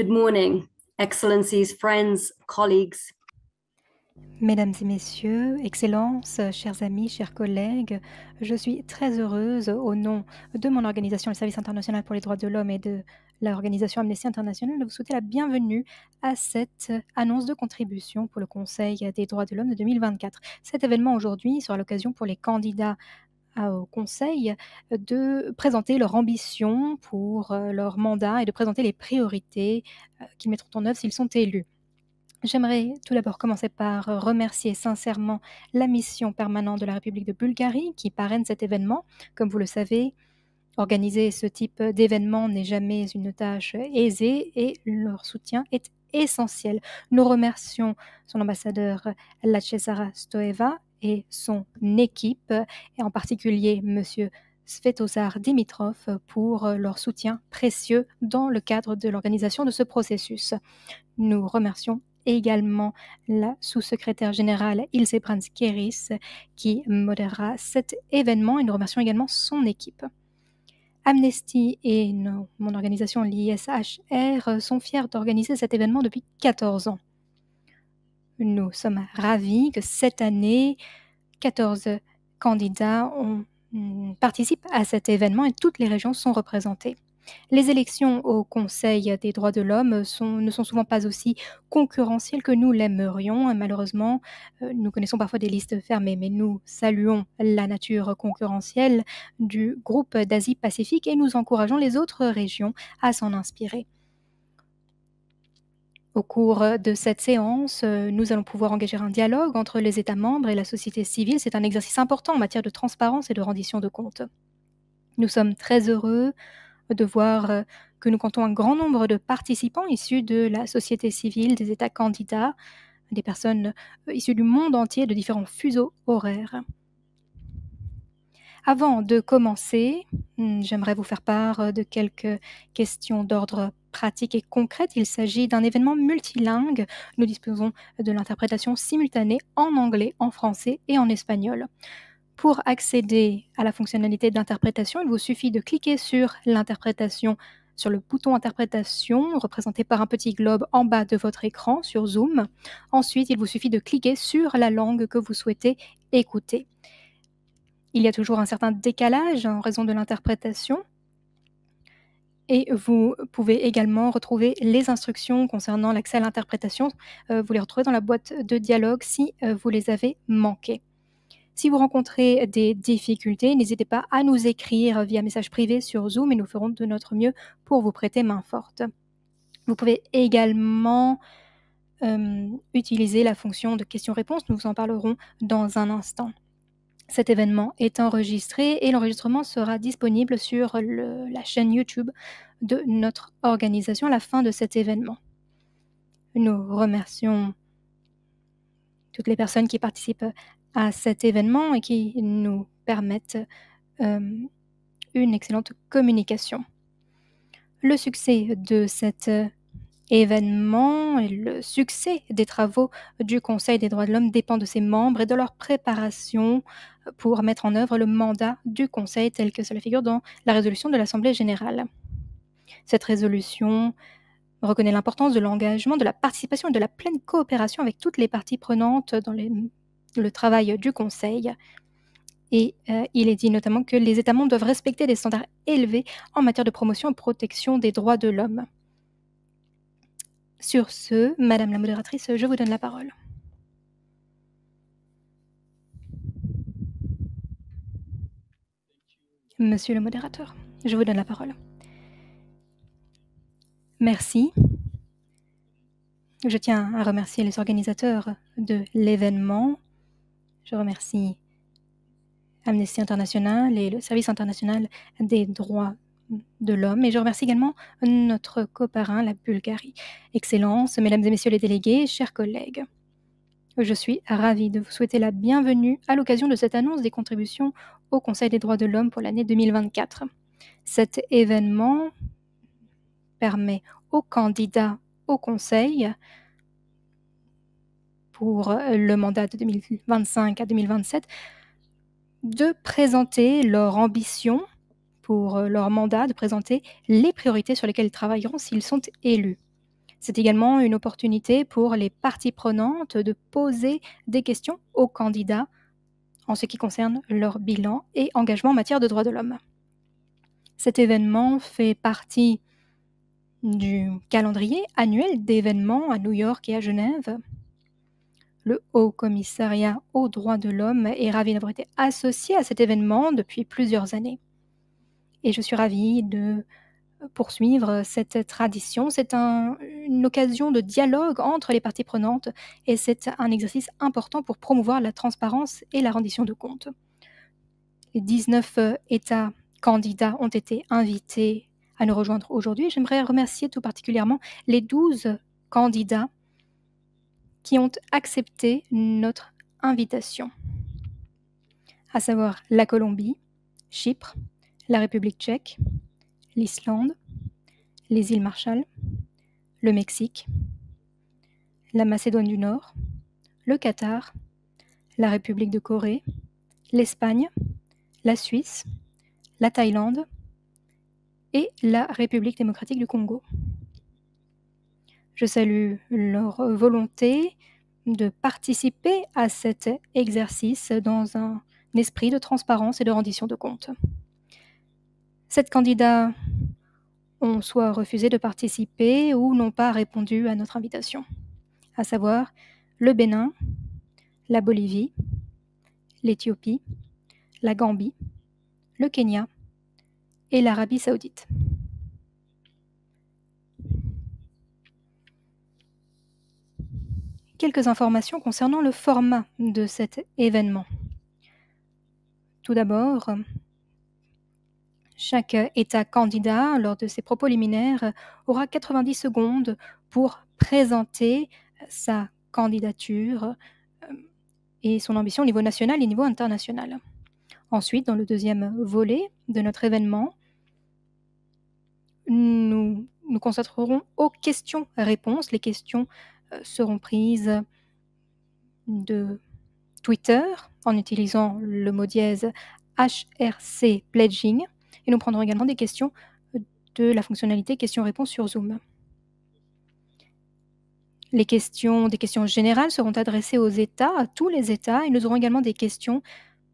Good morning, Excellencies, friends, colleagues. Mesdames et messieurs, Excellences, chers amis, chers collègues, je suis très heureuse au nom de mon organisation, le Service international pour les droits de l'homme et de l'organisation Amnesty International, de vous souhaiter la bienvenue à cette annonce de contribution pour le Conseil des droits de l'homme de 2024. Cet événement aujourd'hui sera l'occasion pour les candidats au Conseil euh, de présenter leur ambition pour euh, leur mandat et de présenter les priorités euh, qu'ils mettront en œuvre s'ils sont élus. J'aimerais tout d'abord commencer par remercier sincèrement la mission permanente de la République de Bulgarie qui parraine cet événement. Comme vous le savez, organiser ce type d'événement n'est jamais une tâche aisée et leur soutien est essentiel. Nous remercions son ambassadeur Lachesara Stoeva et son équipe, et en particulier Monsieur Svetozar Dimitrov pour leur soutien précieux dans le cadre de l'organisation de ce processus. Nous remercions également la sous-secrétaire générale Ilse Brands-Keris qui modérera cet événement et nous remercions également son équipe. Amnesty et mon organisation l'ISHR sont fiers d'organiser cet événement depuis 14 ans nous sommes ravis que cette année, 14 candidats mm, participent à cet événement et toutes les régions sont représentées. Les élections au Conseil des droits de l'homme ne sont souvent pas aussi concurrentielles que nous l'aimerions. Malheureusement, euh, nous connaissons parfois des listes fermées, mais nous saluons la nature concurrentielle du groupe d'Asie-Pacifique et nous encourageons les autres régions à s'en inspirer. Au cours de cette séance, euh, nous allons pouvoir engager un dialogue entre les États membres et la société civile. C'est un exercice important en matière de transparence et de rendition de comptes. Nous sommes très heureux de voir euh, que nous comptons un grand nombre de participants issus de la société civile, des États candidats, des personnes euh, issues du monde entier de différents fuseaux horaires. Avant de commencer, hmm, j'aimerais vous faire part euh, de quelques questions d'ordre pratique et concrète. Il s'agit d'un événement multilingue. Nous disposons de l'interprétation simultanée en anglais, en français et en espagnol. Pour accéder à la fonctionnalité d'interprétation, il vous suffit de cliquer sur l'interprétation sur le bouton interprétation représenté par un petit globe en bas de votre écran sur Zoom. Ensuite, il vous suffit de cliquer sur la langue que vous souhaitez écouter. Il y a toujours un certain décalage en raison de l'interprétation. Et vous pouvez également retrouver les instructions concernant l'accès à l'interprétation. Euh, vous les retrouvez dans la boîte de dialogue si euh, vous les avez manquées. Si vous rencontrez des difficultés, n'hésitez pas à nous écrire via message privé sur Zoom et nous ferons de notre mieux pour vous prêter main forte. Vous pouvez également euh, utiliser la fonction de questions-réponses. Nous vous en parlerons dans un instant. Cet événement est enregistré et l'enregistrement sera disponible sur la chaîne YouTube de notre organisation à la fin de cet événement. Nous remercions toutes les personnes qui participent à cet événement et qui nous permettent euh, une excellente communication. Le succès de cet euh, événement et le succès des travaux du Conseil des droits de l'homme dépend de ses membres et de leur préparation pour mettre en œuvre le mandat du Conseil tel que cela figure dans la résolution de l'Assemblée générale. Cette résolution reconnaît l'importance de l'engagement, de la participation et de la pleine coopération avec toutes les parties prenantes dans le travail du Conseil. Et euh, il est dit notamment que les États membres doivent respecter des standards élevés en matière de promotion et protection des droits de l'homme. Sur ce, Madame la modératrice, je vous donne la parole. Monsieur le modérateur, je vous donne la parole. Merci. Je tiens à remercier les organisateurs de l'événement. Je remercie Amnesty International et le Service international des droits de l'homme. Et je remercie également notre coparrain, la Bulgarie. Excellence, Mesdames et Messieurs les délégués, chers collègues, je suis ravie de vous souhaiter la bienvenue à l'occasion de cette annonce des contributions au Conseil des droits de l'homme pour l'année 2024. Cet événement permet aux candidats au Conseil pour le mandat de 2025 à 2027 de présenter leur ambition pour leur mandat, de présenter les priorités sur lesquelles ils travailleront s'ils sont élus. C'est également une opportunité pour les parties prenantes de poser des questions aux candidats en ce qui concerne leur bilan et engagement en matière de droits de l'homme. Cet événement fait partie du calendrier annuel d'événements à New York et à Genève. Le Haut Commissariat aux droits de l'homme est ravi d'avoir été associé à cet événement depuis plusieurs années. Et je suis ravie de poursuivre cette tradition. C'est une occasion de dialogue entre les parties prenantes et c'est un exercice important pour promouvoir la transparence et la rendition de comptes. 19 euh, États candidats ont été invités à nous rejoindre aujourd'hui. J'aimerais remercier tout particulièrement les 12 candidats qui ont accepté notre invitation, à savoir la Colombie, Chypre, la République tchèque, l'Islande, les îles Marshall, le Mexique, la Macédoine du Nord, le Qatar, la République de Corée, l'Espagne, la Suisse, la Thaïlande et la République démocratique du Congo. Je salue leur volonté de participer à cet exercice dans un esprit de transparence et de rendition de comptes sept candidats ont soit refusé de participer ou n'ont pas répondu à notre invitation, à savoir le Bénin, la Bolivie, l'Éthiopie, la Gambie, le Kenya et l'Arabie saoudite. Quelques informations concernant le format de cet événement. Tout d'abord, chaque État candidat, lors de ses propos liminaires, aura 90 secondes pour présenter euh, sa candidature euh, et son ambition au niveau national et au niveau international. Ensuite, dans le deuxième volet de notre événement, nous nous concentrerons aux questions-réponses. Les questions euh, seront prises de Twitter en utilisant le mot dièse HRC Pledging. Et nous prendrons également des questions euh, de la fonctionnalité questions-réponses sur Zoom. Les questions, des questions générales seront adressées aux États, à tous les États, et nous aurons également des questions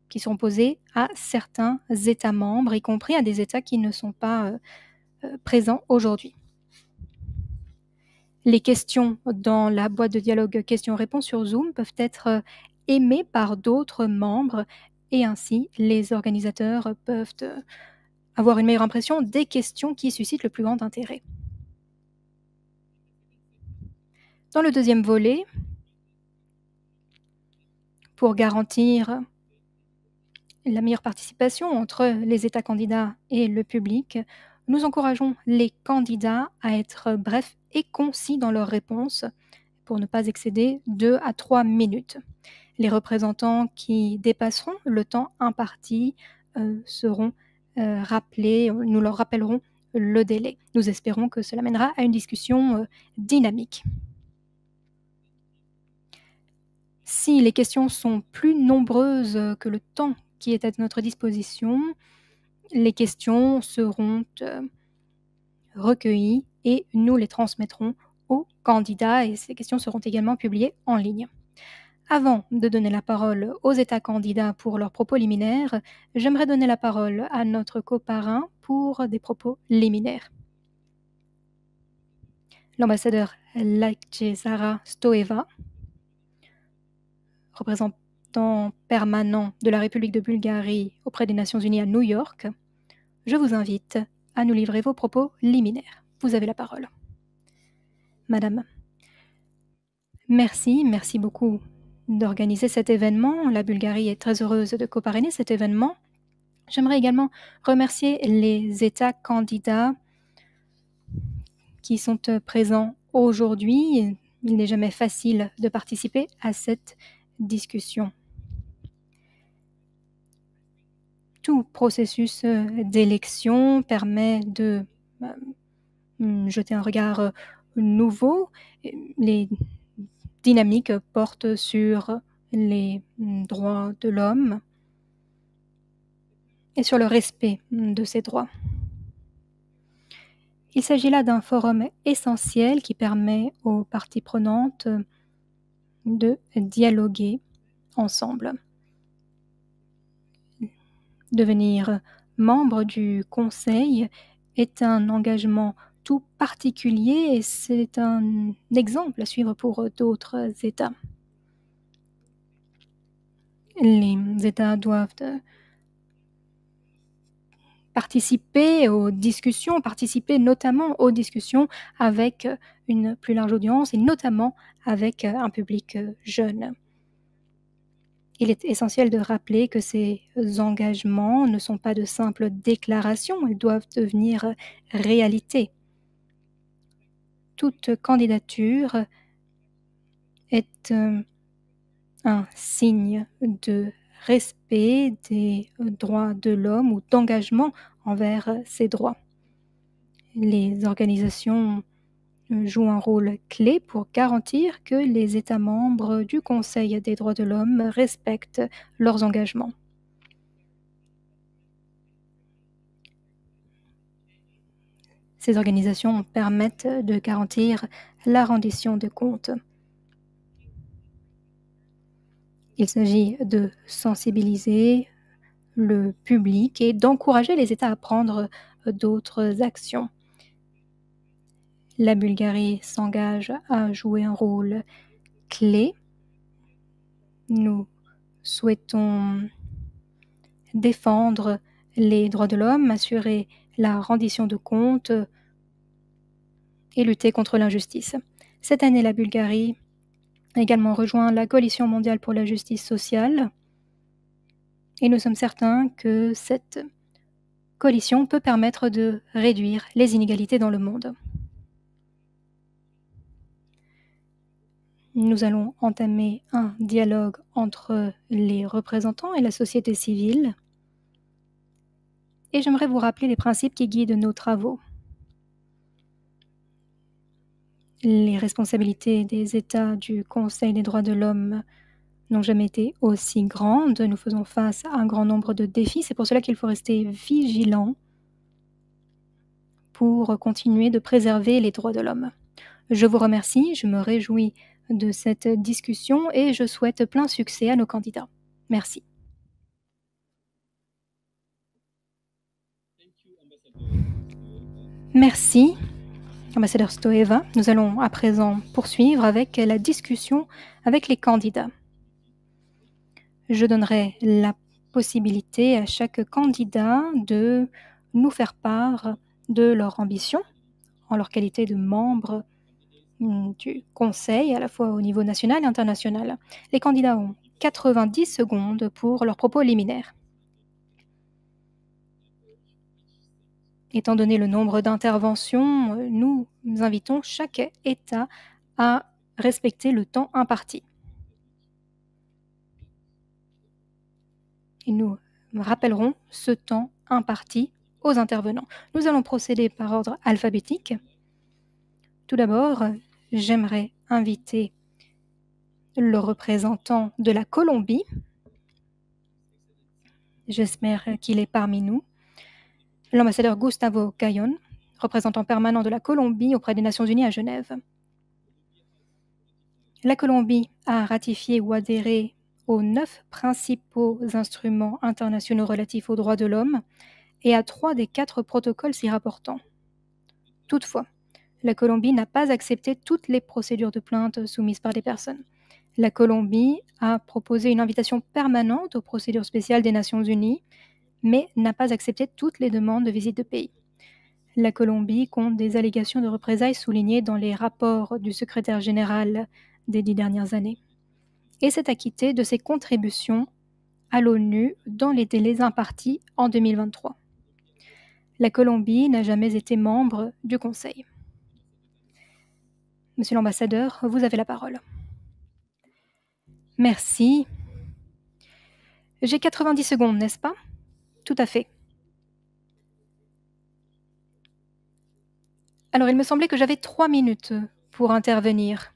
qui seront posées à certains États membres, y compris à des États qui ne sont pas euh, euh, présents aujourd'hui. Les questions dans la boîte de dialogue questions-réponses sur Zoom peuvent être aimées par d'autres membres et ainsi les organisateurs peuvent avoir une meilleure impression des questions qui suscitent le plus grand intérêt. Dans le deuxième volet, pour garantir la meilleure participation entre les États candidats et le public, nous encourageons les candidats à être brefs et concis dans leurs réponses pour ne pas excéder deux à trois minutes. Les représentants qui dépasseront le temps imparti euh, seront euh, rappeler, nous leur rappellerons le délai. Nous espérons que cela mènera à une discussion euh, dynamique. Si les questions sont plus nombreuses euh, que le temps qui est à notre disposition, les questions seront recueillies et nous les transmettrons aux candidats et ces questions seront également publiées en ligne. Avant de donner la parole aux États candidats pour leurs propos liminaires, j'aimerais donner la parole à notre coparrain pour des propos liminaires. L'ambassadeur Lakjezara Stoeva, représentant permanent de la République de Bulgarie auprès des Nations Unies à New York, je vous invite à nous livrer vos propos liminaires. Vous avez la parole. Madame, merci, merci beaucoup d'organiser cet événement. La Bulgarie est très heureuse de coparrainer cet événement. J'aimerais également remercier les États candidats qui sont euh, présents aujourd'hui. Il n'est jamais facile de participer à cette discussion. Tout processus euh, d'élection permet de euh, mm, jeter un regard nouveau. Les dynamique porte sur les mm, droits de l'homme et sur le respect mm, de ces droits. Il s'agit là d'un forum essentiel qui permet aux parties prenantes de dialoguer ensemble. Devenir membre du Conseil est un engagement particulier et c'est un exemple à suivre pour d'autres États. Les États doivent euh, participer aux discussions, participer notamment aux discussions avec une plus large audience et notamment avec un public jeune. Il est essentiel de rappeler que ces engagements ne sont pas de simples déclarations, ils doivent devenir réalité toute candidature est euh, un signe de respect des droits de l'homme ou d'engagement envers ces droits. Les organisations jouent un rôle clé pour garantir que les États membres du Conseil des droits de l'homme respectent leurs engagements. Ces organisations permettent de garantir la rendition de comptes. Il s'agit de sensibiliser le public et d'encourager les États à prendre d'autres actions. La Bulgarie s'engage à jouer un rôle clé. Nous souhaitons défendre les droits de l'homme, assurer la rendition de comptes et lutter contre l'injustice. Cette année, la Bulgarie a également rejoint la Coalition mondiale pour la justice sociale et nous sommes certains que cette coalition peut permettre de réduire les inégalités dans le monde. Nous allons entamer un dialogue entre les représentants et la société civile et j'aimerais vous rappeler les principes qui guident nos travaux. les responsabilités des États du Conseil des droits de l'homme n'ont jamais été aussi grandes. Nous faisons face à un grand nombre de défis. C'est pour cela qu'il faut rester vigilant pour continuer de préserver les droits de l'homme. Je vous remercie, je me réjouis de cette discussion et je souhaite plein succès à nos candidats. Merci. Merci, ambassadeur Stoeva, nous allons à présent poursuivre avec la discussion avec les candidats. Je donnerai la possibilité à chaque candidat de nous faire part de leur ambition en leur qualité de membre hum, du Conseil, à la fois au niveau national et international. Les candidats ont 90 secondes pour leurs propos liminaires. Étant donné le nombre d'interventions, euh, nous invitons chaque État à respecter le temps imparti. Et nous rappellerons ce temps imparti aux intervenants. Nous allons procéder par ordre alphabétique. Tout d'abord, j'aimerais inviter le représentant de la Colombie. J'espère qu'il est parmi nous l'ambassadeur Gustavo Cayon, représentant permanent de la Colombie auprès des Nations Unies à Genève. La Colombie a ratifié ou adhéré aux neuf principaux instruments internationaux relatifs aux droits de l'homme et à trois des quatre protocoles s'y rapportant. Toutefois, la Colombie n'a pas accepté toutes les procédures de plainte soumises par des personnes. La Colombie a proposé une invitation permanente aux procédures spéciales des Nations Unies mais n'a pas accepté toutes les demandes de visite de pays. La Colombie compte des allégations de représailles soulignées dans les rapports du secrétaire général des dix dernières années, et s'est acquittée de ses contributions à l'ONU dans les délais impartis en 2023. La Colombie n'a jamais été membre du Conseil. Monsieur l'ambassadeur, vous avez la parole. Merci. J'ai 90 secondes, n'est-ce pas tout à fait. Alors, il me semblait que j'avais trois minutes pour intervenir.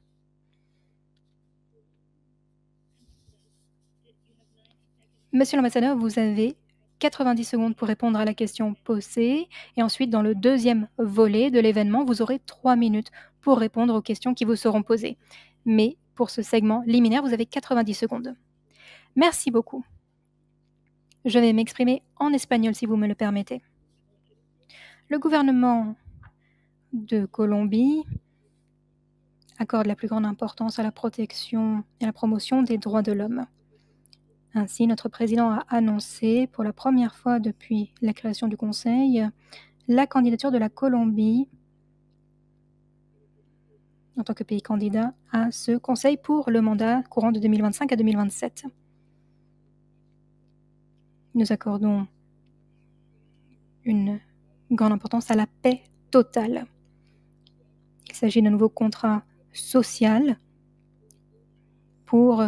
Monsieur l'ambassadeur, vous avez 90 secondes pour répondre à la question posée. Et ensuite, dans le deuxième volet de l'événement, vous aurez trois minutes pour répondre aux questions qui vous seront posées. Mais pour ce segment liminaire, vous avez 90 secondes. Merci beaucoup. Je vais m'exprimer en espagnol si vous me le permettez. Le gouvernement de Colombie accorde la plus grande importance à la protection et à la promotion des droits de l'homme. Ainsi, notre président a annoncé pour la première fois depuis la création du Conseil la candidature de la Colombie en tant que pays candidat à ce Conseil pour le mandat courant de 2025 à 2027. Nous accordons une grande importance à la paix totale. Il s'agit d'un nouveau contrat social pour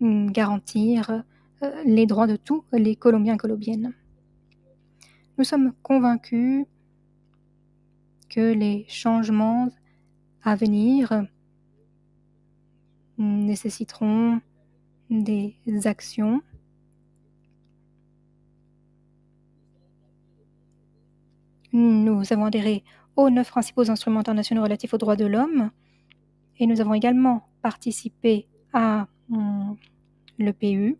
garantir euh, les droits de tous les Colombiens et Colombiennes. Nous sommes convaincus que les changements à venir nécessiteront des actions Nous avons adhéré aux neuf principaux instruments internationaux relatifs aux droits de l'homme et nous avons également participé à l'EPU. Hmm, le PU.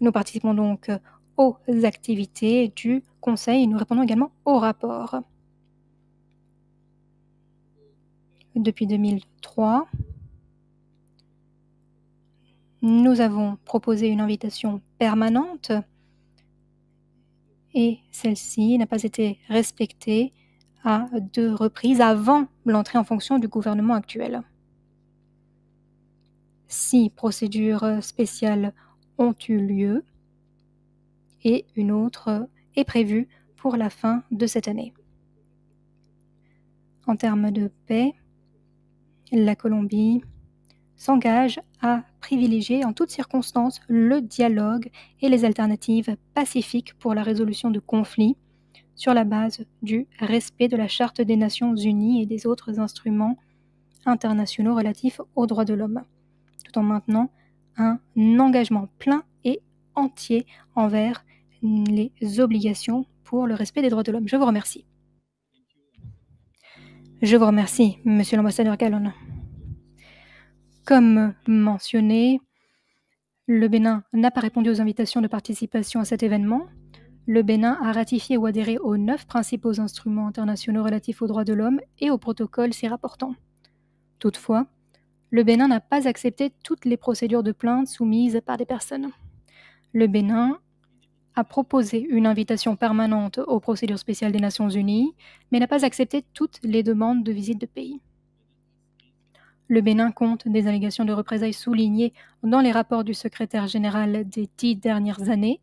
Nous participons donc euh, aux activités du Conseil et nous répondons également aux rapports. Depuis 2003, nous avons proposé une invitation permanente et celle-ci n'a pas été respectée à deux reprises avant l'entrée en fonction du gouvernement actuel. Six procédures spéciales ont eu lieu et une autre est prévue pour la fin de cette année. En termes de paix, la Colombie s'engage à privilégier en toutes circonstances le dialogue et les alternatives pacifiques pour la résolution de conflits sur la base du respect de la Charte des Nations Unies et des autres instruments internationaux relatifs aux droits de l'homme, tout en maintenant un engagement plein et entier envers les obligations pour le respect des droits de l'homme. Je vous remercie. Je vous remercie, Monsieur l'ambassadeur Callon. Comme mentionné, le Bénin n'a pas répondu aux invitations de participation à cet événement. Le Bénin a ratifié ou adhéré aux neuf principaux instruments internationaux relatifs aux droits de l'homme et aux protocoles s'y rapportant. Toutefois, le Bénin n'a pas accepté toutes les procédures de plainte soumises par des personnes. Le Bénin a proposé une invitation permanente aux procédures spéciales des Nations Unies, mais n'a pas accepté toutes les demandes de visite de pays. Le Bénin compte des allégations de représailles soulignées dans les rapports du secrétaire général des dix dernières années.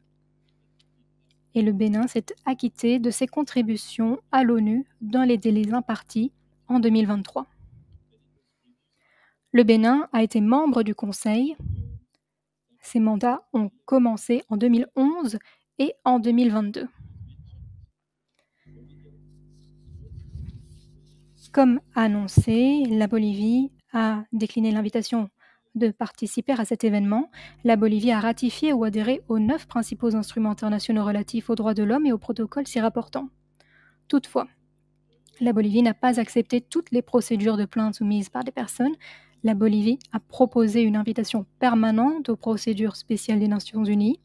Et le Bénin s'est acquitté de ses contributions à l'ONU dans les délais impartis en 2023. Le Bénin a été membre du Conseil. Ses mandats ont commencé en 2011 et en 2022. Comme annoncé, la Bolivie a décliné l'invitation de participer à cet événement, la Bolivie a ratifié ou adhéré aux neuf principaux instruments internationaux relatifs aux droits de l'homme et aux protocoles s'y rapportant. Toutefois, la Bolivie n'a pas accepté toutes les procédures de plainte soumises par des personnes. La Bolivie a proposé une invitation permanente aux procédures spéciales des Nations Unies,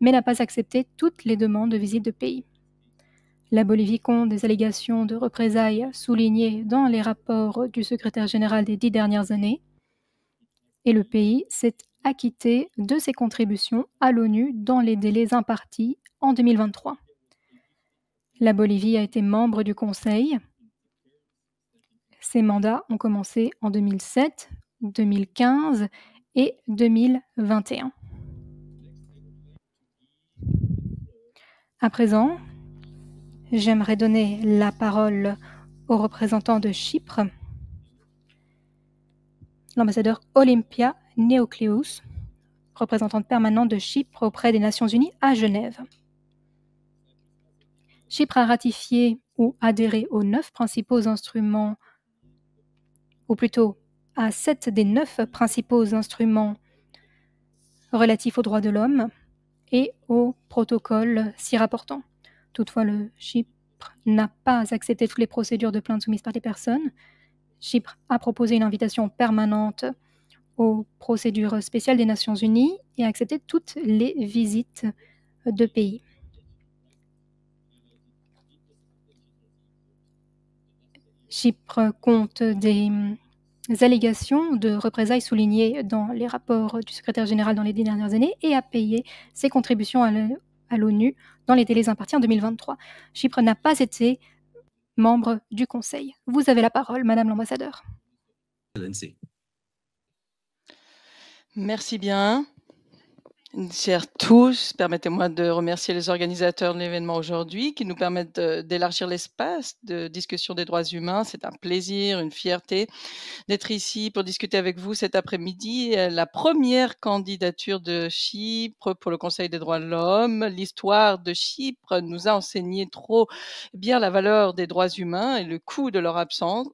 mais n'a pas accepté toutes les demandes de visite de pays. La Bolivie compte des allégations de représailles soulignées dans les rapports du secrétaire général des dix dernières années et le pays s'est acquitté de ses contributions à l'ONU dans les délais impartis en 2023. La Bolivie a été membre du Conseil. Ses mandats ont commencé en 2007, 2015 et 2021. À présent, J'aimerais donner la parole au représentant de Chypre, l'ambassadeur Olympia Neocleus, représentante permanente de Chypre auprès des Nations Unies à Genève. Chypre a ratifié ou adhéré aux neuf principaux instruments, ou plutôt à sept des neuf principaux instruments relatifs aux droits de l'homme et aux protocoles s'y rapportant. Toutefois, le Chypre n'a pas accepté toutes les procédures de plainte soumises par des personnes. Chypre a proposé une invitation permanente aux procédures spéciales des Nations Unies et a accepté toutes les visites de pays. Chypre compte des allégations de représailles soulignées dans les rapports du secrétaire général dans les dix dernières années et a payé ses contributions à l'ONU dans les délais impartis en 2023. Chypre n'a pas été membre du Conseil. Vous avez la parole, Madame l'ambassadeur. Merci bien. Chers tous, permettez-moi de remercier les organisateurs de l'événement aujourd'hui qui nous permettent d'élargir l'espace de discussion des droits humains. C'est un plaisir, une fierté d'être ici pour discuter avec vous cet après-midi. La première candidature de Chypre pour le Conseil des droits de l'homme. L'histoire de Chypre nous a enseigné trop bien la valeur des droits humains et le coût de leur absence.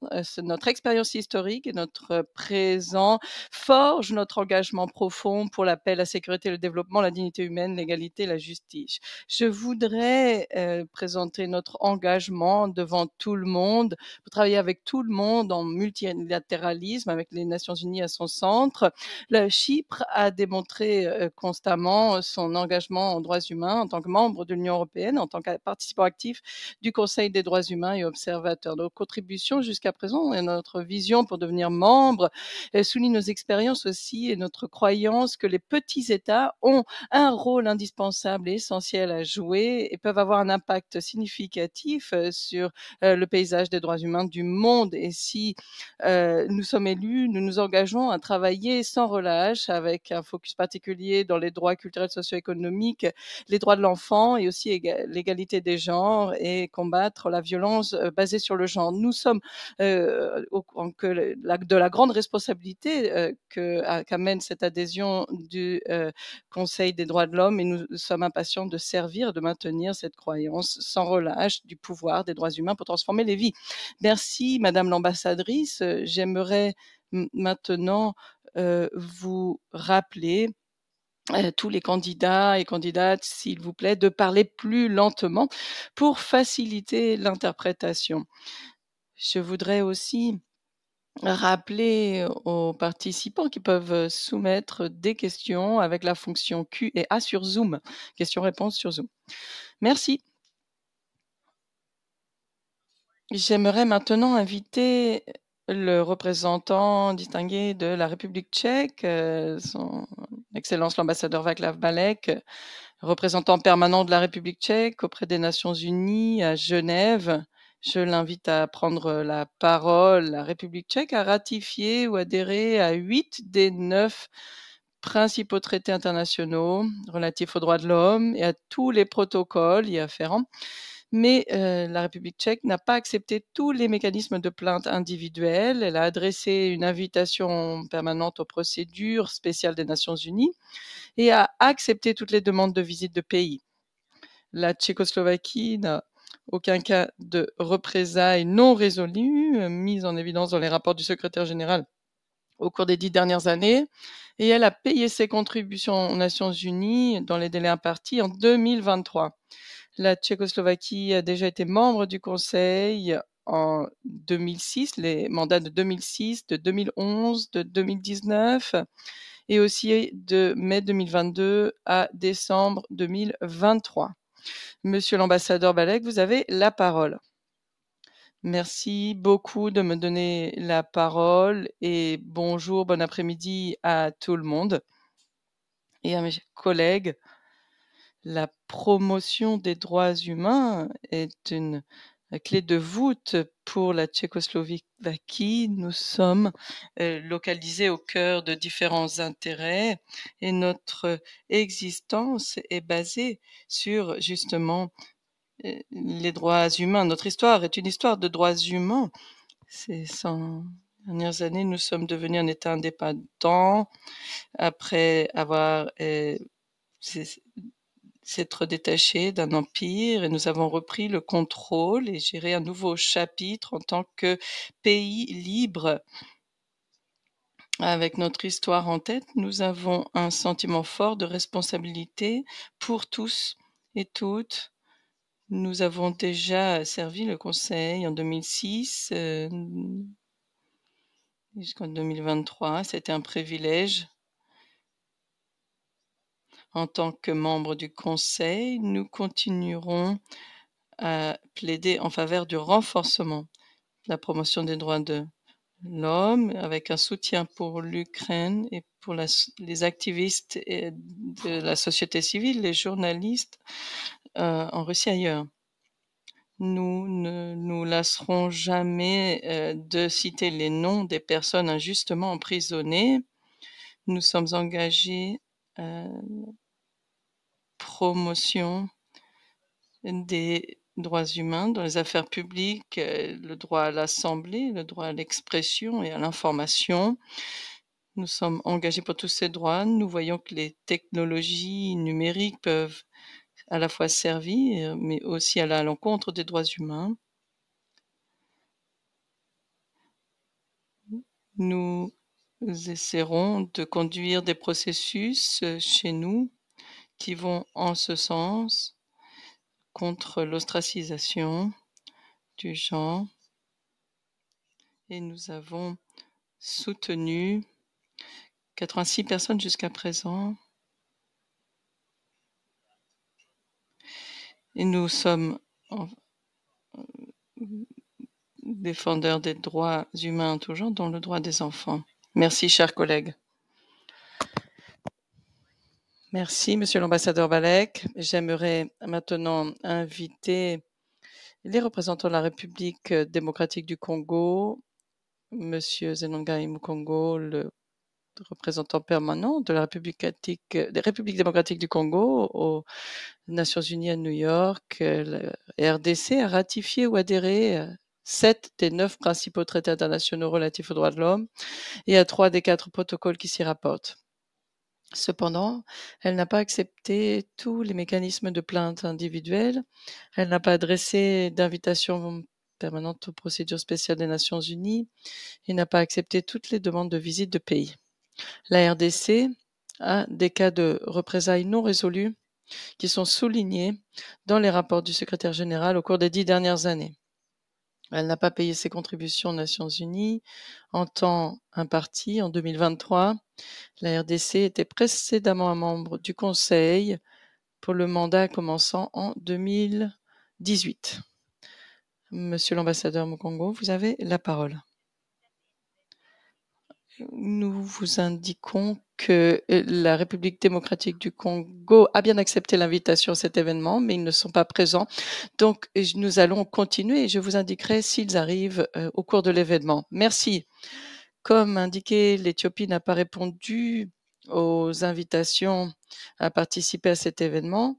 Notre expérience historique et notre présent forgent notre engagement profond pour la paix, la sécurité et le développement développement, la dignité humaine, l'égalité, la justice. Je voudrais euh, présenter notre engagement devant tout le monde, pour travailler avec tout le monde en multilatéralisme, avec les Nations Unies à son centre. La Chypre a démontré euh, constamment son engagement en droits humains en tant que membre de l'Union européenne, en tant que participant actif du Conseil des droits humains et observateur. Nos contributions jusqu'à présent et notre vision pour devenir membre euh, soulignent nos expériences aussi et notre croyance que les petits États ont un rôle indispensable et essentiel à jouer et peuvent avoir un impact significatif euh, sur euh, le paysage des droits humains du monde. Et si euh, nous sommes élus, nous nous engageons à travailler sans relâche avec un focus particulier dans les droits culturels, socio-économiques, les droits de l'enfant et aussi l'égalité des genres et combattre la violence basée sur le genre. Nous sommes au, de la grande responsabilité que qu'amène cette adhésion du Conseil des droits de l'homme et nous sommes impatients de servir, de maintenir cette croyance sans relâche du pouvoir des droits humains pour transformer les vies. Merci, Madame l'ambassadrice. Euh, j'aimerais maintenant euh, vous rappeler euh, tous les candidats et candidates, s'il vous plaît, de parler plus lentement pour faciliter l'interprétation. Je voudrais aussi rappeler aux participants qui peuvent soumettre des questions avec la fonction Q et A sur Zoom, question-réponse sur Zoom. Merci. J'aimerais maintenant inviter le représentant distingué de la République tchèque, euh, son Excellence l'ambassadeur Vaclav Balek, représentant permanent de la République tchèque auprès des Nations Unies à Genève, je l'invite à prendre la parole. La République tchèque a ratifié ou adhéré à huit des neuf principaux traités internationaux relatifs aux droits de l'homme et à tous les protocoles y afférents. Mais la République tchèque n'a pas accepté tous les mécanismes de plainte individuelle. Elle a adressé une invitation permanente aux procédures spéciales des Nations Unies et a accepté toutes les demandes de visite de pays. La Tchécoslovaquie n'a aucun cas de représailles non résolues, euh, mises en évidence dans les rapports du secrétaire général au cours des dix dernières années, et elle a payé ses contributions aux Nations Unies dans les délais impartis en 2023. La Tchécoslovaquie a déjà été membre du Conseil en 2006, les mandats de 2006, de 2011, de 2019 et aussi de mai 2022 à décembre 2023. Monsieur l'ambassadeur Balek, vous avez la parole. Merci beaucoup de me donner la parole et bonjour, bon après-midi à tout le monde et à mes collègues. La promotion des droits humains est une clé de voûte pour la Tchécoslovaquie. Nous sommes euh, localisés au cœur de différents intérêts et notre existence est basée sur justement euh, les droits humains. Notre histoire est une histoire de droits humains. Ces 100 dernières années, nous sommes devenus un État indépendant après avoir euh, s'être détaché d'un empire et nous avons repris le contrôle et géré un nouveau chapitre en tant que pays libre. Avec notre histoire en tête, nous avons un sentiment fort de responsabilité pour tous et toutes. Nous avons déjà servi le Conseil en 2006 euh, jusqu'en 2023. C'était un privilège en tant que membre du Conseil, nous continuerons à plaider en faveur du renforcement de la promotion des droits de l'homme avec un soutien pour l'Ukraine et pour les activistes de la société civile, les journalistes euh, en Russie et ailleurs. Nous ne nous lasserons jamais euh, de citer les noms des personnes injustement emprisonnées. Nous sommes engagés euh, promotion des droits humains dans les affaires publiques, euh, le droit à l'assemblée, le droit à l'expression et à l'information. Nous sommes engagés pour tous ces droits. Nous voyons que les technologies numériques peuvent à la fois servir, mais aussi aller à l'encontre des droits humains. Nous nous essaierons de conduire des processus euh, chez nous qui vont en ce sens contre l'ostracisation du genre. Et nous avons soutenu 86 personnes jusqu'à présent. Et nous sommes euh, défendeurs des droits humains en dont le droit des enfants. Merci, chers collègues. Merci, Monsieur l'ambassadeur Balek. J'aimerais maintenant inviter les représentants de la République démocratique du Congo, Monsieur Zenonga Mukongo, le représentant permanent de la République, démocratique du Congo aux Nations Unies à New York, la RDC a ratifié ou adhéré sept des neuf principaux traités internationaux relatifs aux droits de l'homme et à trois des quatre protocoles qui s'y rapportent. Cependant, elle n'a pas accepté tous les mécanismes de plainte individuelle, elle n'a pas adressé d'invitation permanente aux procédures spéciales des Nations Unies et n'a pas accepté toutes les demandes de visite de pays. La RDC a des cas de représailles non résolus qui sont soulignés dans les rapports du secrétaire général au cours des dix dernières années. Elle n'a pas payé ses contributions aux Nations Unies. En tant un parti, en 2023, la RDC était précédemment un membre du Conseil pour le mandat commençant en 2018. Monsieur l'ambassadeur Mokongo, vous avez la parole nous vous indiquons que euh, la République démocratique du Congo a bien accepté l'invitation à cet événement, mais ils ne sont pas présents. Donc, euh, nous allons continuer et je vous indiquerai s'ils arrivent euh, au cours de l'événement. Merci. Comme indiqué, l'Éthiopie n'a pas répondu aux invitations à participer à cet événement.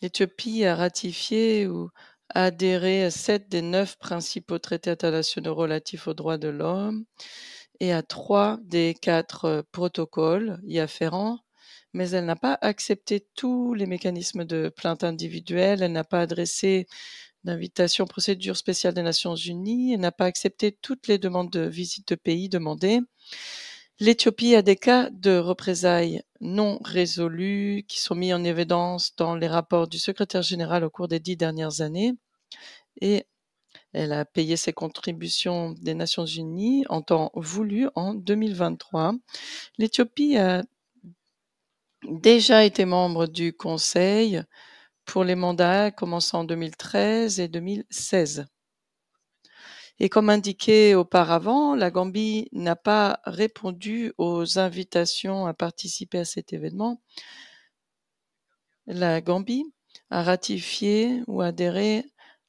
L'Éthiopie a ratifié ou adhéré à sept des neuf principaux traités internationaux relatifs aux droits de l'homme et à trois des quatre euh, protocoles y afférents, mais elle n'a pas accepté tous les mécanismes de plainte individuelle, elle n'a pas adressé d'invitation procédure spéciale des Nations Unies, elle n'a pas accepté toutes les demandes de visite de pays demandées L'Éthiopie a des cas de représailles non résolus qui sont mis en évidence dans les rapports du secrétaire général au cours des dix dernières années. Et elle a payé ses contributions des Nations Unies en temps voulu en 2023. L'Éthiopie a déjà été membre du Conseil pour les mandats commençant en 2013 et 2016. Et comme indiqué auparavant, la Gambie n'a pas répondu aux invitations à participer à cet événement. La Gambie a ratifié ou adhéré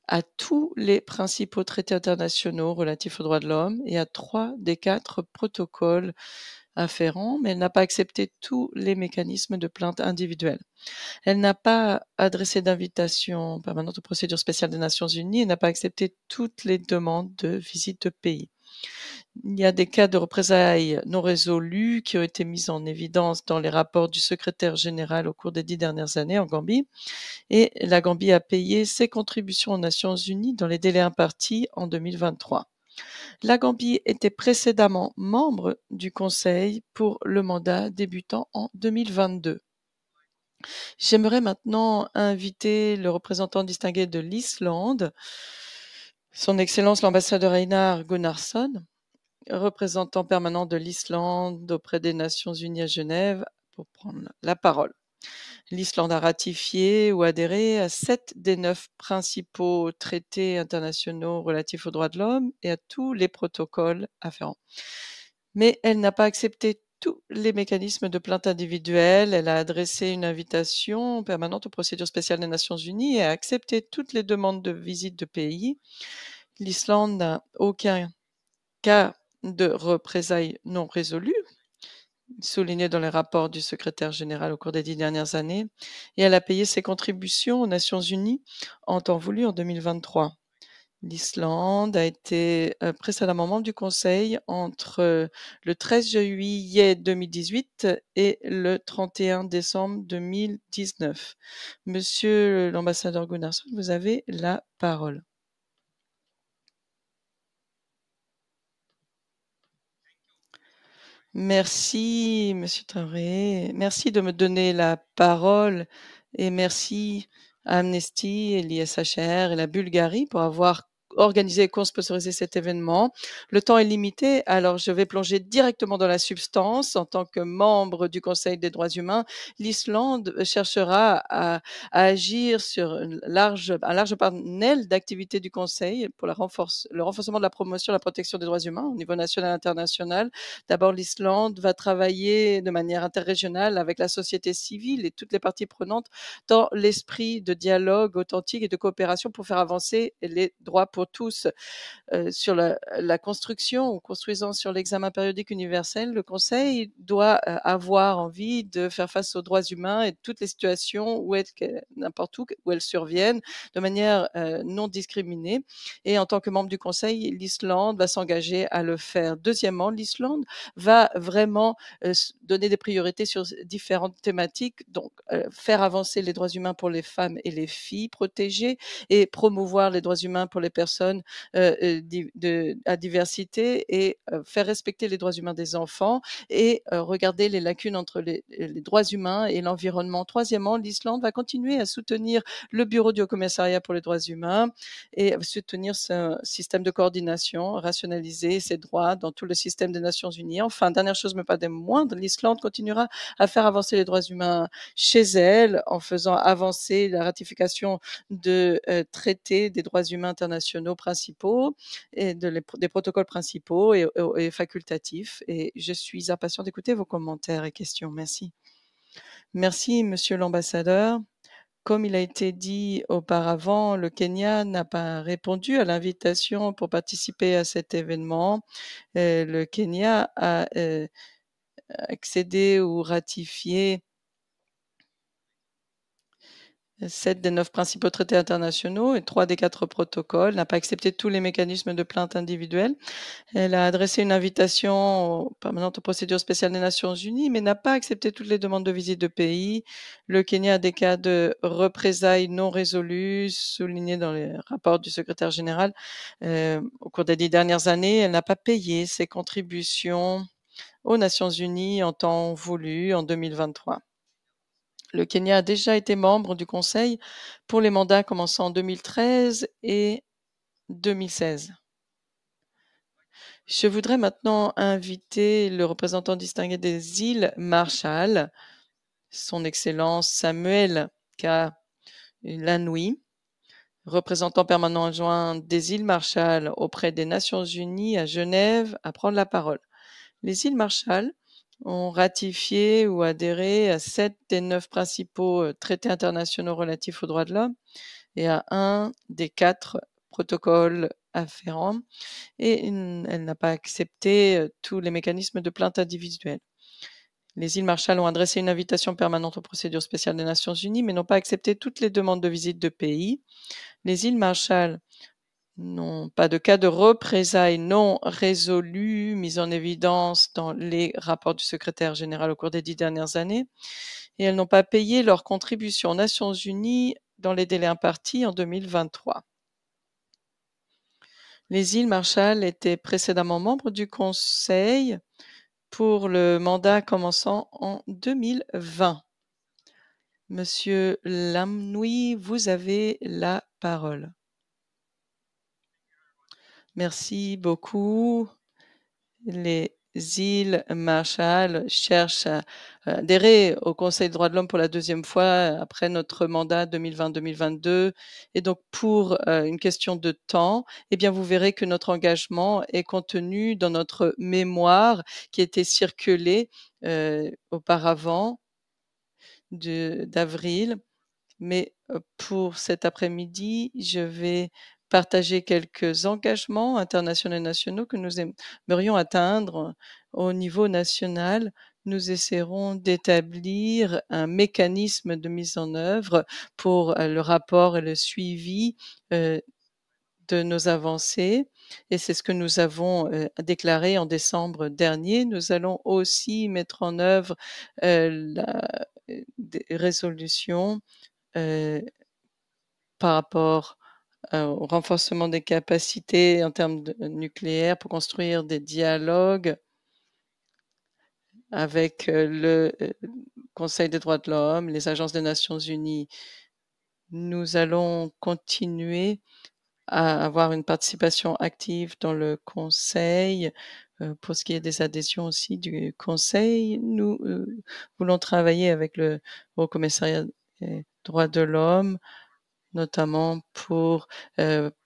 à tous les principaux traités internationaux relatifs aux droits de l'homme et à trois des quatre protocoles afférents, mais elle n'a pas accepté tous les mécanismes de plainte individuelle. Elle n'a pas adressé d'invitation permanente aux procédures spéciales des Nations Unies et n'a pas accepté toutes les demandes de visite de pays. Il y a des cas de représailles non résolus qui ont été mis en évidence dans les rapports du secrétaire général au cours des dix dernières années en Gambie. Et la Gambie a payé ses contributions aux Nations Unies dans les délais impartis en 2023. La Gambie était précédemment membre du Conseil pour le mandat débutant en 2022. J'aimerais maintenant inviter le représentant distingué de l'Islande, son Excellence l'ambassadeur Einar Gunnarsson, représentant permanent de l'Islande auprès des Nations Unies à Genève, pour prendre la parole. L'Islande a ratifié ou adhéré à sept des neuf principaux traités internationaux relatifs aux droits de l'homme et à tous les protocoles afférents. Mais elle n'a pas accepté tous les mécanismes de plainte individuelle. Elle a adressé une invitation permanente aux procédures spéciales des Nations Unies et a accepté toutes les demandes de visite de pays. L'Islande n'a aucun cas de représailles non résolues souligné dans les rapports du secrétaire général au cours des dix dernières années, et elle a payé ses contributions aux Nations Unies en temps voulu en 2023. L'Islande a été euh, précédemment membre du Conseil entre euh, le 13 juillet 2018 et le 31 décembre 2019. Monsieur l'ambassadeur Gunnarsson, vous avez la parole. Merci, Monsieur Traoré. Merci de me donner la parole et merci à Amnesty et l'ISHR et la Bulgarie pour avoir organiser et co-sponsoriser cet événement. Le temps est limité, alors je vais plonger directement dans la substance. En tant que membre du Conseil des droits humains, l'Islande cherchera à, agir sur une large, un large panel d'activités du Conseil pour la renforce, le renforcement de la promotion et la protection des droits humains au niveau national et international. D'abord, l'Islande va travailler de manière interrégionale avec la société civile et toutes les parties prenantes dans l'esprit de dialogue authentique et de coopération pour faire avancer les droits pour tous euh, sur la, construction ou construisant sur l'examen périodique universel, le Conseil doit euh, avoir envie de faire face aux droits humains et toutes les situations où n'importe où où elles surviennent de manière euh, non discriminée. Et en tant que membre du Conseil, l'Islande va s'engager à le faire. Deuxièmement, l'Islande va vraiment donner des priorités sur différentes thématiques, donc faire avancer les droits humains pour les femmes et les filles, protéger et promouvoir les droits humains pour les personnes de, à diversité et faire respecter les droits humains des enfants et regarder les lacunes entre les, droits humains et l'environnement. Troisièmement, l'Islande va continuer à soutenir le Bureau du Haut Commissariat pour les droits humains et soutenir ce système de coordination, rationaliser ses droits dans tout le système des Nations Unies. Enfin, dernière chose, mais pas des moindres, l'Islande continuera à faire avancer les droits humains chez elle en faisant avancer la ratification de traités des droits humains internationaux principaux et de des protocoles principaux et, facultatifs. Et je suis impatient d'écouter vos commentaires et questions. Merci. Merci, Monsieur l'ambassadeur. Comme il a été dit auparavant, le Kenya n'a pas répondu à l'invitation pour participer à cet événement. le Kenya a euh, accédé ou ratifié Sept des neuf principaux traités internationaux et trois des quatre protocoles n'a pas accepté tous les mécanismes de plainte individuelle. Elle a adressé une invitation permanente aux procédures spéciales des Nations Unies, mais n'a pas accepté toutes les demandes de visite de pays. Le Kenya a des cas de représailles non résolus, soulignés dans les rapports du secrétaire général. Euh, au cours des dix dernières années, elle n'a pas payé ses contributions aux Nations Unies en temps voulu en 2023. Le Kenya a déjà été membre du Conseil pour les mandats commençant en 2013 et 2016. Je voudrais maintenant inviter le représentant distingué des îles Marshall, son Excellence Samuel K. Lanoui, représentant permanent adjoint des îles Marshall auprès des Nations Unies à Genève, à prendre la parole. Les îles Marshall ont ratifié ou adhéré à sept des neuf principaux euh, traités internationaux relatifs aux droits de l'homme et à un des quatre protocoles afférents et elle n'a pas accepté euh, tous les mécanismes de plainte individuelle. Les îles Marshall ont adressé une invitation permanente aux procédures spéciales des Nations Unies, mais n'ont pas accepté toutes les demandes de visite de pays. Les îles Marshall n'ont pas de cas de représailles non résolues mises en évidence dans les rapports du secrétaire général au cours des dix dernières années. Et elles n'ont pas payé leur contribution aux Nations Unies dans les délais impartis en 2023. Les îles Marshall étaient précédemment membres du Conseil pour le mandat commençant en 2020. Monsieur Lamnoui, vous avez la parole. Merci beaucoup. Les îles Marshall cherchent à adhérer au Conseil des droits de l'homme pour la deuxième fois après notre mandat 2020-2022. Et donc, pour euh, une question de temps, eh bien, vous verrez que notre engagement est contenu dans notre mémoire qui était circulée euh, auparavant d'avril. Mais euh, pour cet après-midi, je vais partager quelques engagements internationaux et nationaux que nous aimerions atteindre euh, au niveau national. Nous essaierons d'établir un mécanisme de mise en œuvre pour euh, le rapport et le suivi euh, de nos avancées et c'est ce que nous avons déclaré en décembre dernier. Nous allons aussi mettre en œuvre la résolution par rapport euh, au renforcement des capacités en termes euh, nucléaires pour construire des dialogues avec euh, le Conseil des droits de l'homme, les agences des Nations Unies. Nous allons continuer à avoir une participation active dans le Conseil. Pour ce qui est des adhésions aussi du Conseil, nous voulons travailler avec le Haut Commissariat des droits de l'homme notamment pour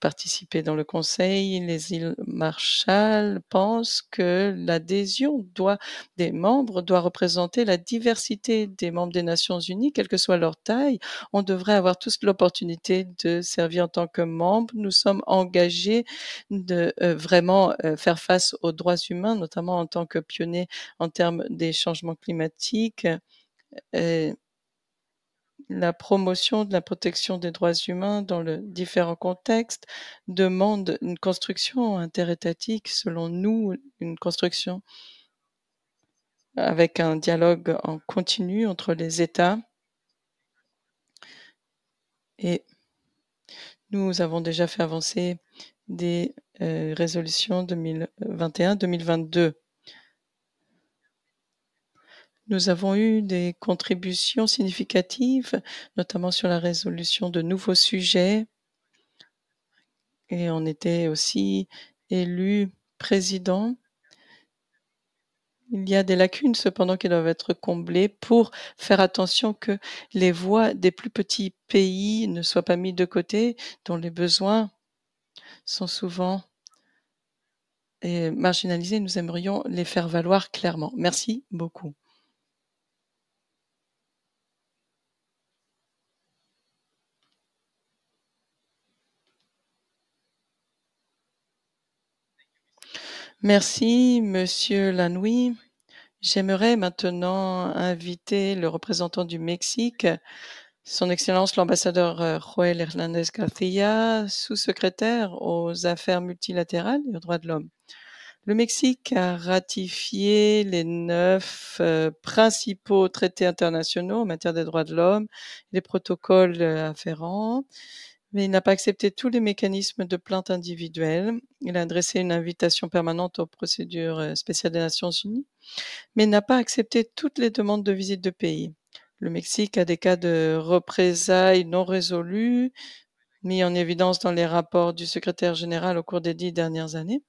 participer dans le Conseil. Les îles Marshall pensent que l'adhésion doit, des membres doit représenter la diversité des membres des Nations Unies, quelle que soit leur taille. On devrait avoir tous l'opportunité de servir en tant que membres. Nous sommes engagés de vraiment faire face aux droits humains, notamment en tant que pionniers en termes des changements climatiques la promotion de la protection des droits humains dans les différents contextes demande une construction interétatique, selon nous, une construction avec un dialogue en continu entre les États. Et nous avons déjà fait avancer des euh, résolutions 2021-2022. Nous avons eu des contributions significatives, notamment sur la résolution de nouveaux sujets. Et on était aussi élu président. Il y a des lacunes cependant qui doivent être comblées pour faire attention que les voix des plus petits pays ne soient pas mises de côté, dont les besoins sont souvent eh, marginalisés. Nous aimerions les faire valoir clairement. Merci beaucoup. Merci, Monsieur Lanoui. J'aimerais maintenant inviter le représentant du Mexique, son Excellence l'ambassadeur euh, Joel Hernandez García, sous-secrétaire aux affaires multilatérales et aux droits de l'homme. Le Mexique a ratifié les neuf euh, principaux traités internationaux en matière des droits de l'homme, les protocoles euh, afférents mais il n'a pas accepté tous les mécanismes de plainte individuelle. Il a adressé une invitation permanente aux procédures euh, spéciales des Nations Unies, mais n'a pas accepté toutes les demandes de visite de pays. Le Mexique a des cas de représailles non résolus, mis en évidence dans les rapports du secrétaire général au cours des dix dernières années,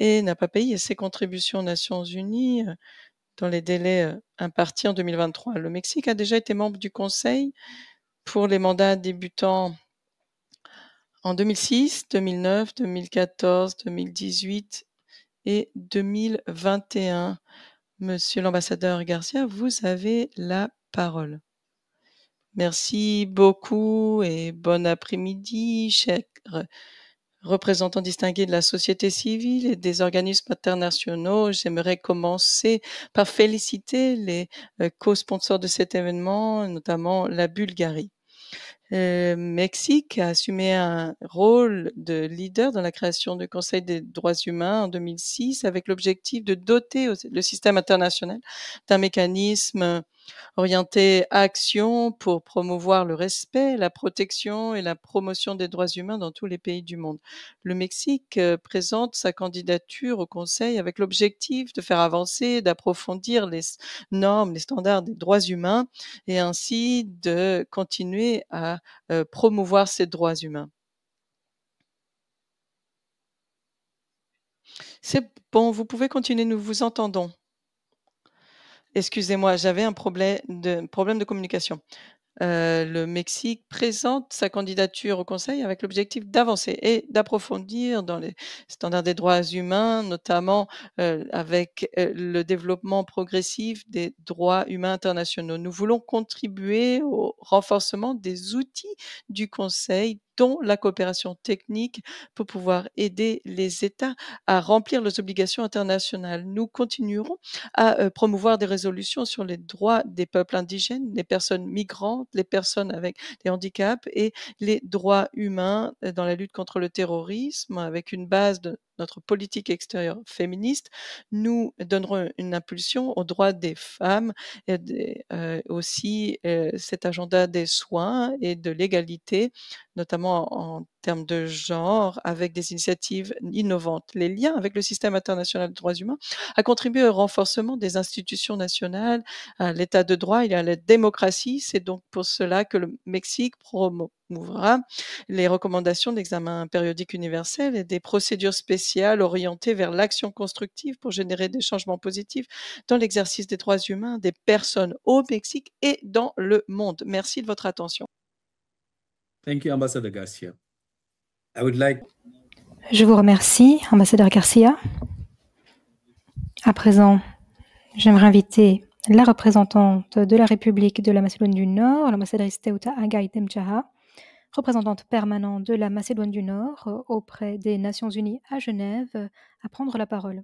et n'a pas payé ses contributions aux Nations Unies euh, dans les délais euh, impartis en 2023. Le Mexique a déjà été membre du Conseil pour les mandats débutants en 2006, 2009, 2014, 2018 et 2021. Monsieur l'ambassadeur Garcia, vous avez la parole. Merci beaucoup et bon après-midi, chers représentants distingués de la société civile et des organismes internationaux. J'aimerais commencer par féliciter les euh, co-sponsors de cet événement, notamment la Bulgarie. Euh, Mexique a assumé un rôle de leader dans la création du Conseil des droits humains en 2006 avec l'objectif de doter le système international d'un mécanisme Orientée action pour promouvoir le respect, la protection et la promotion des droits humains dans tous les pays du monde. Le Mexique euh, présente sa candidature au Conseil avec l'objectif de faire avancer, d'approfondir les normes, les standards des droits humains et ainsi de continuer à euh, promouvoir ces droits humains. C'est bon, vous pouvez continuer, nous vous entendons. Excusez-moi, j'avais un problème de, problème de communication. Euh, le Mexique présente sa candidature au Conseil avec l'objectif d'avancer et d'approfondir dans les standards des droits humains, notamment euh, avec euh, le développement progressif des droits humains internationaux. Nous voulons contribuer au renforcement des outils du Conseil dont la coopération technique pour pouvoir aider les États à remplir leurs obligations internationales. Nous continuerons à promouvoir des résolutions sur les droits des peuples indigènes, des personnes migrantes, les personnes avec des handicaps et les droits humains dans la lutte contre le terrorisme, avec une base de notre politique extérieure féministe, nous donnerons une impulsion aux droits des femmes, et euh, aussi euh, cet agenda des soins et de l'égalité, notamment en, termes de genre, avec des initiatives innovantes. Les liens avec le système international des droits humains a contribué au renforcement des institutions nationales, à l'état de droit et à la démocratie. C'est donc pour cela que le Mexique promeut mouvra les recommandations d'examen périodique universel et des procédures spéciales orientées vers l'action constructive pour générer des changements positifs dans l'exercice des droits humains des personnes au Mexique et dans le monde. Merci de votre attention. Thank you, Ambassador Garcia. I would like... Je vous remercie, ambassadeur Garcia. À présent, j'aimerais inviter la représentante de la République de la Macédoine du Nord, l'ambassadrice Teuta Agay représentante permanente de la Macédoine du Nord euh, auprès des Nations Unies à Genève, euh, à prendre la parole.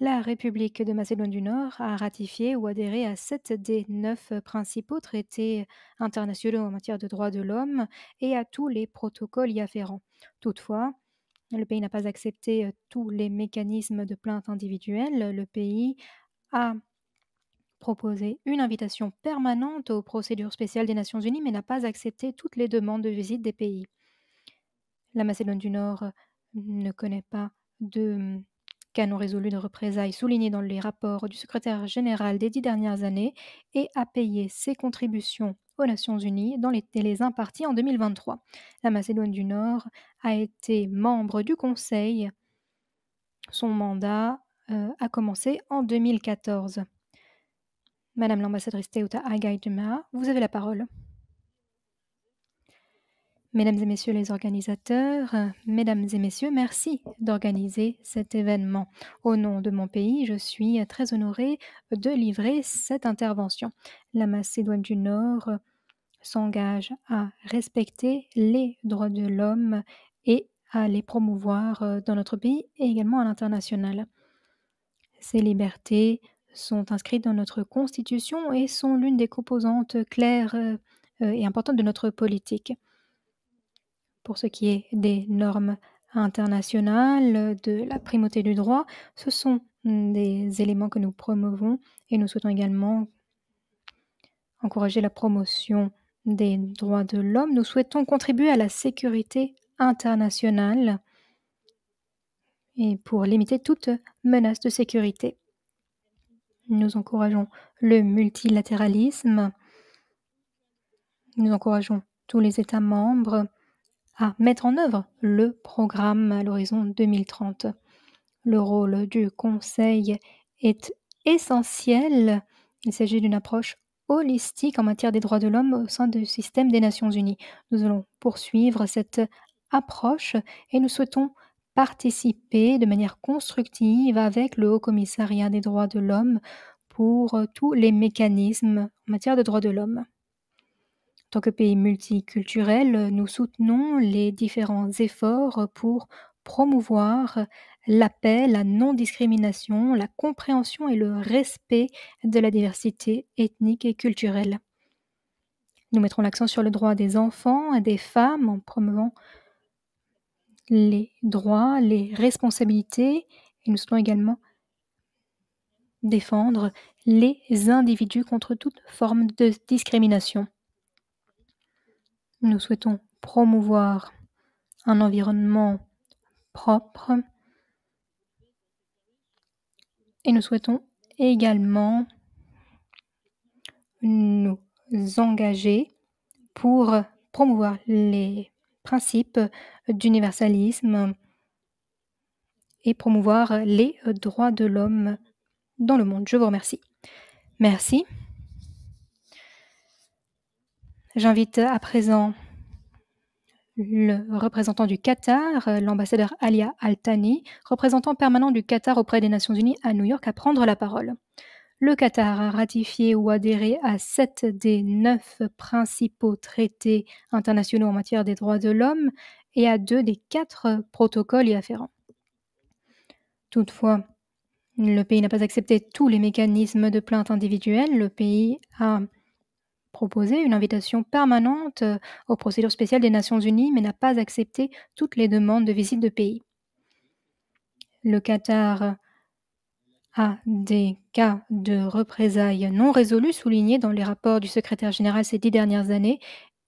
La République de Macédoine du Nord a ratifié ou adhéré à sept des neuf euh, principaux traités internationaux en matière de droits de l'homme et à tous les protocoles y afférents. Toutefois, le pays n'a pas accepté tous les mécanismes de plainte individuelle. Le pays a proposé une invitation permanente aux procédures spéciales des Nations Unies, mais n'a pas accepté toutes les demandes de visite des pays. La Macédoine du Nord euh, ne connaît pas de mm, canon résolu de représailles souligné dans les rapports du secrétaire général des dix dernières années et a payé ses contributions aux Nations Unies dans les délais impartis en 2023. La Macédoine du Nord a été membre du Conseil. Son mandat euh, a commencé en 2014. Madame l'ambassadrice Teuta Agaï duma vous avez la parole. Mesdames et messieurs les organisateurs, mesdames et messieurs, merci d'organiser cet événement. Au nom de mon pays, je suis très honorée de livrer cette intervention. La Macédoine du Nord s'engage à respecter les droits de l'homme et à les promouvoir dans notre pays et également à l'international. Ces libertés sont inscrites dans notre Constitution et sont l'une des composantes claires euh, euh, et importantes de notre politique. Pour ce qui est des normes internationales, de la primauté du droit, ce sont des éléments que nous promouvons et nous souhaitons également encourager la promotion des droits de l'homme. Nous souhaitons contribuer à la sécurité internationale et pour limiter toute menace de sécurité. Nous encourageons le multilatéralisme. Nous encourageons tous les États membres à mettre en œuvre le programme à l'horizon 2030. Le rôle du Conseil est essentiel. Il s'agit d'une approche holistique en matière des droits de l'homme au sein du système des Nations Unies. Nous allons poursuivre cette approche et nous souhaitons participer de manière constructive avec le Haut Commissariat des droits de l'homme pour euh, tous les mécanismes en matière de droits de l'homme. En tant que pays multiculturel, nous soutenons les différents efforts pour promouvoir la paix, la non-discrimination, la compréhension et le respect de la diversité ethnique et culturelle. Nous mettrons l'accent sur le droit des enfants et des femmes en promouvant les droits, les responsabilités, et nous souhaitons également défendre les individus contre toute forme de discrimination. Nous souhaitons promouvoir un environnement propre et nous souhaitons également nous engager pour promouvoir les principe d'universalisme et promouvoir les droits de l'homme dans le monde. Je vous remercie. Merci. J'invite à présent le représentant du Qatar, l'ambassadeur Alia al représentant permanent du Qatar auprès des Nations Unies à New York, à prendre la parole. Le Qatar a ratifié ou adhéré à sept des neuf principaux traités internationaux en matière des droits de l'homme et à deux des quatre protocoles y afférents. Toutefois, le pays n'a pas accepté tous les mécanismes de plainte individuelle. Le pays a proposé une invitation permanente euh, aux procédures spéciales des Nations Unies, mais n'a pas accepté toutes les demandes de visite de pays. Le Qatar à des cas de représailles non résolus soulignés dans les rapports du secrétaire général ces dix dernières années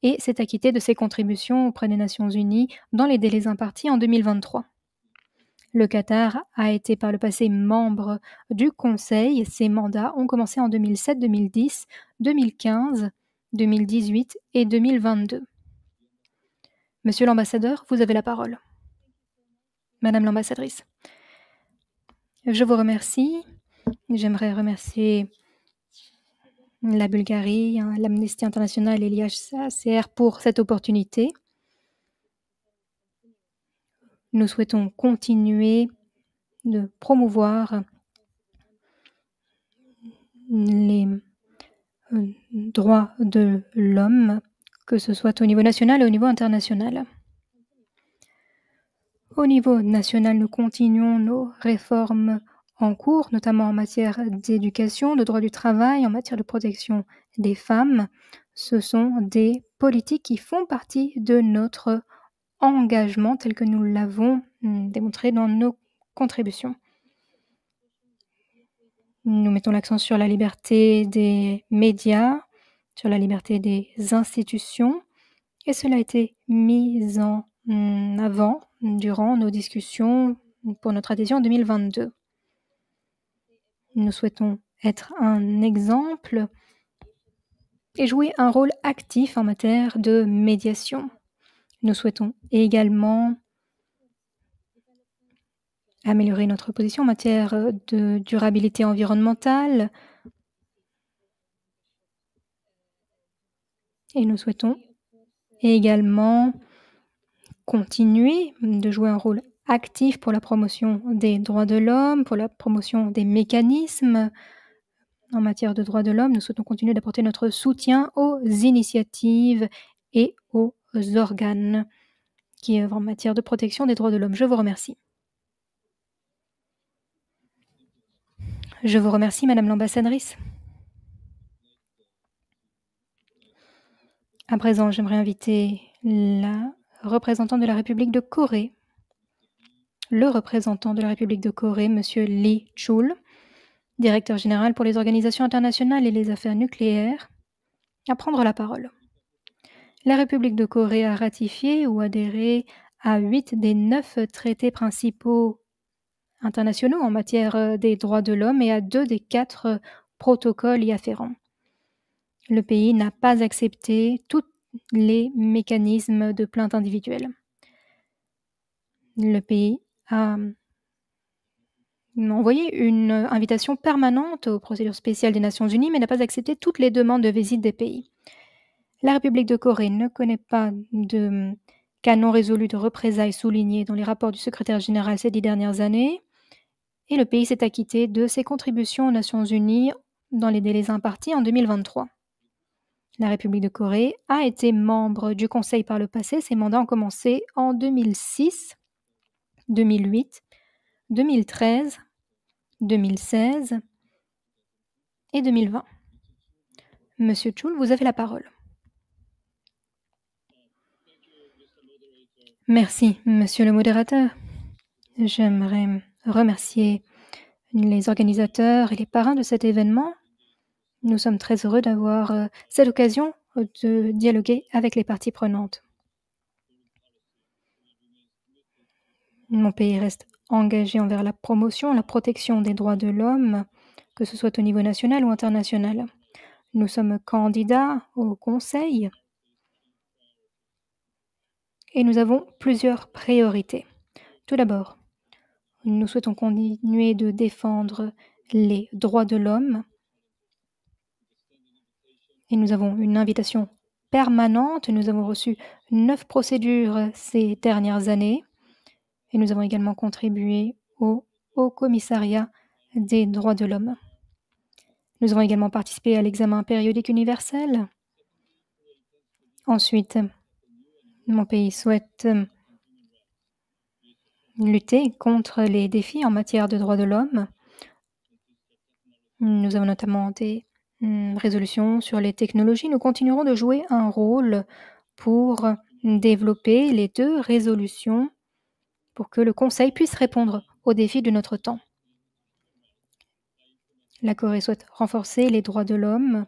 et s'est acquitté de ses contributions auprès des Nations Unies dans les délais impartis en 2023. Le Qatar a été par le passé membre du Conseil. Ses mandats ont commencé en 2007, 2010, 2015, 2018 et 2022. Monsieur l'ambassadeur, vous avez la parole. Madame l'ambassadrice, je vous remercie. J'aimerais remercier la Bulgarie, hein, l'Amnesty International et l'IHCR pour cette opportunité. Nous souhaitons continuer de promouvoir les euh, droits de l'homme, que ce soit au niveau national et au niveau international. Au niveau national, nous continuons nos réformes en cours, notamment en matière d'éducation, de droit du travail, en matière de protection des femmes. Ce sont des politiques qui font partie de notre engagement tel que nous l'avons hum, démontré dans nos contributions. Nous mettons l'accent sur la liberté des médias, sur la liberté des institutions, et cela a été mis en avant durant nos discussions pour notre adhésion en 2022. Nous souhaitons être un exemple et jouer un rôle actif en matière de médiation. Nous souhaitons également améliorer notre position en matière de durabilité environnementale et nous souhaitons également continuer de jouer un rôle actif pour la promotion des droits de l'homme, pour la promotion des mécanismes en matière de droits de l'homme. Nous souhaitons continuer d'apporter notre soutien aux initiatives et aux organes qui œuvrent en matière de protection des droits de l'homme. Je vous remercie. Je vous remercie, Madame l'ambassadrice. À présent, j'aimerais inviter la représentant de la République de Corée, le représentant de la République de Corée, M. Lee Chul, directeur général pour les organisations internationales et les affaires nucléaires, à prendre la parole. La République de Corée a ratifié ou adhéré à huit des neuf traités principaux internationaux en matière euh, des droits de l'homme et à deux des quatre euh, protocoles y afférents. Le pays n'a pas accepté toute les mécanismes de plainte individuelle. Le pays a envoyé une invitation permanente aux procédures spéciales des Nations Unies, mais n'a pas accepté toutes les demandes de visite des pays. La République de Corée ne connaît pas de cas non de représailles soulignés dans les rapports du secrétaire général ces dix dernières années, et le pays s'est acquitté de ses contributions aux Nations Unies dans les délais impartis en 2023. La République de Corée a été membre du Conseil par le passé. Ses mandats ont commencé en 2006, 2008, 2013, 2016 et 2020. Monsieur Chul, vous avez la parole. Merci, monsieur le modérateur. J'aimerais remercier les organisateurs et les parrains de cet événement nous sommes très heureux d'avoir euh, cette occasion euh, de dialoguer avec les parties prenantes. Mon pays reste engagé envers la promotion, la protection des droits de l'homme, que ce soit au niveau national ou international. Nous sommes candidats au Conseil et nous avons plusieurs priorités. Tout d'abord, nous souhaitons continuer de défendre les droits de l'homme nous avons une invitation permanente. Nous avons reçu neuf procédures ces dernières années et nous avons également contribué au Haut Commissariat des droits de l'homme. Nous avons également participé à l'examen périodique universel. Ensuite, mon pays souhaite lutter contre les défis en matière de droits de l'homme. Nous avons notamment des Hmm, résolution sur les technologies, nous continuerons de jouer un rôle pour développer les deux résolutions pour que le Conseil puisse répondre aux défis de notre temps. La Corée souhaite renforcer les droits de l'homme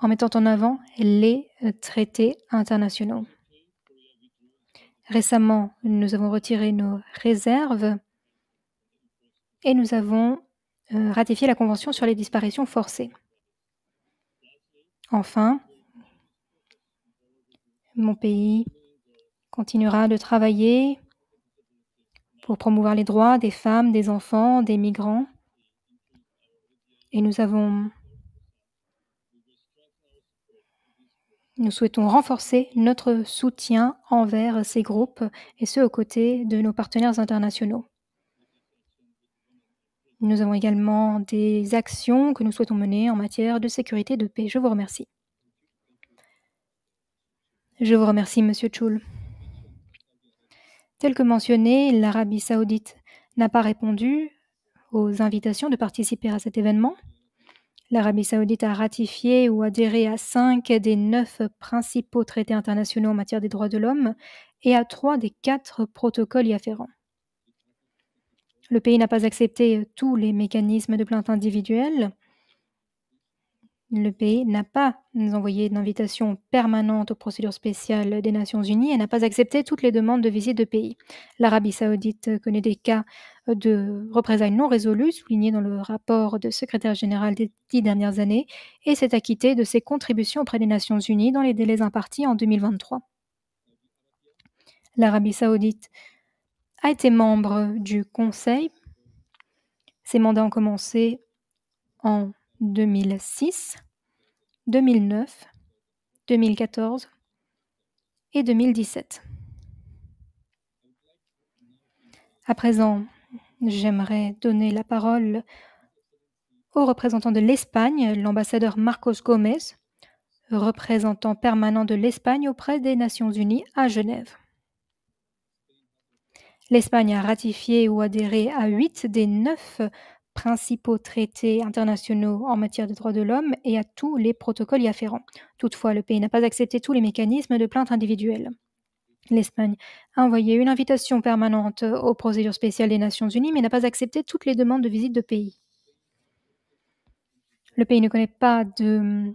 en mettant en avant les traités internationaux. Récemment, nous avons retiré nos réserves et nous avons euh, ratifier la Convention sur les disparitions forcées. Enfin, mon pays continuera de travailler pour promouvoir les droits des femmes, des enfants, des migrants. Et nous avons Nous souhaitons renforcer notre soutien envers ces groupes et ce aux côtés de nos partenaires internationaux. Nous avons également des actions que nous souhaitons mener en matière de sécurité et de paix. Je vous remercie. Je vous remercie, Monsieur Choul. Tel que mentionné, l'Arabie saoudite n'a pas répondu aux invitations de participer à cet événement. L'Arabie saoudite a ratifié ou adhéré à cinq des neuf principaux traités internationaux en matière des droits de l'homme et à trois des quatre protocoles y afférents. Le pays n'a pas accepté euh, tous les mécanismes de plainte individuelle. Le pays n'a pas envoyé d'invitation permanente aux procédures spéciales des Nations Unies et n'a pas accepté toutes les demandes de visite de pays. L'Arabie saoudite connaît des cas euh, de représailles non résolues, soulignés dans le rapport de secrétaire général des dix dernières années, et s'est acquittée de ses contributions auprès des Nations Unies dans les délais impartis en 2023. L'Arabie saoudite a été membre du Conseil. Ses mandats ont commencé en 2006, 2009, 2014 et 2017. À présent, j'aimerais donner la parole au représentant de l'Espagne, l'ambassadeur Marcos Gomez, représentant permanent de l'Espagne auprès des Nations Unies à Genève. L'Espagne a ratifié ou adhéré à huit des neuf principaux traités internationaux en matière de droits de l'homme et à tous les protocoles y afférents. Toutefois, le pays n'a pas accepté tous les mécanismes de plainte individuelle. L'Espagne a envoyé une invitation permanente aux procédures spéciales des Nations Unies, mais n'a pas accepté toutes les demandes de visite de pays. Le pays ne connaît pas de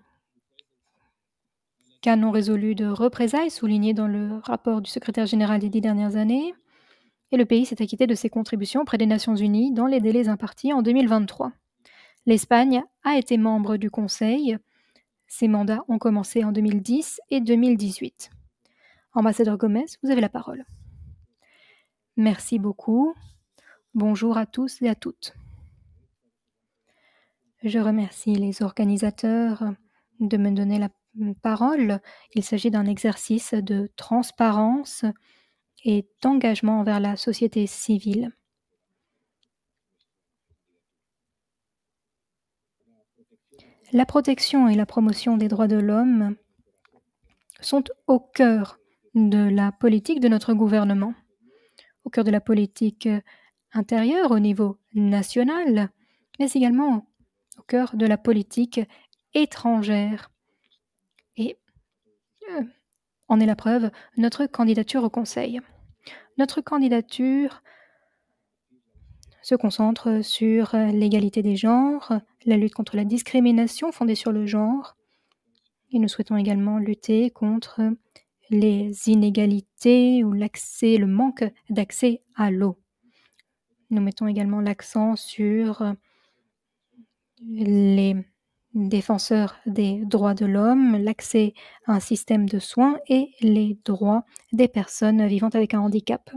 cas non résolus de représailles soulignés dans le rapport du secrétaire général des dix dernières années et le pays s'est acquitté de ses contributions auprès des Nations Unies dans les délais impartis en 2023. L'Espagne a été membre du Conseil. Ses mandats ont commencé en 2010 et 2018. Ambassadeur Gomez, vous avez la parole. Merci beaucoup. Bonjour à tous et à toutes. Je remercie les organisateurs de me donner la parole. Il s'agit d'un exercice de transparence et d'engagement envers la société civile. La protection et la promotion des droits de l'homme sont au cœur de la politique de notre gouvernement, au cœur de la politique intérieure au niveau national, mais également au cœur de la politique étrangère. Et euh, en est la preuve, notre candidature au Conseil. Notre candidature se concentre sur euh, l'égalité des genres, la lutte contre la discrimination fondée sur le genre, et nous souhaitons également lutter contre les inégalités ou l'accès, le manque d'accès à l'eau. Nous mettons également l'accent sur les défenseur des droits de l'homme, l'accès à un système de soins et les droits des personnes vivant avec un handicap.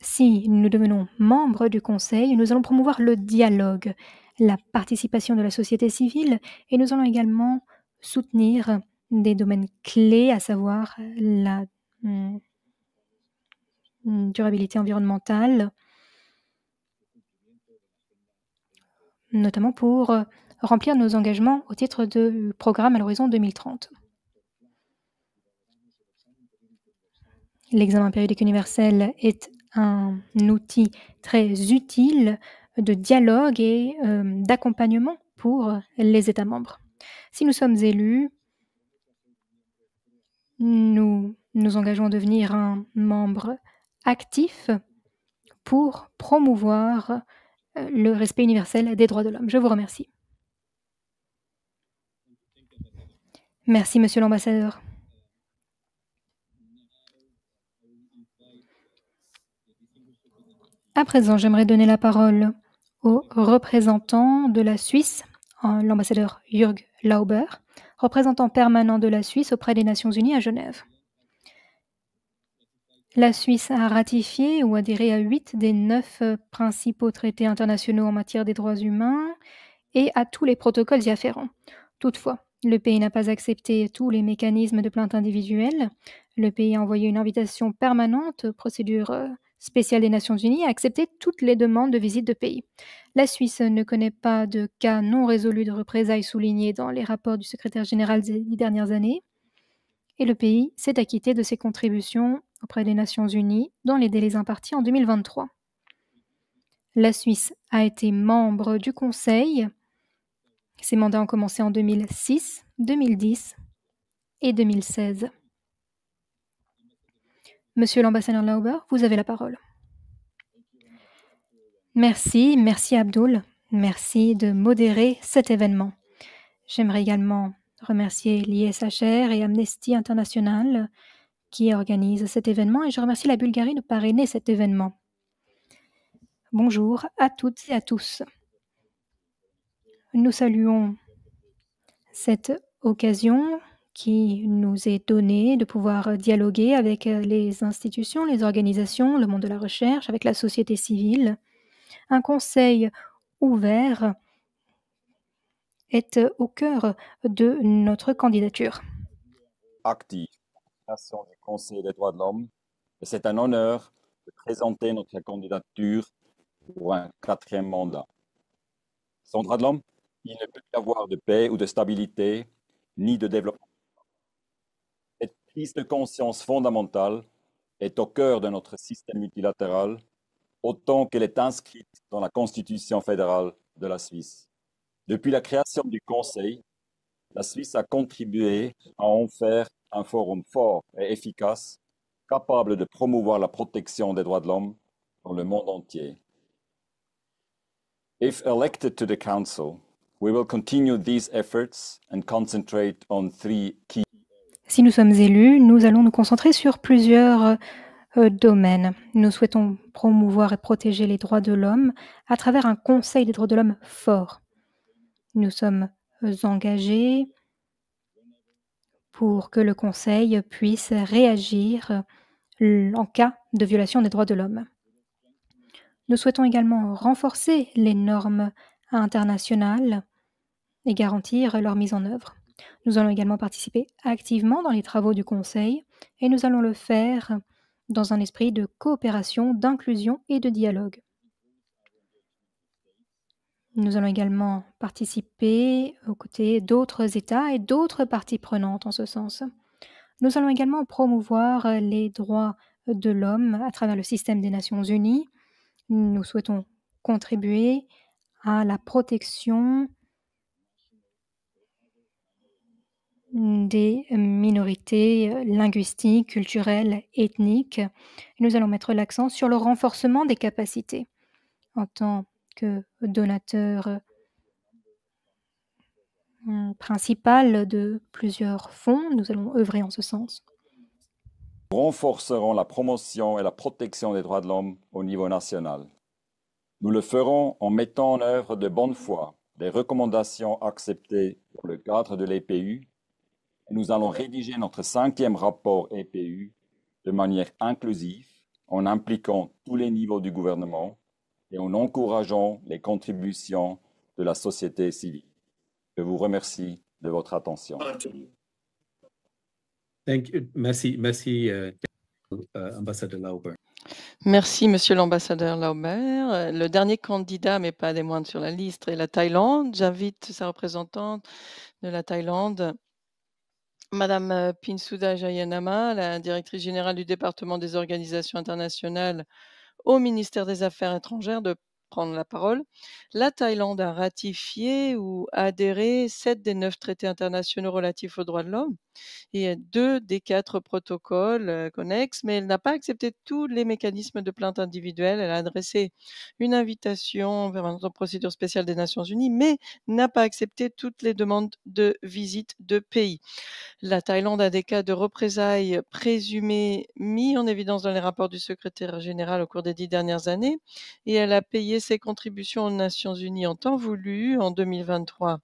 Si nous devenons membres du Conseil, nous allons promouvoir le dialogue, la participation de la société civile et nous allons également soutenir des domaines clés, à savoir la hum, durabilité environnementale, notamment pour euh, remplir nos engagements au titre du euh, programme à l'horizon 2030. L'examen périodique universel est un outil très utile de dialogue et euh, d'accompagnement pour les États membres. Si nous sommes élus, nous nous engageons à devenir un membre actif pour promouvoir euh, le respect universel des droits de l'homme. Je vous remercie. Merci, Monsieur l'ambassadeur. À présent, j'aimerais donner la parole au représentant de la Suisse, euh, l'ambassadeur Jürg Lauber, représentant permanent de la Suisse auprès des Nations Unies à Genève. La Suisse a ratifié ou adhéré à huit des neuf euh, principaux traités internationaux en matière des droits humains et à tous les protocoles y afférents. Toutefois, le pays n'a pas accepté tous les mécanismes de plainte individuelle. Le pays a envoyé une invitation permanente, procédure euh, spéciale des Nations Unies, à accepter toutes les demandes de visite de pays. La Suisse ne connaît pas de cas non résolus de représailles soulignés dans les rapports du secrétaire général des dernières années. Et le pays s'est acquitté de ses contributions auprès des Nations Unies dans les délais impartis en 2023. La Suisse a été membre du Conseil. Ses mandats ont commencé en 2006, 2010 et 2016. Monsieur l'ambassadeur Lauber, vous avez la parole. Merci, merci Abdoul, merci de modérer cet événement. J'aimerais également remercier l'ISHR et Amnesty International qui organise cet événement et je remercie la Bulgarie de parrainer cet événement. Bonjour à toutes et à tous. Nous saluons cette occasion qui nous est donnée de pouvoir dialoguer avec les institutions, les organisations, le monde de la recherche, avec la société civile. Un conseil ouvert est au cœur de notre candidature du Conseil des droits de l'homme. Et c'est un honneur de présenter notre candidature pour un quatrième mandat. Sans droits de l'homme, il ne peut y avoir de paix ou de stabilité, ni de développement. Cette prise de conscience fondamentale est au cœur de notre système multilatéral, autant qu'elle est inscrite dans la Constitution fédérale de la Suisse. Depuis la création du Conseil, la Suisse a contribué à en faire un forum fort et efficace, capable de promouvoir la protection des droits de l'homme dans le monde entier. si nous sommes élus, nous allons nous concentrer sur plusieurs euh, domaines. Nous souhaitons promouvoir et protéger les droits de l'homme à travers un Conseil des droits de l'homme fort. Nous sommes euh, engagés pour que le Conseil puisse réagir en cas de violation des droits de l'homme. Nous souhaitons également renforcer les normes internationales et garantir leur mise en œuvre. Nous allons également participer activement dans les travaux du Conseil et nous allons le faire dans un esprit de coopération, d'inclusion et de dialogue. Nous allons également participer aux côtés d'autres États et d'autres parties prenantes en ce sens. Nous allons également promouvoir les droits de l'homme à travers le système des Nations Unies. Nous souhaitons contribuer à la protection des minorités linguistiques, culturelles, ethniques. Nous allons mettre l'accent sur le renforcement des capacités en tant que donateur euh, euh, principal de plusieurs fonds. Nous allons œuvrer en ce sens. Nous renforcerons la promotion et la protection des droits de l'homme au niveau national. Nous le ferons en mettant en œuvre de bonne foi les recommandations acceptées dans le cadre de l'EPU. nous allons rédiger notre cinquième rapport EPU de manière inclusive en impliquant tous les niveaux du gouvernement et en encourageant les contributions de la société civile. Je vous remercie de votre attention. Merci, merci, euh, euh, Merci, monsieur l'ambassadeur Lauber. Euh, le dernier candidat, mais pas des moindres sur la liste, est la Thaïlande. J'invite sa représentante de la Thaïlande, madame Pinsuda Jayanama, la directrice générale du département des organisations internationales au ministère des Affaires étrangères de prendre la parole, la Thaïlande a ratifié ou adhéré sept des neuf traités internationaux relatifs aux droits de l'homme et deux des quatre protocoles euh, connexes, mais elle n'a pas accepté tous les mécanismes de plainte individuelle. Elle a adressé une invitation vers une procédure spéciale des Nations Unies, mais n'a pas accepté toutes les demandes de visite de pays. La Thaïlande a des cas de représailles présumées mis en évidence dans les rapports du secrétaire général au cours des dix dernières années et elle a payé ses contributions aux Nations Unies en temps voulu en 2023.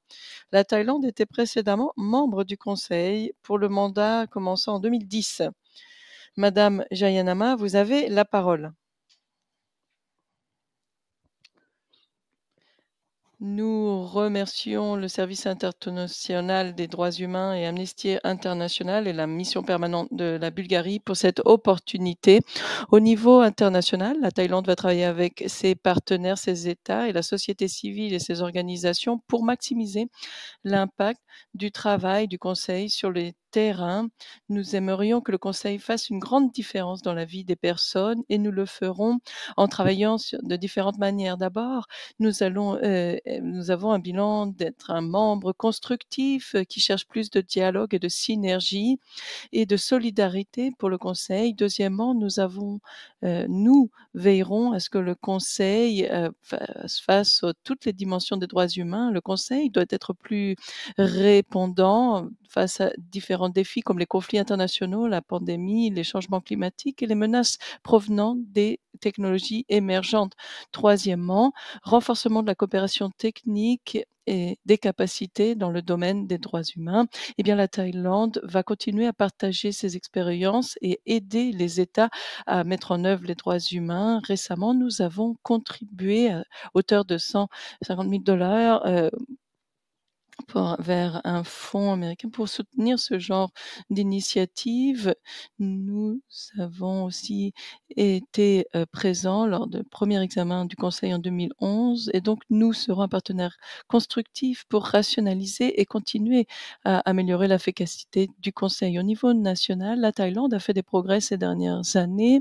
La Thaïlande était précédemment membre du Conseil pour le mandat commençant en 2010. Madame Jayanama, vous avez la parole. Nous remercions le Service international des droits humains et Amnesty International et la mission permanente de la Bulgarie pour cette opportunité. Au niveau international, la Thaïlande va travailler avec ses partenaires, ses États et la société civile et ses organisations pour maximiser l'impact du travail du Conseil sur les terrain. Nous aimerions que le Conseil fasse une grande différence dans la vie des personnes et nous le ferons en travaillant de différentes manières. D'abord, nous allons euh, nous avons un bilan d'être un membre constructif euh, qui cherche plus de dialogue et de synergie et de solidarité pour le Conseil. Deuxièmement, nous avons, euh, nous veillerons à ce que le Conseil euh, face à toutes les dimensions des droits humains. Le Conseil doit être plus répondant face à différents défis comme les conflits internationaux, la pandémie, les changements climatiques et les menaces provenant des technologies émergentes. Troisièmement, renforcement de la coopération techniques et des capacités dans le domaine des droits humains, eh bien la Thaïlande va continuer à partager ses expériences et aider les États à mettre en œuvre les droits humains. Récemment, nous avons contribué à hauteur de 150 000 dollars euh, vers un fonds américain pour soutenir ce genre d'initiative. Nous avons aussi été euh, présents lors du premier examen du Conseil en 2011 et donc nous serons un partenaire constructif pour rationaliser et continuer à améliorer l'efficacité du Conseil. Au niveau national, la Thaïlande a fait des progrès ces dernières années.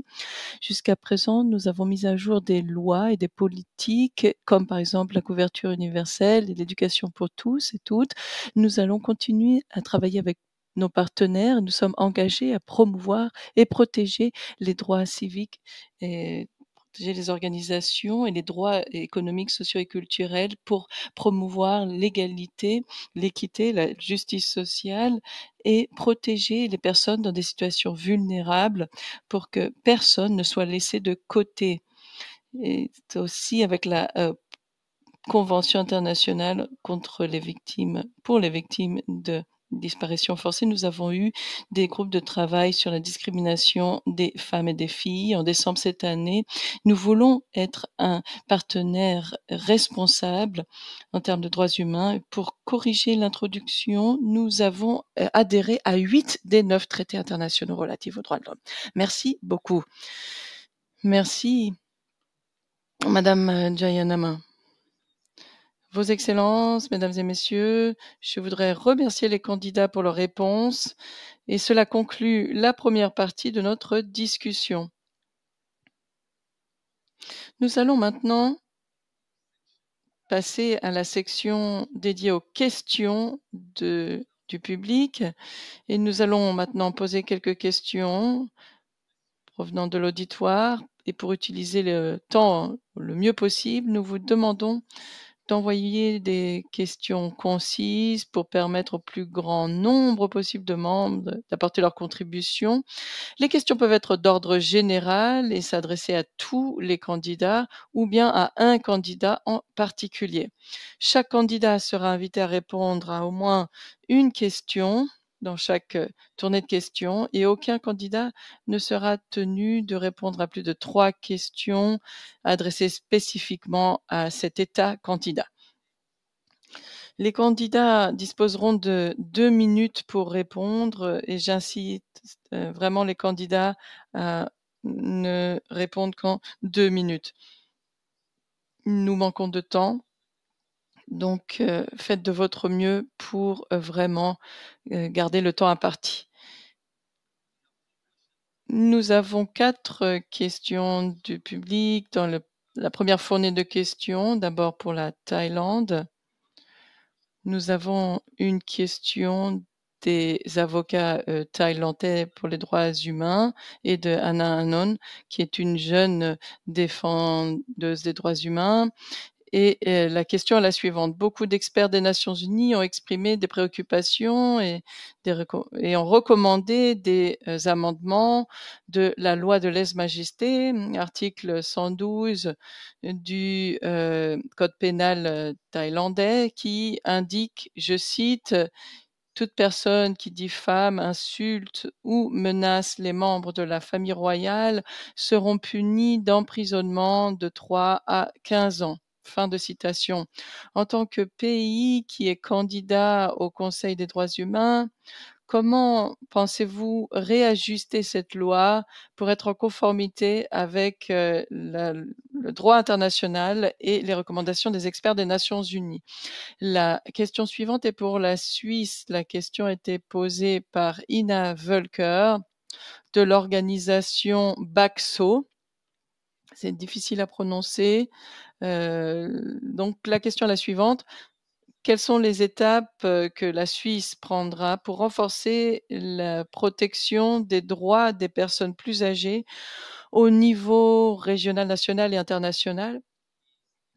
Jusqu'à présent, nous avons mis à jour des lois et des politiques comme par exemple la couverture universelle et l'éducation pour tous et tout nous allons continuer à travailler avec nos partenaires. Nous sommes engagés à promouvoir et protéger les droits civiques et protéger les organisations et les droits économiques, sociaux et culturels pour promouvoir l'égalité, l'équité, la justice sociale et protéger les personnes dans des situations vulnérables pour que personne ne soit laissé de côté. Et aussi avec la euh, Convention internationale contre les victimes, pour les victimes de disparition forcée, nous avons eu des groupes de travail sur la discrimination des femmes et des filles en décembre cette année. Nous voulons être un partenaire responsable en termes de droits humains. Pour corriger l'introduction, nous avons euh, adhéré à huit des neuf traités internationaux relatifs aux droits de l'homme. Merci beaucoup. Merci, Madame Jayanama. Vos Excellences, Mesdames et Messieurs, je voudrais remercier les candidats pour leurs réponses et cela conclut la première partie de notre discussion. Nous allons maintenant passer à la section dédiée aux questions du public et nous allons maintenant poser quelques questions provenant de l'auditoire et pour utiliser le temps le mieux possible, nous vous demandons d'envoyer des questions concises pour permettre au plus grand nombre possible de membres d'apporter leur contribution. Les questions peuvent être d'ordre général et s'adresser à tous les candidats ou bien à un candidat en particulier. Chaque candidat sera invité à répondre à au moins une question dans chaque tournée de questions et aucun candidat ne sera tenu de répondre à plus de trois questions adressées spécifiquement à cet État candidat. Les candidats disposeront de deux minutes pour répondre et j'incite vraiment les candidats à euh, ne répondre qu'en deux minutes. Nous manquons de temps donc, euh, faites de votre mieux pour euh, vraiment euh, garder le temps à partie. Nous avons quatre questions du public dans la première fournée de questions. D'abord pour la Thaïlande. Nous avons une question des avocats thaïlandais pour les droits humains et de Anna Anon, qui est une jeune défendeuse des droits humains et la question est la suivante. Beaucoup d'experts des Nations Unies ont exprimé des préoccupations et, ont recommandé des euh, amendements de la loi de laise majesté mmh, article 112 du euh, Code pénal thaïlandais, qui indique, je cite, toute personne qui diffame, insulte ou menace les membres de la famille royale seront punies d'emprisonnement de 3 à 15 ans. Fin de citation. En tant que pays qui est candidat au Conseil des droits humains, comment pensez-vous réajuster cette loi pour être en conformité avec euh, le droit international et les recommandations des experts des Nations Unies La question suivante est pour la Suisse. La question a été posée par Ina Völker de l'organisation BAXO. C'est difficile à prononcer. Euh, donc la question est la suivante. Quelles sont les étapes euh, que la Suisse prendra pour renforcer la protection des droits des personnes plus âgées au niveau régional, national et international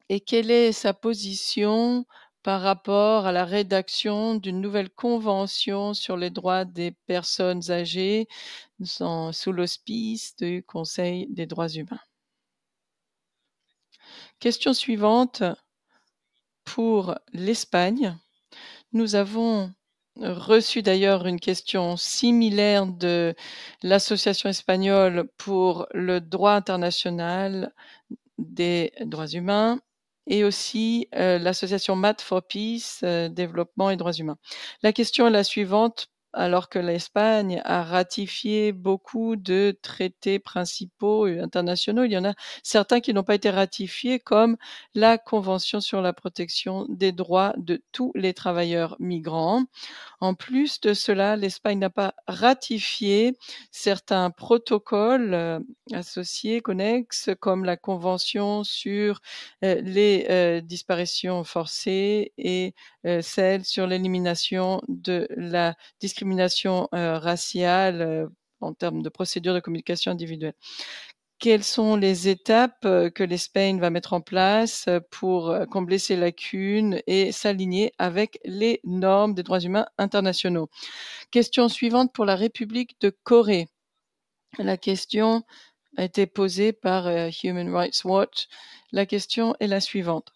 Et quelle est sa position par rapport à la rédaction d'une nouvelle convention sur les droits des personnes âgées sous l'hospice du Conseil des droits humains Question suivante pour l'Espagne. Nous avons reçu d'ailleurs une question similaire de l'Association espagnole pour le droit international des droits humains et aussi euh, l'association Mat for Peace, euh, développement et droits humains. La question est la suivante alors que l'Espagne a ratifié beaucoup de traités principaux internationaux. Il y en a certains qui n'ont pas été ratifiés, comme la Convention sur la protection des droits de tous les travailleurs migrants. En plus de cela, l'Espagne n'a pas ratifié certains protocoles euh, associés, connexes, comme la Convention sur euh, les euh, disparitions forcées et celle sur l'élimination de la discrimination discrimination euh, raciale euh, en termes de procédures de communication individuelle quelles sont les étapes euh, que l'Espagne va mettre en place pour combler ces lacunes et s'aligner avec les normes des droits humains internationaux. Question suivante pour la République de Corée. La question a été posée par Human Rights Watch. La question est la suivante.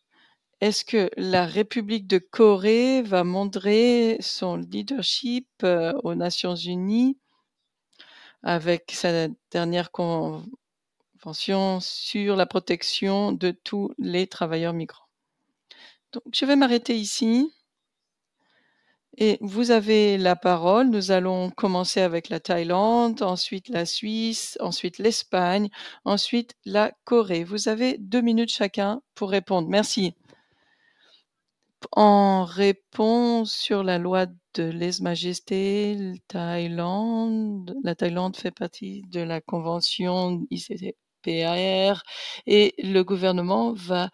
Est-ce que la République de Corée va montrer son leadership euh, aux Nations Unies avec sa dernière convention sur la protection de tous les travailleurs migrants Donc, je vais m'arrêter ici. Et vous avez la parole. Nous allons commencer avec la Thaïlande, ensuite la Suisse, ensuite l'Espagne, ensuite la Corée. Vous avez deux minutes chacun pour répondre. Merci en réponse sur la loi de les majesté Thaïlande. La Thaïlande fait partie de la convention ICT et le gouvernement va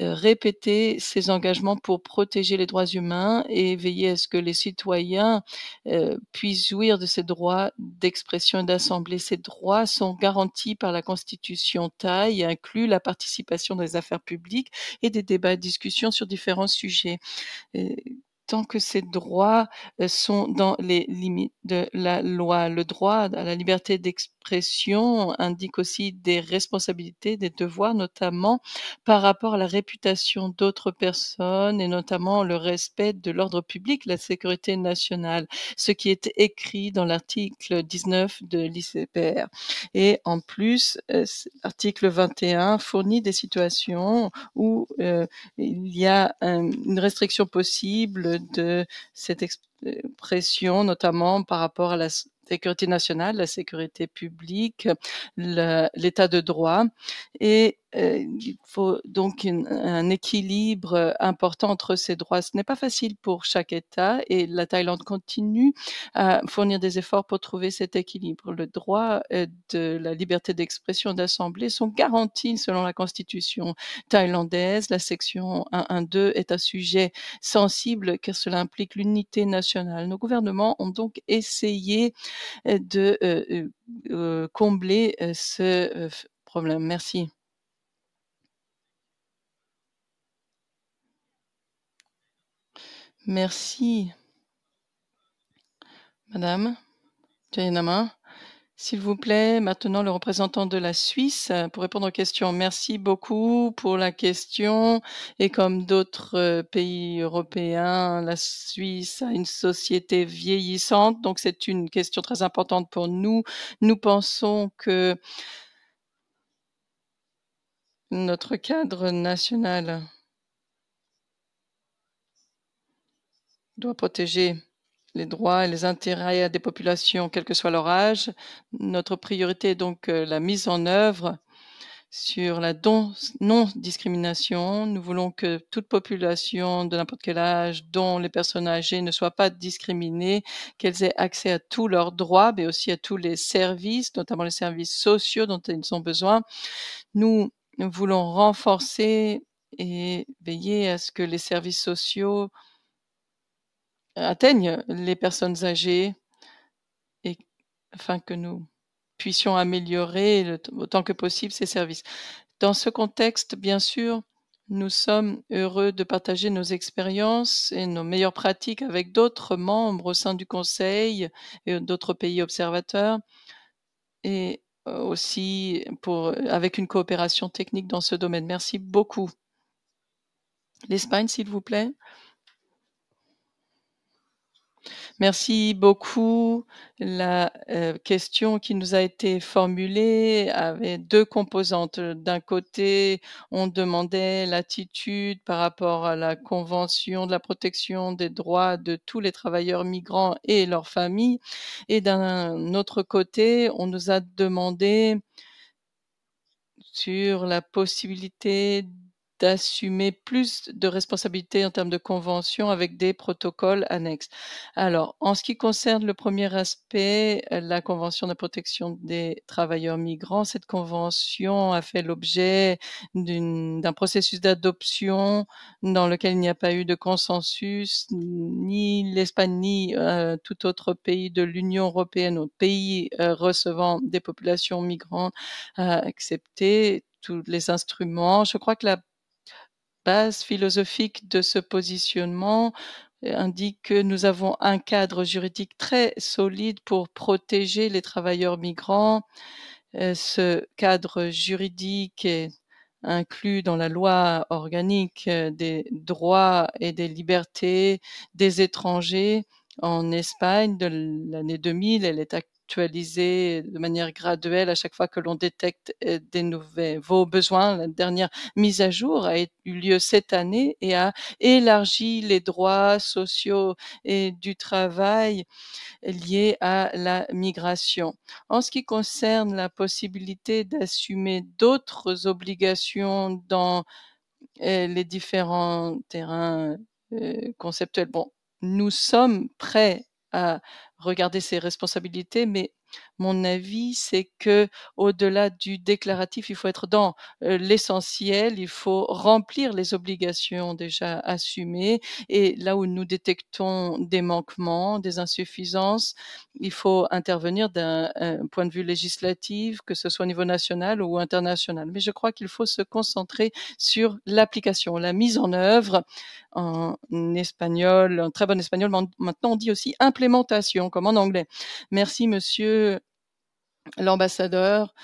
euh, répéter ses engagements pour protéger les droits humains et veiller à ce que les citoyens euh, puissent jouir de ces droits d'expression et d'assemblée. Ces droits sont garantis par la Constitution thaïe, et incluent la participation dans les affaires publiques et des débats et discussions sur différents sujets. Euh, tant que ces droits euh, sont dans les limites de la loi. Le droit à la liberté d'expression indique aussi des responsabilités, des devoirs, notamment par rapport à la réputation d'autres personnes et notamment le respect de l'ordre public, la sécurité nationale, ce qui est écrit dans l'article 19 de l'ICPR. Et en plus, euh, l'article 21 fournit des situations où euh, il y a une restriction possible de cette expression, euh, notamment par rapport à la sécurité nationale, la sécurité publique, l'état de droit. Et euh, il faut donc un équilibre important entre ces droits. Ce n'est pas facile pour chaque État et la Thaïlande continue à fournir des efforts pour trouver cet équilibre. Le droit euh, de la liberté d'expression d'assemblée sont garantis selon la Constitution thaïlandaise. La section 112 est un sujet sensible car cela implique l'unité nationale. Nos gouvernements ont donc essayé euh, de euh, euh, combler ce problème. Merci. Merci. Madame main s'il vous plaît, maintenant le représentant de la Suisse euh, pour répondre aux questions. Merci beaucoup pour la question. Et comme d'autres euh, pays européens, la Suisse a une société vieillissante, donc c'est une question très importante pour nous. Nous pensons que notre cadre national doit protéger les droits et les intérêts des populations, quel que soit leur âge. Notre priorité est donc euh, la mise en œuvre sur la non-discrimination. Nous voulons que toute population de n'importe quel âge, dont les personnes âgées, ne soit pas discriminée, qu'elles aient accès à tous leurs droits, mais aussi à tous les services, notamment les services sociaux dont elles ont besoin. Nous, nous voulons renforcer et veiller à ce que les services sociaux atteignent les personnes âgées et afin que nous puissions améliorer autant que possible ces services. Dans ce contexte, bien sûr, nous sommes heureux de partager nos expériences et nos meilleures pratiques avec d'autres membres au sein du Conseil et d'autres pays observateurs et euh, aussi avec une coopération technique dans ce domaine. Merci beaucoup. L'Espagne, s'il vous plaît. Merci beaucoup. La euh, question qui nous a été formulée avait deux composantes. D'un côté, on demandait l'attitude par rapport à la Convention de la protection des droits de tous les travailleurs migrants et leurs familles. Et d'un autre côté, on nous a demandé sur la possibilité d'assumer plus de responsabilités en termes de conventions avec des protocoles annexes. Alors, en ce qui concerne le premier aspect, euh, la Convention de protection des travailleurs migrants, cette convention a fait l'objet d'un processus d'adoption dans lequel il n'y a pas eu de consensus, ni l'Espagne ni euh, tout autre pays de l'Union européenne ou pays euh, recevant des populations migrantes a accepté tous les instruments. Je crois que la base philosophique de ce positionnement euh, indique que nous avons un cadre juridique très solide pour protéger les travailleurs migrants. Euh, ce cadre juridique est inclus dans la loi organique euh, des droits et des libertés des étrangers en Espagne de l'année 2000. Elle est actualiser de manière graduelle à chaque fois que l'on détecte euh, des nouveaux besoins. La dernière mise à jour a eu lieu cette année et a élargi les droits sociaux et du travail liés à la migration. En ce qui concerne la possibilité d'assumer d'autres obligations dans euh, les différents terrains euh, conceptuels, nous sommes prêts à regarder ses responsabilités, mais mon avis, c'est que au-delà du déclaratif, il faut être dans l'essentiel, il faut remplir les obligations déjà assumées et là où nous détectons des manquements, des insuffisances, il faut intervenir d'un point de vue législatif, que ce soit au niveau national ou international. Mais je crois qu'il faut se concentrer sur l'application, la mise en œuvre en espagnol, en très bon espagnol, maintenant on dit aussi implémentation comme en anglais. Merci, monsieur l'ambassadeur.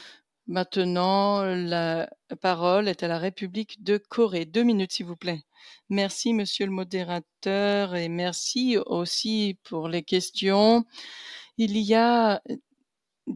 Maintenant, la parole est à la République de Corée. Deux minutes, s'il vous plaît. Merci, monsieur le modérateur, et merci aussi pour les questions. Il y a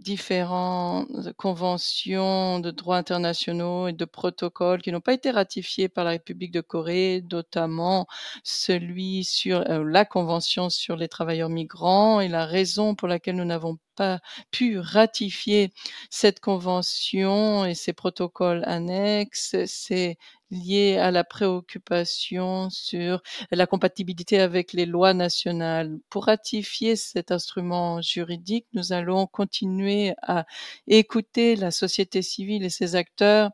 différentes euh, conventions de droits internationaux et de protocoles qui n'ont pas été ratifiés par la République de Corée, notamment celui sur euh, la convention sur les travailleurs migrants et la raison pour laquelle nous n'avons pas pu ratifier cette convention et ses protocoles annexes, c'est lié à la préoccupation sur la compatibilité avec les lois nationales. Pour ratifier cet instrument juridique, nous allons continuer à écouter la société civile et ses acteurs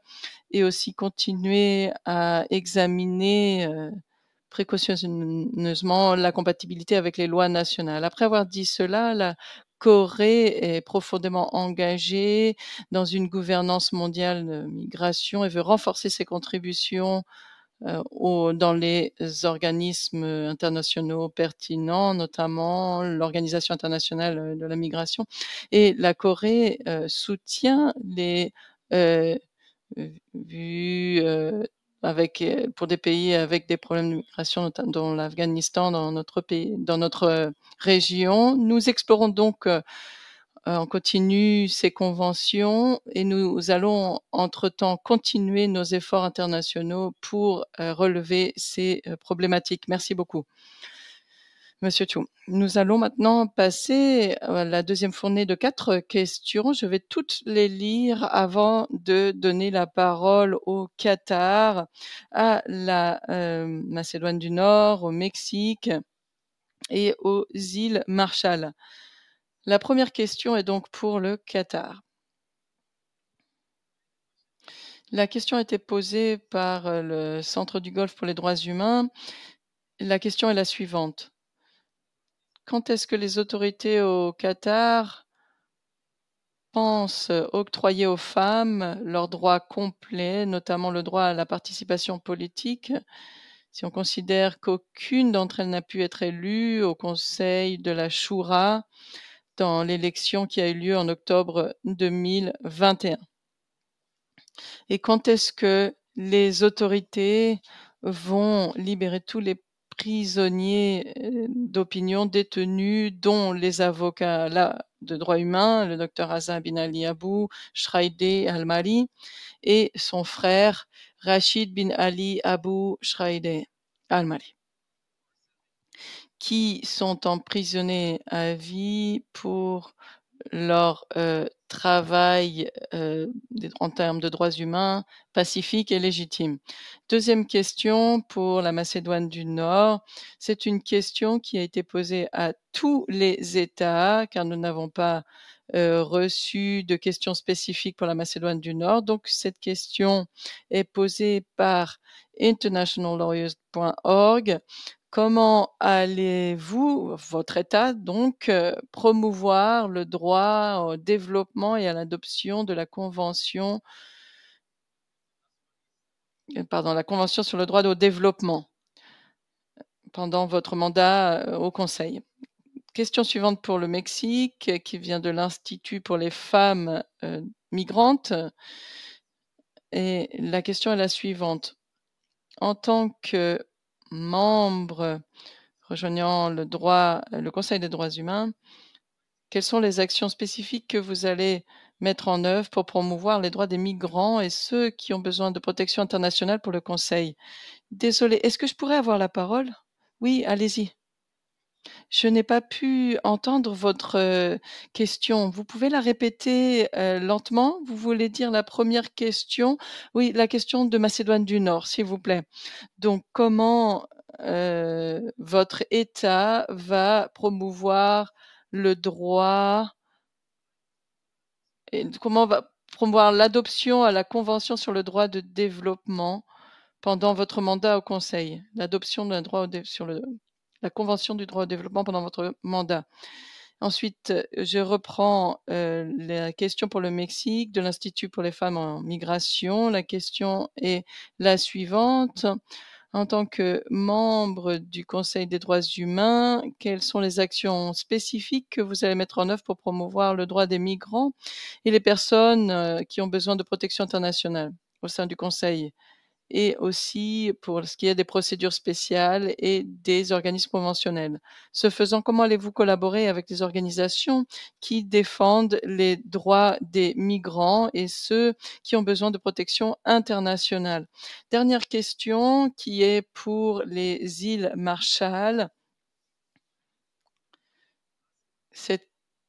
et aussi continuer à examiner euh, précautionneusement la compatibilité avec les lois nationales. Après avoir dit cela, la Corée est profondément engagée dans une gouvernance mondiale de migration et veut renforcer ses contributions euh, au, dans les organismes internationaux pertinents, notamment l'Organisation internationale euh, de la migration. Et la Corée euh, soutient les avec euh, pour des pays avec des problèmes de migration, dont l'Afghanistan, dans notre pays, dans notre euh, région. Nous explorons donc euh, en continu ces conventions et nous allons entre-temps continuer nos efforts internationaux pour relever ces problématiques. Merci beaucoup. Monsieur Chou. Nous allons maintenant passer à euh, la deuxième fournée de quatre questions. Je vais toutes les lire avant de donner la parole au Qatar, à la euh, Macédoine du Nord, au Mexique et aux îles Marshall. La première question est donc pour le Qatar. La question a été posée par euh, le Centre du Golfe pour les droits humains. La question est la suivante. Quand est-ce que les autorités au Qatar pensent octroyer aux femmes leurs droits complets, notamment le droit à la participation politique, si on considère qu'aucune d'entre elles n'a pu être élue au Conseil de la Choura dans l'élection qui a eu lieu en octobre 2021 Et quand est-ce que les autorités vont libérer tous les prisonniers euh, d'opinion détenus, dont les avocats de droit humain, le docteur Hazan bin Ali Abou, Shraideh al Mali et son frère Rachid bin Ali Abou Shraideh al Mali, qui sont emprisonnés à vie pour leur euh, travail euh, en termes de droits humains pacifique et légitime. Deuxième question pour la Macédoine du Nord, c'est une question qui a été posée à tous les États car nous n'avons pas euh, reçu de questions spécifiques pour la Macédoine du Nord. Donc cette question est posée par internationallawyers.org Comment allez-vous, votre État, donc, euh, promouvoir le droit au développement et à l'adoption de la Convention, euh, pardon, la Convention sur le droit au développement euh, pendant votre mandat au Conseil Question suivante pour le Mexique, qui vient de l'Institut pour les femmes migrantes. Et la question est la suivante. En tant que membres rejoignant le, droit, le Conseil des droits humains, quelles sont les actions spécifiques que vous allez mettre en œuvre pour promouvoir les droits des migrants et ceux qui ont besoin de protection internationale pour le Conseil Désolé, est-ce que je pourrais avoir la parole Oui, allez-y. Je n'ai pas pu entendre votre, question. Vous pouvez la répéter, lentement? Vous voulez dire la première question? Oui, la question de Macédoine du Nord, s'il vous plaît. Donc comment, votre État va promouvoir le droit et comment va promouvoir l'adoption à la Convention sur le droit de développement pendant votre mandat au Conseil? L'adoption d'un droit sur le la Convention du droit au développement pendant votre mandat. Ensuite, euh, je reprends euh, la question pour le Mexique de l'Institut pour les femmes en migration. La question est la suivante. En tant que membre du Conseil des droits humains, quelles sont les actions spécifiques que vous allez mettre en œuvre pour promouvoir le droit des migrants et les personnes euh, qui ont besoin de protection internationale au sein du Conseil et aussi pour ce qui est des procédures spéciales et des organismes conventionnels. Ce faisant, comment allez-vous collaborer avec des organisations qui défendent les droits des migrants et ceux qui ont besoin de protection internationale Dernière question qui est pour les îles Marshall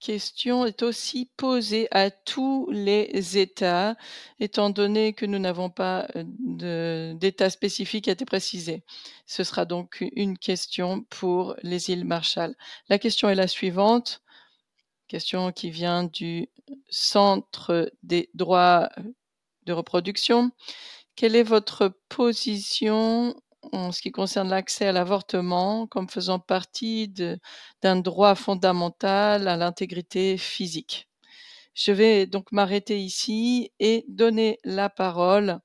question est aussi posée à tous les États, étant donné que nous n'avons pas euh, d'État spécifique à été précisé. Ce sera donc une question pour les îles Marshall. La question est la suivante, question qui vient du Centre des droits de reproduction. Quelle est votre position en ce qui concerne l'accès à l'avortement comme faisant partie d'un droit fondamental à l'intégrité physique. Je vais donc m'arrêter ici et donner la parole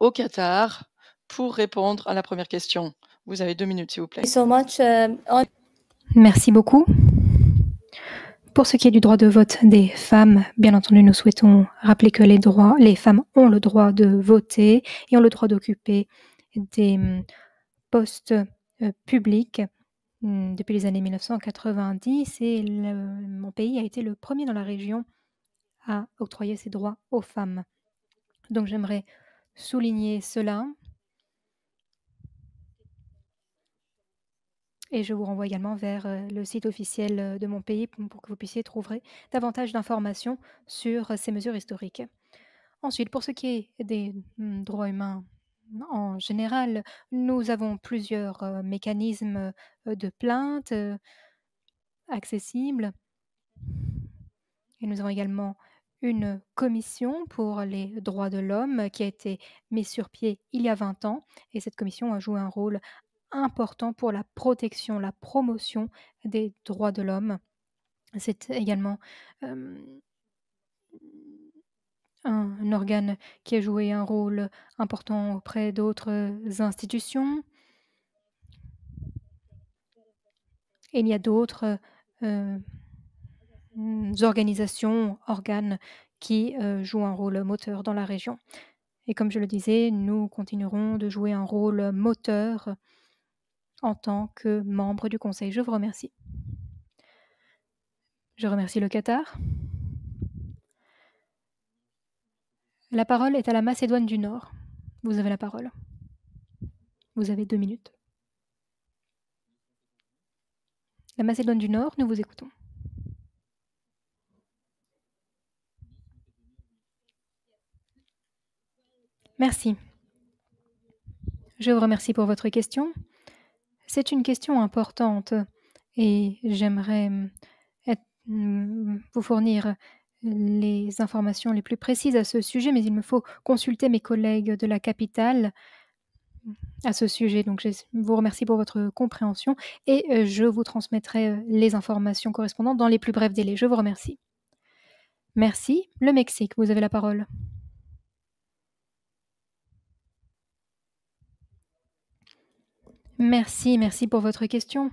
au Qatar pour répondre à la première question. Vous avez deux minutes, s'il vous plaît. Euh, Merci beaucoup. Pour ce qui est du droit de vote des femmes, bien entendu, nous souhaitons rappeler que les, femmes ont le droit de voter et ont le droit d'occuper des hum, postes euh, publics hum, depuis les années 1990 et mon pays a été le premier dans la région à octroyer ces droits aux femmes. Donc j'aimerais souligner cela Et je vous renvoie également vers euh, le site officiel euh, de mon pays pour que vous puissiez trouver davantage d'informations sur euh, ces mesures historiques. Ensuite, pour ce qui est des hum, droits humains en général, nous avons plusieurs mécanismes de plainte accessibles. Et nous avons également une commission pour les droits de l'homme qui a été mise sur pied il y a 20 ans. Et cette commission a joué un rôle important pour la protection, la promotion des droits de l'homme. C'est également un, organe qui a joué un rôle important auprès d'autres institutions. il y a d'autres organisations, organes qui euh, jouent un rôle moteur dans la région. Et comme je le disais, nous continuerons de jouer un rôle moteur en tant que membre du Conseil. Je vous remercie. Je remercie le Qatar. La parole est à la Macédoine du Nord. Vous avez la parole. Vous avez deux minutes. La Macédoine du Nord, nous vous écoutons. Merci. Je vous remercie pour votre question. C'est une question importante et j'aimerais hum, hum, vous fournir hum, les informations les plus précises à ce sujet, mais il me faut consulter mes collègues de la capitale à ce sujet. Donc je vous remercie pour votre compréhension et euh, je vous transmettrai euh, les informations correspondantes dans les plus brefs délais. Je vous remercie. Merci. Le Mexique, vous avez la parole. Merci, merci pour votre question.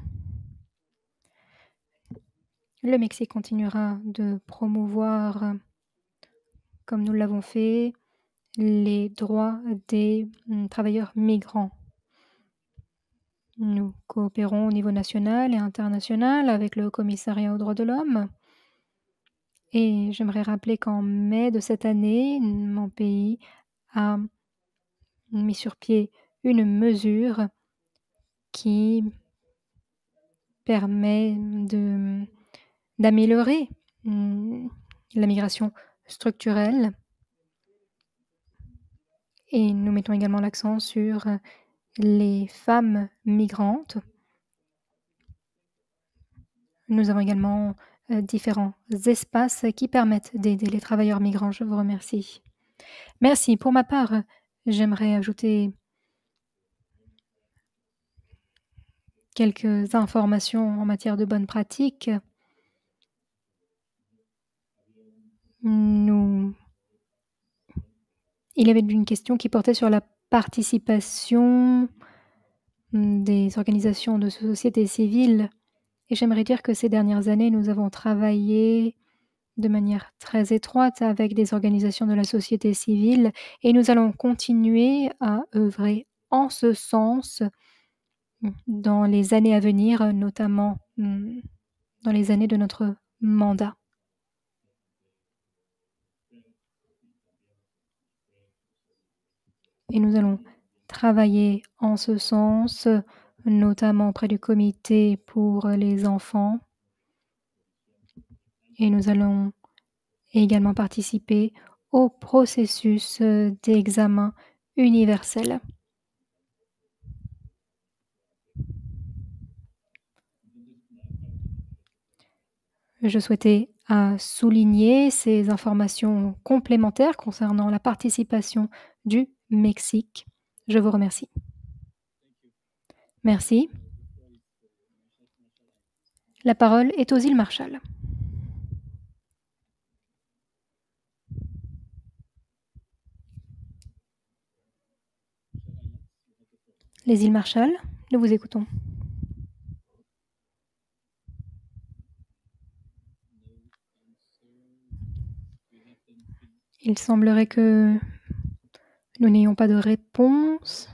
Le Mexique continuera de promouvoir, comme nous l'avons fait, les droits des hum, travailleurs migrants. Nous coopérons au niveau national et international avec le commissariat aux droits de l'homme. Et j'aimerais rappeler qu'en mai de cette année, mon pays a mis sur pied une mesure qui permet de, d'améliorer mm, la migration structurelle. Et nous mettons également l'accent sur les femmes migrantes. Nous avons également euh, différents espaces qui permettent d'aider les travailleurs migrants. Je vous remercie. Merci. Pour ma part, j'aimerais ajouter quelques informations en matière de bonnes pratiques. Il y avait une question qui portait sur la participation hum, des organisations de société civile. Et j'aimerais dire que ces dernières années, nous avons travaillé de manière très étroite avec des organisations de la société civile et nous allons continuer à œuvrer en ce sens dans les années à venir, notamment hum, dans les années de notre mandat. Et nous allons travailler en ce sens, notamment auprès du comité pour les enfants. Et nous allons également participer au processus euh, d'examen universel. je souhaitais euh, souligner ces informations complémentaires concernant la participation du Mexique. Je vous remercie. Merci. La parole est aux îles Marshall. Les îles Marshall, nous vous écoutons. Il semblerait que nous n'ayons pas de réponse.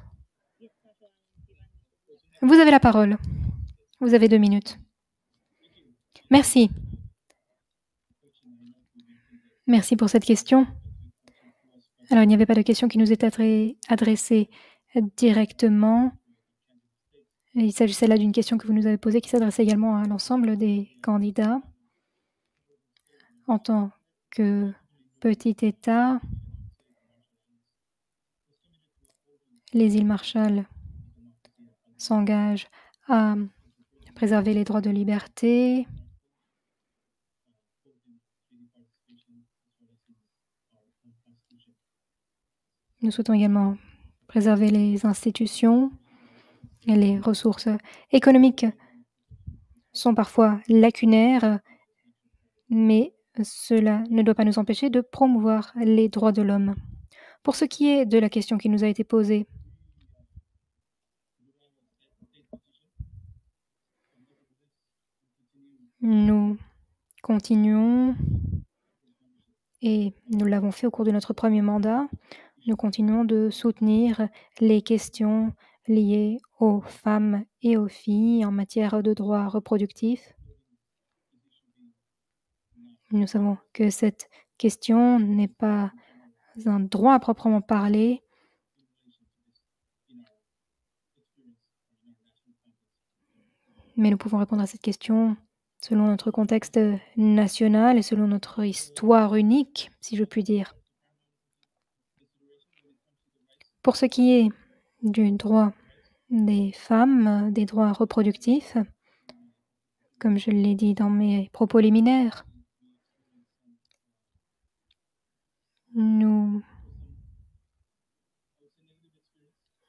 Vous avez la parole. Vous avez deux minutes. Merci. Merci pour cette question. Alors, il n'y avait pas de question qui nous est adressée directement. Il s'agissait là d'une question que vous nous avez posée qui s'adressait également à l'ensemble des candidats. En tant que petit État, les îles Marshall s'engagent à préserver les droits de liberté, Nous souhaitons également préserver les institutions et les ressources économiques sont parfois lacunaires, mais cela ne doit pas nous empêcher de promouvoir les droits de l'homme. Pour ce qui est de la question qui nous a été posée, nous continuons, et nous l'avons fait au cours de notre premier mandat, nous continuons de soutenir les questions liées aux femmes et aux filles en matière de droits reproductifs nous savons que cette question n'est pas un droit à proprement parler. Mais nous pouvons répondre à cette question selon notre contexte national et selon notre histoire unique, si je puis dire. Pour ce qui est du droit des femmes, des droits reproductifs, comme je l'ai dit dans mes propos liminaires, nous,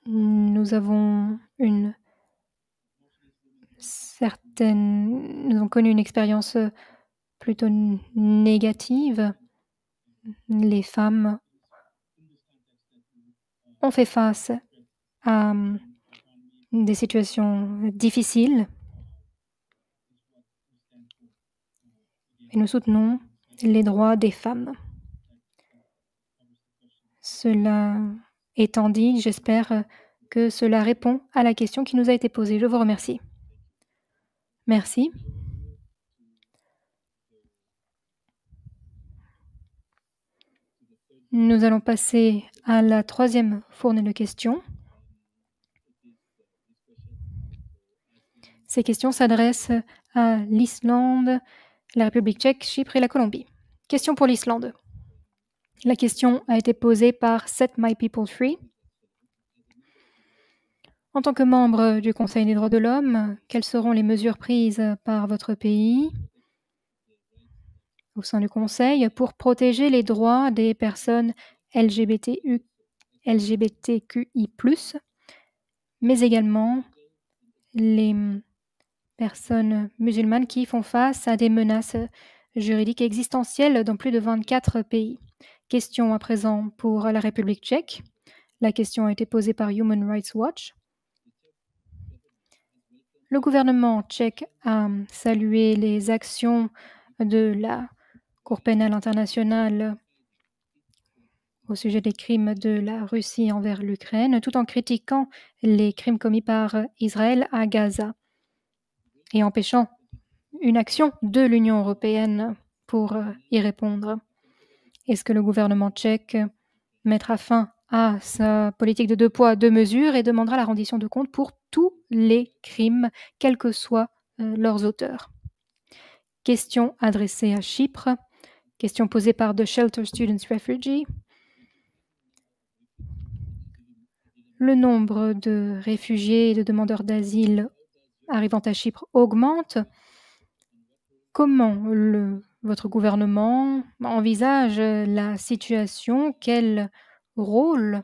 nous avons une certaine, nous avons connu une expérience plutôt négative. Les femmes ont fait face à des situations difficiles. Et nous soutenons les droits des femmes. Cela étant dit, j'espère euh, que cela répond à la question qui nous a été posée. Je vous remercie. Merci. Nous allons passer à la troisième fournée de questions. Ces questions s'adressent à l'Islande, la République tchèque, Chypre et la Colombie. Question pour l'Islande. La question a été posée par Set My People Free. En tant que membre du Conseil des droits de l'homme, quelles seront les mesures prises par votre pays au sein du Conseil pour protéger les droits des personnes LGBTQI, mais également les personnes musulmanes qui font face à des menaces juridiques existentielles dans plus de 24 pays. Question à présent pour la République tchèque. La question a été posée par Human Rights Watch. Le gouvernement tchèque a salué les actions de la Cour pénale internationale au sujet des crimes de la Russie envers l'Ukraine, tout en critiquant les crimes commis par Israël à Gaza et empêchant une action de l'Union européenne pour y répondre. Est-ce que le gouvernement tchèque mettra fin à sa politique de deux poids, deux mesures et demandera la rendition de compte pour tous les crimes, quels que soient euh, leurs auteurs Question adressée à Chypre. Question posée par The Shelter Students Refugee. Le nombre de réfugiés et de demandeurs d'asile arrivant à Chypre augmente. Comment le votre gouvernement envisage la situation, quel rôle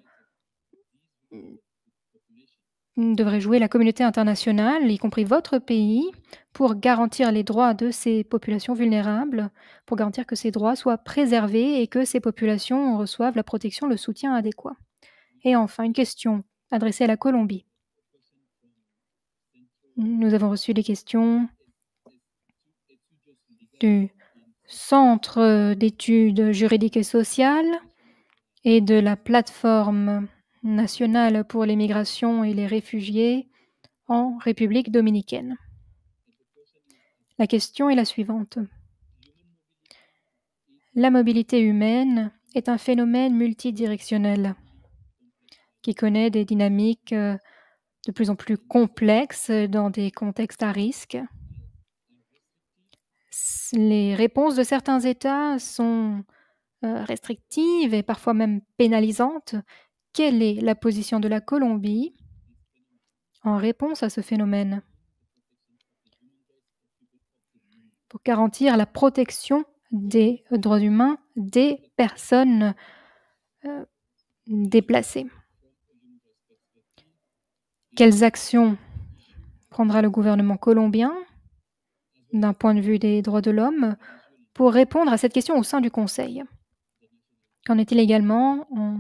devrait jouer la communauté internationale, y compris votre pays, pour garantir les droits de ces populations vulnérables, pour garantir que ces droits soient préservés et que ces populations reçoivent la protection, le soutien adéquat. Et enfin, une question adressée à la Colombie. Nous avons reçu des questions du Centre d'études juridiques et sociales et de la plateforme nationale pour les migrations et les réfugiés en République dominicaine. La question est la suivante. La mobilité humaine est un phénomène multidirectionnel qui connaît des dynamiques euh, de plus en plus complexes dans des contextes à risque les réponses de certains États sont euh, restrictives et parfois même pénalisantes. Quelle est la position de la Colombie en réponse à ce phénomène pour garantir la protection des droits humains des personnes euh, déplacées. Quelles actions prendra le gouvernement colombien d'un point de vue des droits de l'homme pour répondre à cette question au sein du Conseil. Qu'en est-il également en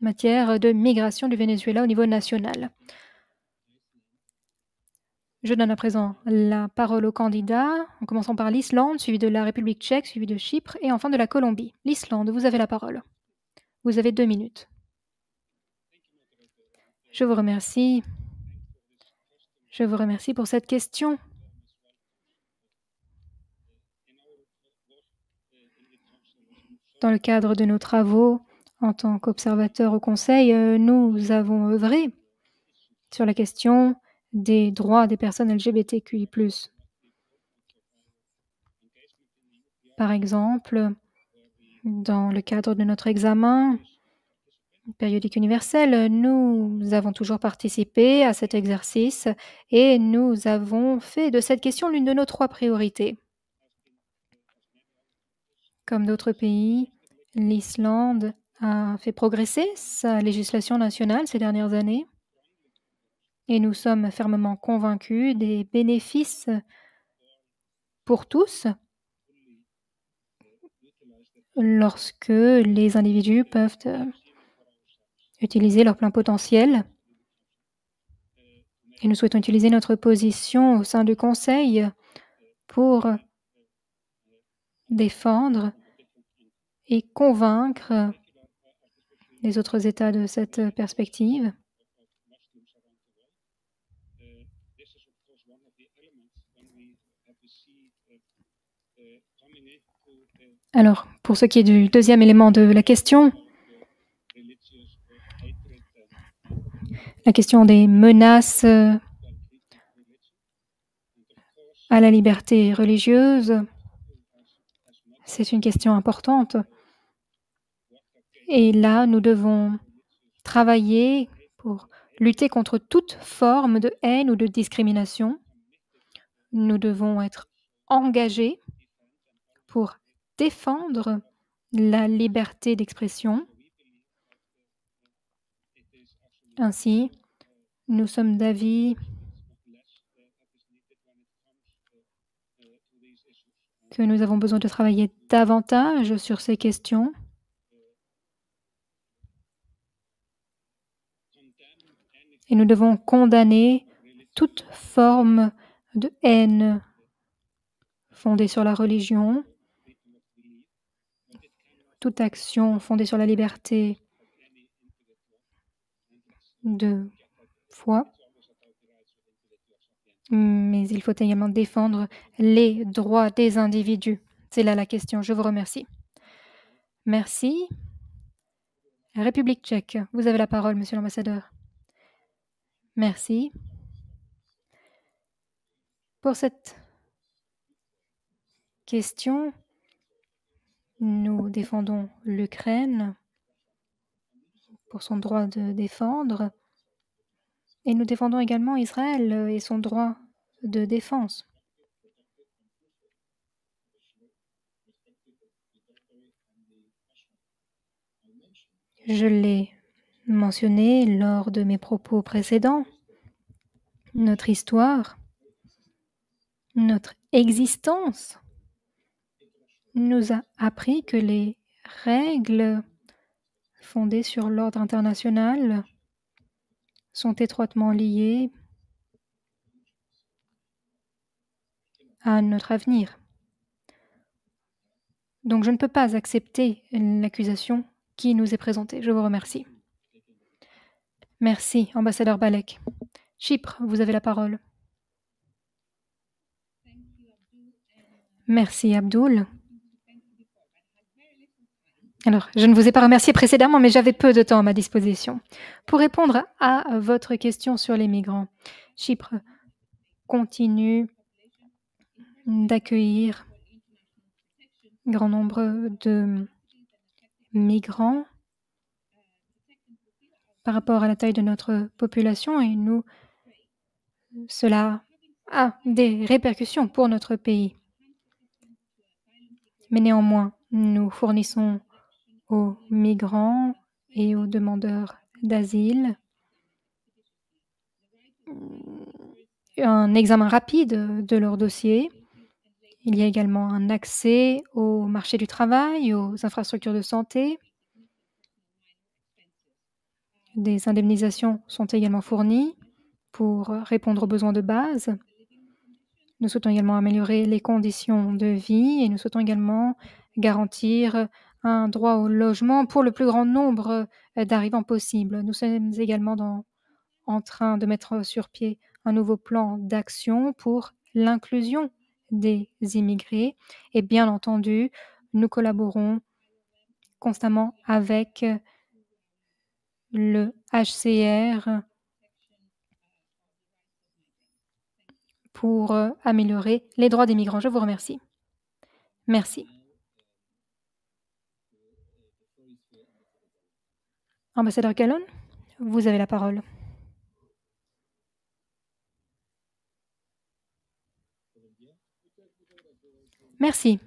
matière de migration du Venezuela au niveau national Je donne à présent la parole aux candidats, en commençant par l'Islande, suivi de la République tchèque, suivi de Chypre et enfin de la Colombie. L'Islande, vous avez la parole. Vous avez deux minutes. Je vous remercie. Je vous remercie pour cette question. Dans le cadre de nos travaux en tant qu'observateurs au Conseil, euh, nous avons œuvré sur la question des droits des personnes LGBTQI. Par exemple, dans le cadre de notre examen périodique universel, nous avons toujours participé à cet exercice et nous avons fait de cette question l'une de nos trois priorités. Comme d'autres pays, l'Islande a fait progresser sa législation nationale ces dernières années et nous sommes fermement convaincus des bénéfices pour tous lorsque les individus peuvent euh, utiliser leur plein potentiel. Et nous souhaitons utiliser notre position au sein du Conseil pour défendre et convaincre les autres États de cette perspective. Alors, pour ce qui est du deuxième élément de la question, la question des menaces à la liberté religieuse, c'est une question importante. Et là, nous devons travailler pour lutter contre toute forme de haine ou de discrimination. Nous devons être engagés pour défendre la liberté d'expression. Ainsi, nous sommes d'avis que nous avons besoin de travailler davantage sur ces questions. Et nous devons condamner toute forme de haine fondée sur la religion, toute action fondée sur la liberté de foi mais il faut également défendre les droits des individus. C'est là la question. Je vous remercie. Merci. République tchèque, vous avez la parole, monsieur l'ambassadeur. Merci pour cette question. Nous défendons l'Ukraine pour son droit de défendre et nous défendons également Israël euh, et son droit de défense. Je l'ai mentionné lors de mes propos précédents. Notre histoire, notre existence nous a appris que les règles fondées sur l'ordre international sont étroitement liés à notre avenir. Donc je ne peux pas accepter l'accusation qui nous est présentée. Je vous remercie. Merci, ambassadeur Balek. Chypre, vous avez la parole. Merci, Abdul. Alors, je ne vous ai pas remercié précédemment, mais j'avais peu de temps à ma disposition. Pour répondre à votre question sur les migrants, Chypre continue d'accueillir grand nombre de migrants par rapport à la taille de notre population et nous, cela a des répercussions pour notre pays. Mais néanmoins, nous fournissons aux migrants et aux demandeurs d'asile. Un examen rapide de leur dossier. Il y a également un accès au marché du travail, aux infrastructures de santé. Des indemnisations sont également fournies pour répondre aux besoins de base. Nous souhaitons également améliorer les conditions de vie et nous souhaitons également garantir un droit au logement pour le plus grand nombre euh, d'arrivants possible. Nous sommes également en train de mettre sur pied un nouveau plan d'action pour l'inclusion des immigrés et bien entendu, nous collaborons constamment avec euh, le HCR pour euh, améliorer les droits des migrants. Je vous remercie. Merci. Ambassadeur Gallon, vous avez la parole. Merci.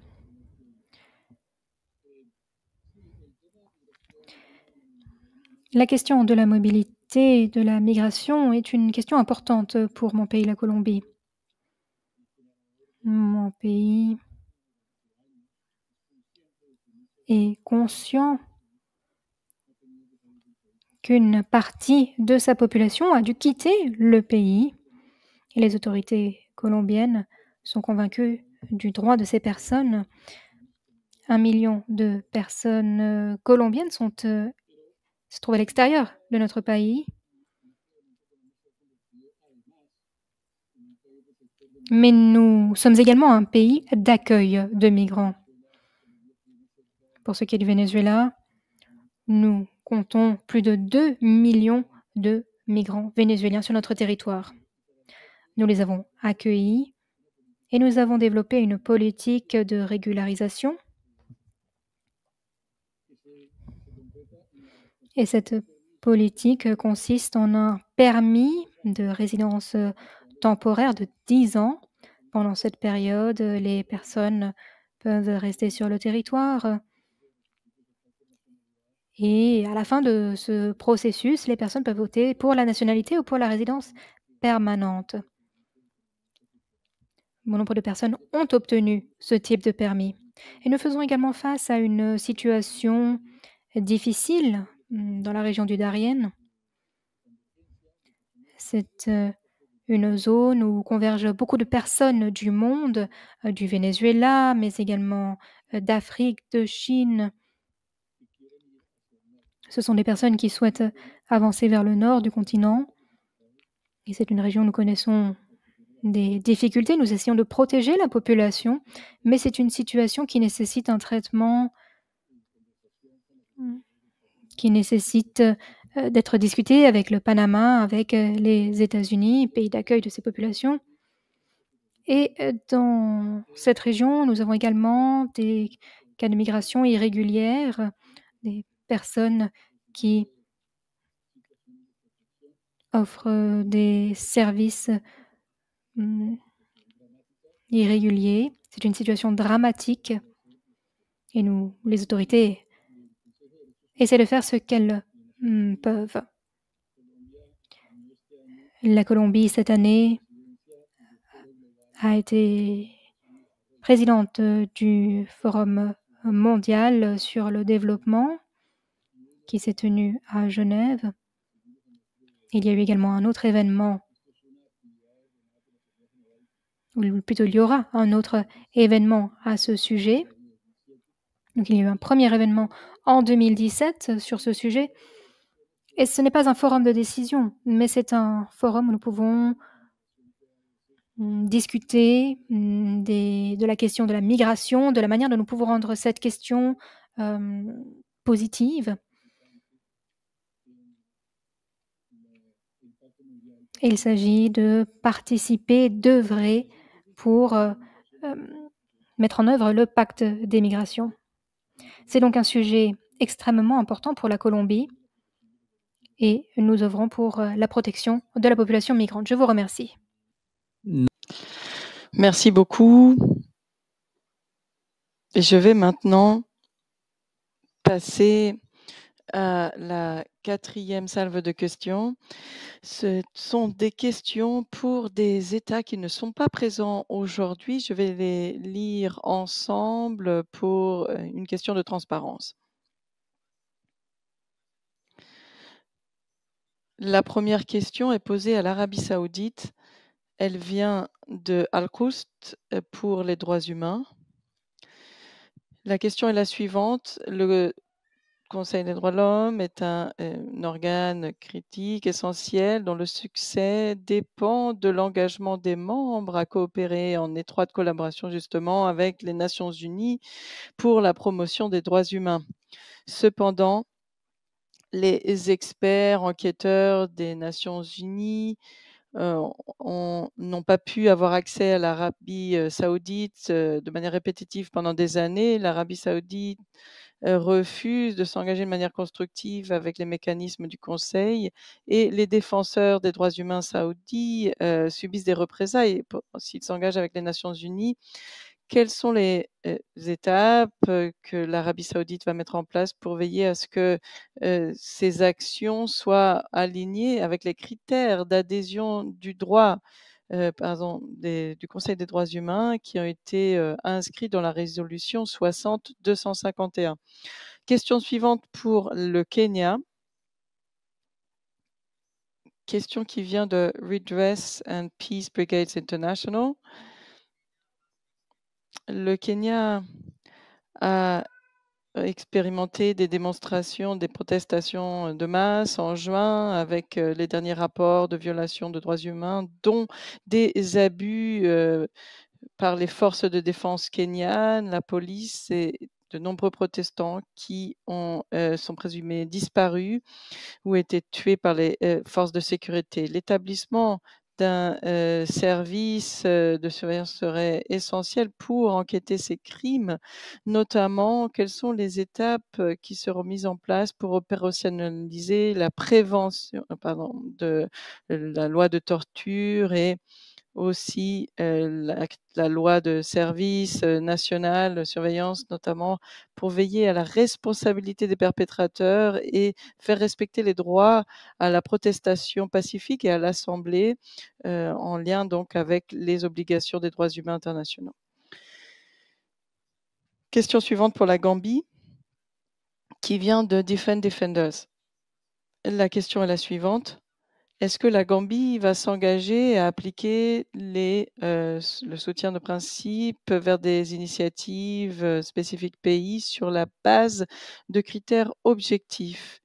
La question de la mobilité et de la migration est une question importante pour mon pays, la Colombie. Mon pays est conscient une partie de sa population a dû quitter le pays. Et les autorités colombiennes sont convaincues du droit de ces personnes. Un million de personnes euh, colombiennes sont, euh, se trouvent à l'extérieur de notre pays. Mais nous sommes également un pays d'accueil de migrants. Pour ce qui est du Venezuela, nous comptons plus de 2 millions de migrants vénézuéliens sur notre territoire. Nous les avons accueillis et nous avons développé une politique de régularisation. Et cette politique consiste en un permis de résidence temporaire de 10 ans. Pendant cette période, les personnes peuvent rester sur le territoire et à la fin de ce processus, les personnes peuvent voter pour la nationalité ou pour la résidence permanente. Bon nombre de personnes ont obtenu ce type de permis. Et nous faisons également face à une situation difficile hmm, dans la région du Darien. C'est euh, une zone où convergent beaucoup de personnes du monde, euh, du Venezuela, mais également euh, d'Afrique, de Chine, ce sont des personnes qui souhaitent euh, avancer vers le nord du continent. Et c'est une région où nous connaissons des difficultés. Nous essayons de protéger la population, mais c'est une situation qui nécessite un traitement hmm, qui nécessite euh, d'être discuté avec le Panama, avec euh, les États-Unis, pays d'accueil de ces populations. Et dans cette région, nous avons également des cas de migration irrégulière, des personnes qui offrent euh, des services hum, irréguliers. C'est une situation dramatique et nous, les autorités, essaient de faire ce qu'elles hum, peuvent. La Colombie, cette année, a été présidente du Forum mondial sur le développement qui s'est tenu à Genève. Il y a eu également un autre événement, ou plutôt il y aura un autre événement à ce sujet. Donc il y a eu un premier événement en 2017 sur ce sujet. Et ce n'est pas un forum de décision, mais c'est un forum où nous pouvons mm, discuter mm, de la question de la migration, de la manière dont nous pouvons rendre cette question euh, positive. Il s'agit de participer, d'œuvrer pour euh, euh, mettre en œuvre le pacte des migrations. C'est donc un sujet extrêmement important pour la Colombie et nous œuvrons pour euh, la protection de la population migrante. Je vous remercie. Merci beaucoup. Je vais maintenant passer à la quatrième salve de questions. Ce sont des questions pour des États qui ne sont pas présents aujourd'hui. Je vais les lire ensemble pour euh, une question de transparence. La première question est posée à l'Arabie saoudite. Elle vient de al khust euh, pour les droits humains. La question est la suivante. Le Conseil des droits de l'homme est euh, un, organe critique essentiel dont le succès dépend de l'engagement des membres à coopérer en étroite collaboration justement avec les Nations Unies pour la promotion des droits humains. Cependant, les experts, enquêteurs des Nations Unies euh, n'ont pas pu avoir accès à l'Arabie euh, saoudite de manière répétitive pendant des années. L'Arabie saoudite euh, refusent de s'engager de manière constructive avec les mécanismes du Conseil et les défenseurs des droits humains saoudis euh, subissent des représailles s'ils s'engagent avec les Nations Unies. Quelles sont les euh, étapes que l'Arabie saoudite va mettre en place pour veiller à ce que ces actions soient alignées avec les critères d'adhésion du droit euh, du Conseil des droits humains qui ont été euh, inscrits dans la résolution 60-251. Question suivante pour le Kenya. Question qui vient de Redress and Peace Brigades International. Le Kenya a expérimenté des démonstrations, des protestations euh, de masse en juin avec euh, les derniers rapports de violations de droits humains, dont des abus euh, par les forces de défense kenyanes, la police et de nombreux protestants qui ont, sont présumés disparus ou étaient tués par les forces de sécurité. L'établissement d'un euh, service euh, de surveillance serait essentiel pour enquêter ces crimes, notamment quelles sont les étapes euh, qui seront mises en place pour opérationnaliser la prévention pardon, de la loi de torture et aussi euh, la, loi de service euh, national surveillance notamment, pour veiller à la responsabilité des perpétrateurs et faire respecter les droits à la protestation pacifique et à l'assemblée euh, en lien donc avec les obligations des droits humains internationaux. Question suivante pour la Gambie, qui vient de Defend Defenders. La question est la suivante. Est-ce que la Gambie va s'engager à appliquer les, euh, le soutien de principe vers des initiatives euh, spécifiques pays sur la base de critères objectifs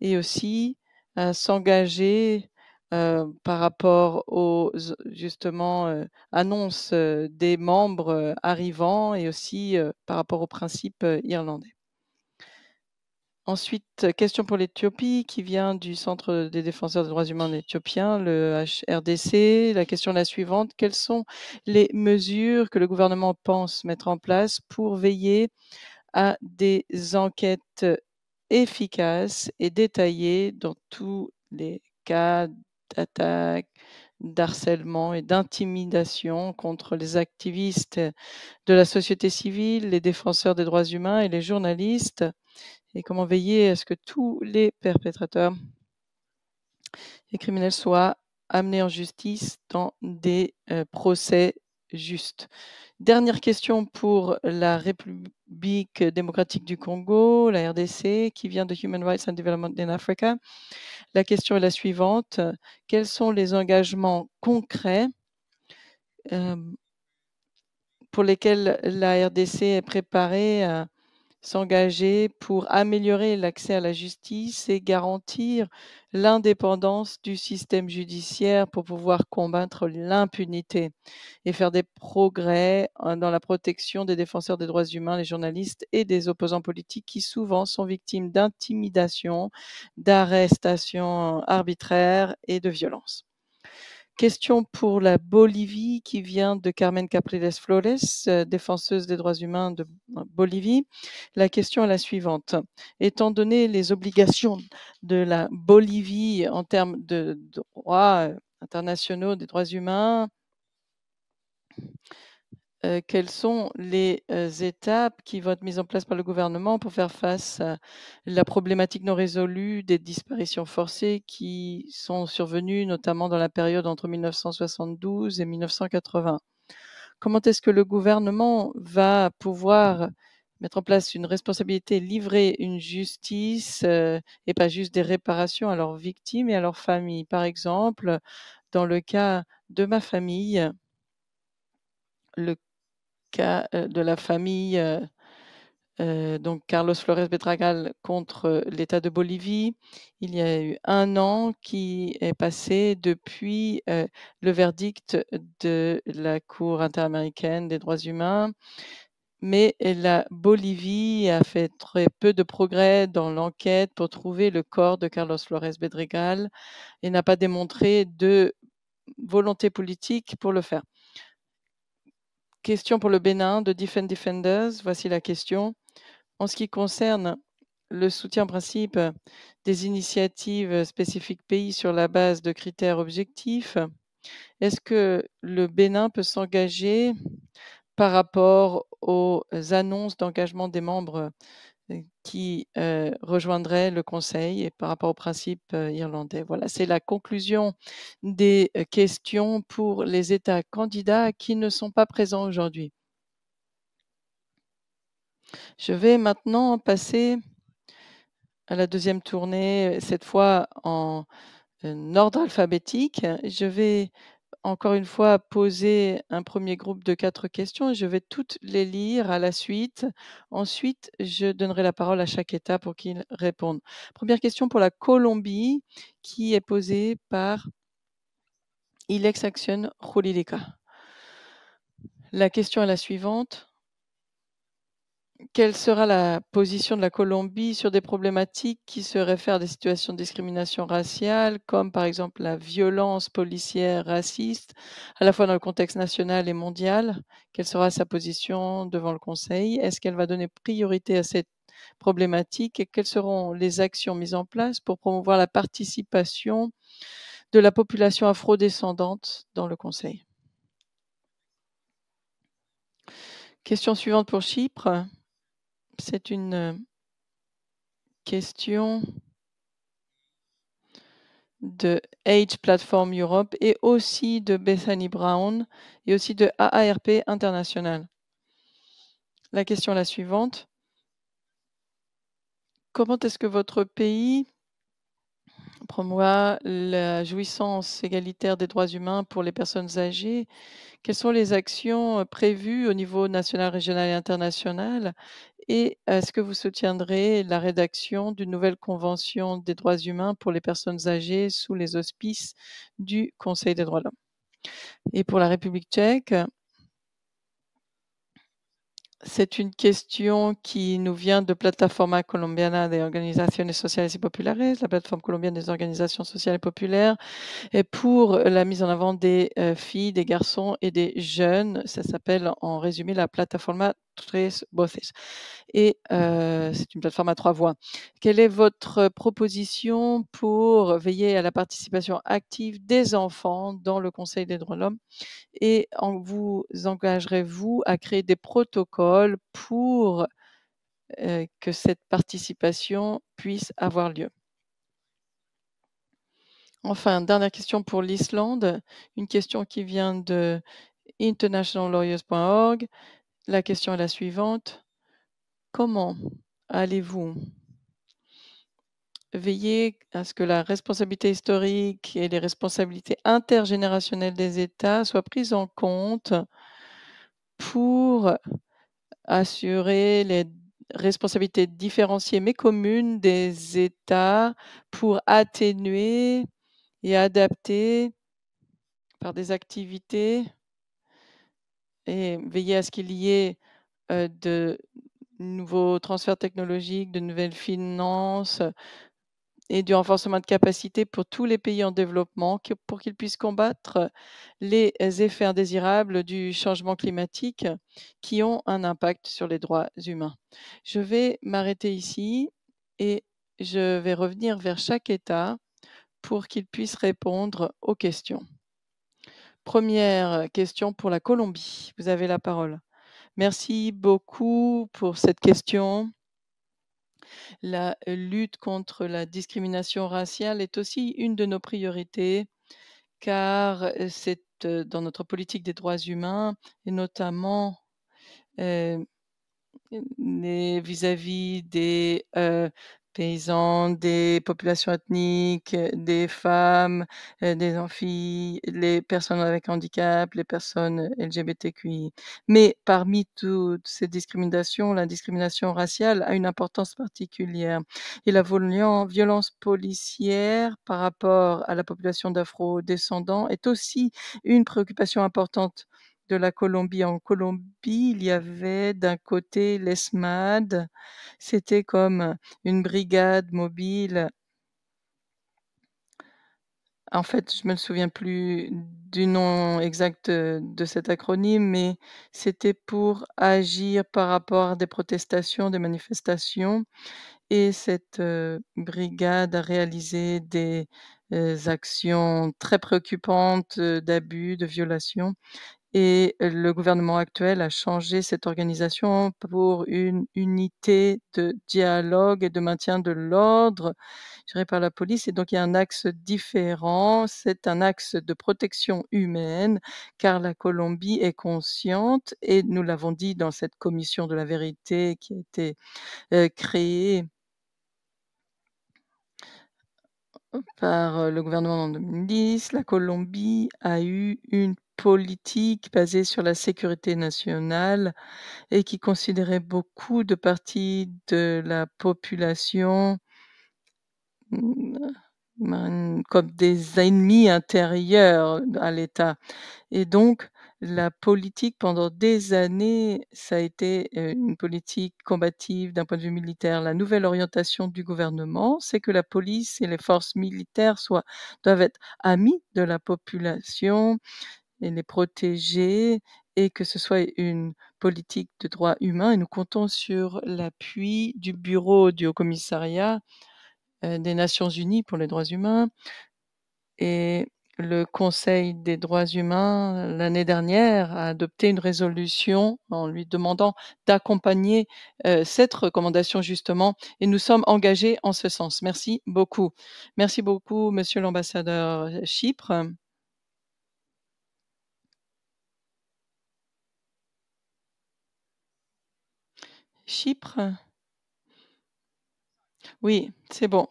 et aussi à s'engager euh, par rapport aux justement annonces des membres arrivants et aussi par rapport aux principes irlandais Ensuite, euh, question pour l'Éthiopie qui vient du Centre des défenseurs des droits humains éthiopiens, le HRDC. La question est la suivante. Quelles sont les mesures que le gouvernement pense mettre en place pour veiller à des enquêtes efficaces et détaillées dans tous les cas d'attaque, d'harcèlement et d'intimidation contre les activistes de la société civile, les défenseurs des droits humains et les journalistes et comment veiller à ce que tous les perpétrateurs et criminels soient amenés en justice dans des euh, procès justes. Dernière question pour la République démocratique du Congo, la RDC, qui vient de Human Rights and Development in Africa. La question est la suivante. Quels sont les engagements concrets euh, pour lesquels la RDC est préparée à euh, s'engager pour améliorer l'accès à la justice et garantir l'indépendance du système judiciaire pour pouvoir combattre l'impunité et faire des progrès hein, dans la protection des défenseurs des droits humains, les journalistes et des opposants politiques qui souvent sont victimes d'intimidation, d'arrestations hein, arbitraires et de violences. Question pour la Bolivie qui vient de Carmen Capriles Flores, euh, défenseuse des droits humains de Bolivie. La question est la suivante. Étant donné les obligations de la Bolivie en termes de droits internationaux des droits humains, euh, quelles sont les euh, étapes qui vont être mises en place par le gouvernement pour faire face à la problématique non résolue des disparitions forcées qui sont survenues notamment dans la période entre 1972 et 1980 Comment est-ce que le gouvernement va pouvoir mettre en place une responsabilité, livrer une justice euh, et pas juste des réparations à leurs victimes et à leurs familles Par exemple, dans le cas de ma famille, le cas de la famille donc Carlos Flores Bedragal contre l'État de Bolivie. Il y a eu un an qui est passé depuis le verdict de la Cour interaméricaine des droits humains, mais la Bolivie a fait très peu de progrès dans l'enquête pour trouver le corps de Carlos Flores Bedragal et n'a pas démontré de volonté politique pour le faire. Question pour le Bénin de Defend Defenders. Voici la question. En ce qui concerne le soutien principe des initiatives spécifiques pays sur la base de critères objectifs, est-ce que le Bénin peut s'engager par rapport aux annonces d'engagement des membres qui euh, rejoindrait le Conseil et par rapport au principe euh, irlandais. Voilà, c'est la conclusion des euh, questions pour les États candidats qui ne sont pas présents aujourd'hui. Je vais maintenant passer à la deuxième tournée, cette fois en ordre alphabétique. Je vais encore une fois poser un premier groupe de quatre questions je vais toutes les lire à la suite. Ensuite, je donnerai la parole à chaque État pour qu'il réponde. Première question pour la Colombie qui est posée par Ilex Action Julilica. La question est la suivante quelle sera la position de la Colombie sur des problématiques qui se réfèrent à des situations de discrimination raciale, comme par exemple la violence policière raciste, à la fois dans le contexte national et mondial Quelle sera sa position devant le Conseil Est-ce qu'elle va donner priorité à cette problématique et quelles seront les actions mises en place pour promouvoir la participation de la population afro-descendante dans le Conseil Question suivante pour Chypre. C'est une euh, question de Age Platform Europe et aussi de Bethany Brown et aussi de AARP International. La question est la suivante. Comment est-ce que votre pays promouvoir la jouissance égalitaire des droits humains pour les personnes âgées. Quelles sont les actions prévues au niveau national, régional et international et euh, est-ce que vous soutiendrez la rédaction d'une nouvelle convention des droits humains pour les personnes âgées sous les auspices du Conseil des droits de l'homme Et pour la République tchèque, c'est une question qui nous vient de Plataforma Colombiana des Organizaciones Sociales et populaires. la plateforme colombienne des organisations sociales et populaires, et pour la mise en avant des euh, filles, des garçons et des jeunes. Ça s'appelle en résumé la Plataforma et euh, c'est une plateforme à trois voix. Quelle est votre proposition pour veiller à la participation active des enfants dans le Conseil des droits de l'homme et vous engagerez-vous à créer des protocoles pour euh, que cette participation puisse avoir lieu Enfin, dernière question pour l'Islande, une question qui vient de internationallawyers.org. La question est la suivante. Comment allez-vous veiller à ce que la responsabilité historique et les responsabilités intergénérationnelles des États soient prises en compte pour assurer les responsabilités différenciées mais communes des États pour atténuer et adapter par des activités et veiller à ce qu'il y ait de nouveaux transferts technologiques, de nouvelles finances et du renforcement de capacités pour tous les pays en développement pour qu'ils puissent combattre les effets indésirables du changement climatique qui ont un impact sur les droits humains. Je vais m'arrêter ici et je vais revenir vers chaque État pour qu'il puisse répondre aux questions. Première question pour la Colombie. Vous avez la parole. Merci beaucoup pour cette question. La lutte contre la discrimination raciale est aussi une de nos priorités car c'est dans notre politique des droits humains et notamment euh, vis-à-vis des paysans, des populations ethniques, euh, des femmes, euh, des enfants, les personnes avec handicap, les personnes euh, LGBTQI. Mais parmi toutes ces discriminations, la discrimination raciale a une importance particulière. Et la violence policière par rapport à la population d'afro-descendants est aussi une préoccupation importante de la Colombie. En Colombie, il y avait d'un côté l'ESMAD, c'était comme une brigade mobile. En fait, je me souviens plus du nom exact de cet acronyme, mais c'était pour agir par rapport à des protestations, des manifestations. Et cette euh, brigade a réalisé des euh, actions très préoccupantes euh, d'abus, de violations. Et le gouvernement actuel a changé cette organisation pour une unité de dialogue et de maintien de l'ordre gérée par la police. Et donc, il y a un axe différent. C'est un axe de protection humaine, car la Colombie est consciente, et nous l'avons dit dans cette commission de la vérité qui a été euh, créée par euh, le gouvernement en 2010, la Colombie a eu une politique basée sur la sécurité nationale et qui considérait beaucoup de parties de la population mm, mm, comme des ennemis intérieurs à l'État. Et donc, la politique pendant des années, ça a été euh, une politique combative d'un point de vue militaire. La nouvelle orientation du gouvernement, c'est que la police et les forces militaires soient, doivent être amis de la population et les protéger et que ce soit une politique de droits humains. Et nous comptons sur l'appui du bureau du Haut Commissariat euh, des Nations Unies pour les droits humains et le Conseil des droits humains l'année dernière a adopté une résolution en lui demandant d'accompagner euh, cette recommandation justement et nous sommes engagés en ce sens. Merci beaucoup. Merci beaucoup monsieur l'ambassadeur Chypre. Chypre Oui, c'est bon.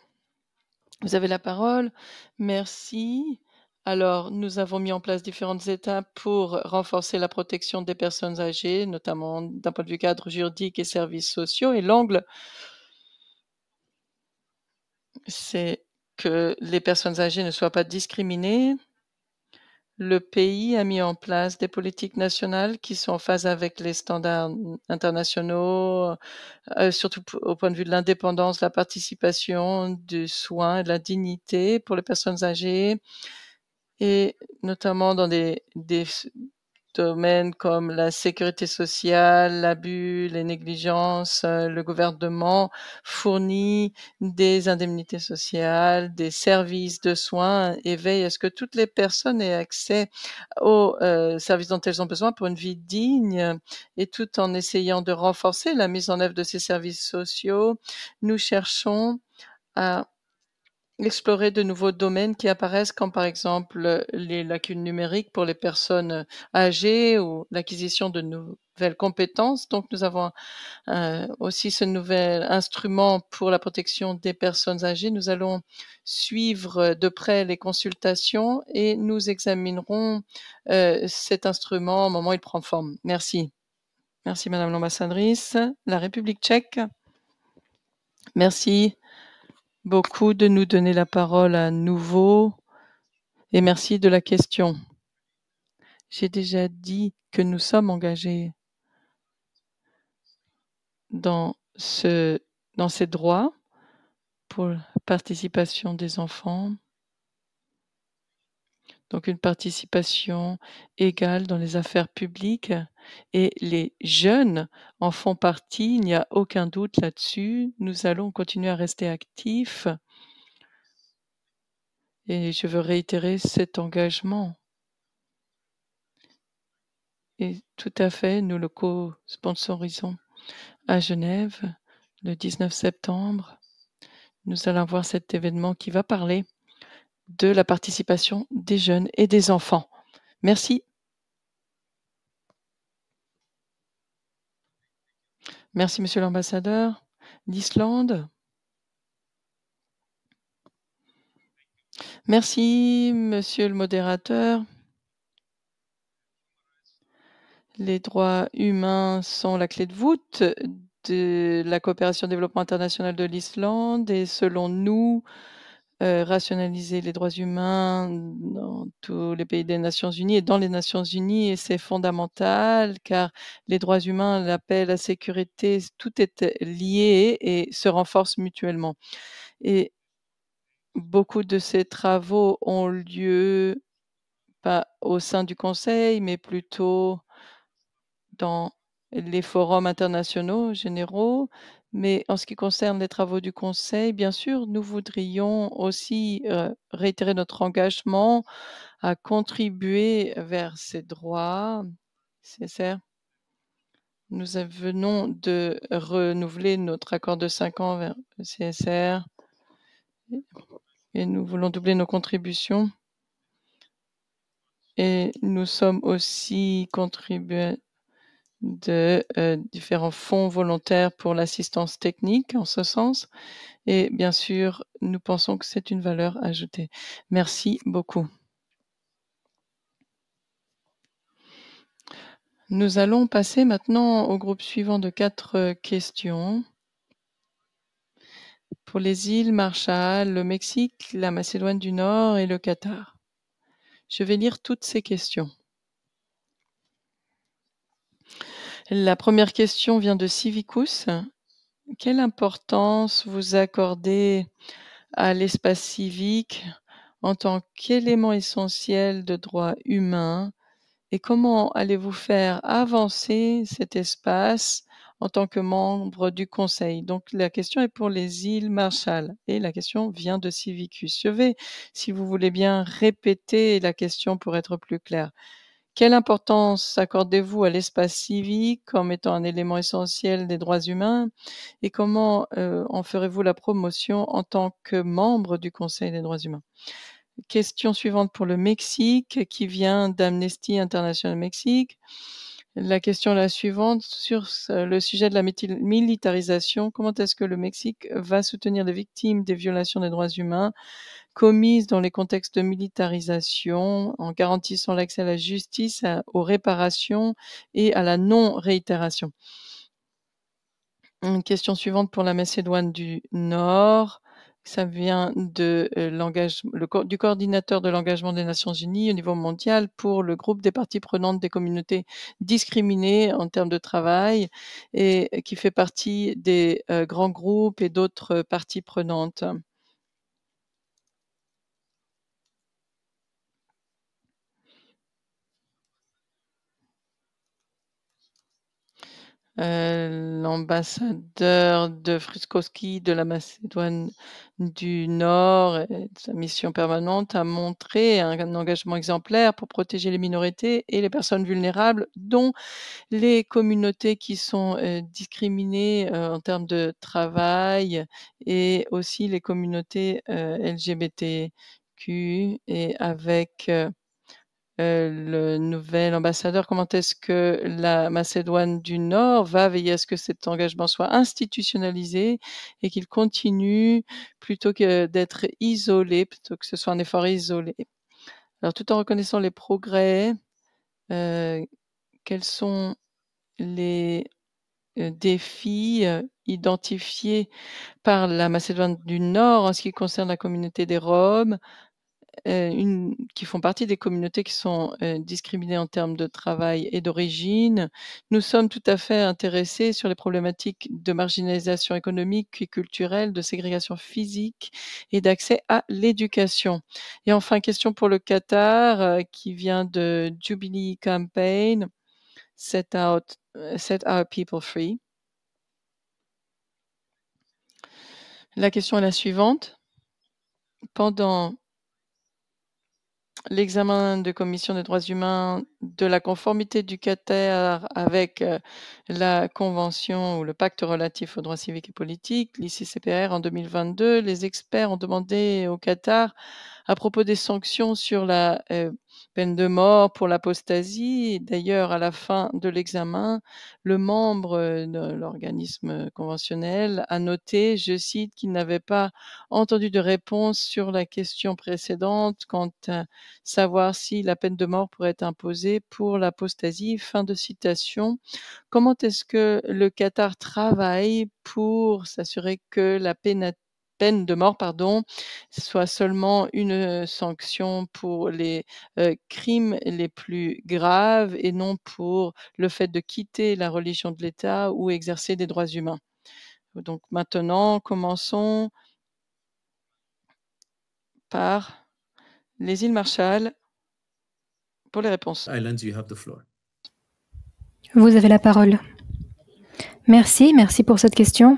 Vous avez la parole. Merci. Alors, nous avons mis en place différentes étapes pour renforcer la protection des personnes âgées, notamment d'un point de vue cadre juridique et services sociaux. Et l'angle, c'est que les personnes âgées ne soient pas discriminées le pays a mis en place des politiques nationales qui sont en phase avec les standards internationaux, euh, euh, surtout au point de vue de l'indépendance, la participation, du soin, de la dignité pour les personnes âgées, et notamment dans des domaines comme la sécurité sociale, l'abus, les négligences, euh, le gouvernement fournit des indemnités sociales, des services de soins et veille à ce que toutes les personnes aient accès aux euh, services dont elles ont besoin pour une vie digne et tout en essayant de renforcer la mise en œuvre de ces services sociaux, nous cherchons à explorer de nouveaux domaines qui apparaissent, comme par exemple euh, les lacunes numériques pour les personnes euh, âgées ou l'acquisition de nouvelles compétences. Donc, nous avons euh, aussi ce nouvel instrument pour la protection des personnes âgées. Nous allons suivre de près les consultations et nous examinerons cet instrument au moment où il prend forme. Merci. Merci, Madame l'ambassadrice. La République tchèque. Merci beaucoup de nous donner la parole à nouveau et merci de la question. J'ai déjà dit que nous sommes engagés dans, ce, dans ces droits pour participation des enfants donc une participation égale dans les affaires publiques et les jeunes en font partie, il n'y a aucun doute là-dessus. Nous allons continuer à rester actifs et je veux réitérer cet engagement. Et tout à fait, nous le co-sponsorisons à Genève le 19 septembre. Nous allons voir cet événement qui va parler de la participation des jeunes et des enfants. Merci. Merci, Monsieur l'ambassadeur d'Islande. Merci, Monsieur le modérateur. Les droits humains sont la clé de voûte de la coopération développement international de l'Islande et selon nous, euh, rationaliser les droits humains dans tous les pays des Nations Unies et dans les Nations Unies, et c'est fondamental car les droits humains, la paix, la sécurité, tout est lié et se renforce mutuellement. Et beaucoup de ces travaux ont lieu pas au sein du Conseil, mais plutôt dans les forums internationaux généraux mais en ce qui concerne les travaux du Conseil, bien sûr, nous voudrions aussi euh, réitérer notre engagement à contribuer vers ces droits CSR. Nous venons de renouveler notre accord de cinq ans vers le CSR et nous voulons doubler nos contributions. Et nous sommes aussi contribués de euh, différents fonds volontaires pour l'assistance technique en ce sens. Et bien sûr, nous pensons que c'est une valeur ajoutée. Merci beaucoup. Nous allons passer maintenant au groupe suivant de quatre euh, questions. Pour les îles Marshall, le Mexique, la Macédoine du Nord et le Qatar. Je vais lire toutes ces questions. La première question vient de Civicus. Quelle importance vous accordez à l'espace civique en tant qu'élément essentiel de droit humain et comment allez-vous faire avancer cet espace en tant que membre du Conseil. Donc la question est pour les îles Marshall et la question vient de Civicus. Je vais, si vous voulez bien, répéter la question pour être plus clair. Quelle importance accordez-vous à l'espace civique comme étant un élément essentiel des droits humains et comment euh, en ferez-vous la promotion en tant que membre du Conseil des droits humains Question suivante pour le Mexique qui vient d'Amnesty International Mexique. La question la suivante sur le sujet de la militarisation. Comment est-ce que le Mexique va soutenir les victimes des violations des droits humains commises dans les contextes de militarisation en garantissant l'accès à la justice, aux réparations et à la non-réitération Une question suivante pour la Macédoine du Nord. Ça vient de euh, le, du coordinateur de l'engagement des Nations Unies au niveau mondial pour le groupe des parties prenantes des communautés discriminées en termes de travail et qui fait partie des euh, grands groupes et d'autres euh, parties prenantes. Euh, l'ambassadeur de friskowski de la Macédoine du Nord sa mission permanente a montré un, engagement exemplaire pour protéger les minorités et les personnes vulnérables, dont les communautés qui sont euh, discriminées euh, en termes de travail et aussi les communautés LGBTQ et avec euh, le nouvel ambassadeur, comment est-ce que la Macédoine du Nord va veiller à ce que cet engagement soit institutionnalisé et qu'il continue plutôt que d'être isolé, plutôt que ce soit un effort isolé Alors tout en reconnaissant les progrès, euh, quels sont les euh, défis identifiés par la Macédoine du Nord en ce qui concerne la communauté des Roms, euh, une, qui font partie des communautés qui sont euh, discriminées en termes de travail et d'origine. Nous sommes tout à fait intéressés sur les problématiques de marginalisation économique et culturelle, de ségrégation physique et d'accès à l'éducation. Et enfin, question pour le Qatar euh, qui vient de Jubilee Campaign, Set, out, set Our People Free. La question est la suivante. Pendant l'examen de commission des droits humains de la conformité du Qatar avec euh, la Convention ou le pacte relatif aux droits civiques et politiques, l'ICCPR en 2022, les experts ont demandé au Qatar à propos des sanctions sur la euh, peine de mort pour l'apostasie. D'ailleurs, à la fin de l'examen, le membre euh, de l'organisme conventionnel a noté, je cite, qu'il n'avait pas entendu de réponse sur la question précédente quant à savoir si la peine de mort pourrait être imposée pour l'apostasie. Fin de citation. Comment est-ce que le Qatar travaille pour s'assurer que la, peine de mort, pardon, soit seulement une sanction pour les crimes les plus graves et non pour le fait de quitter la religion de l'État ou exercer des droits humains. Donc maintenant, commençons par les îles Marshall pour les réponses. Vous avez la parole. Merci, merci pour cette question.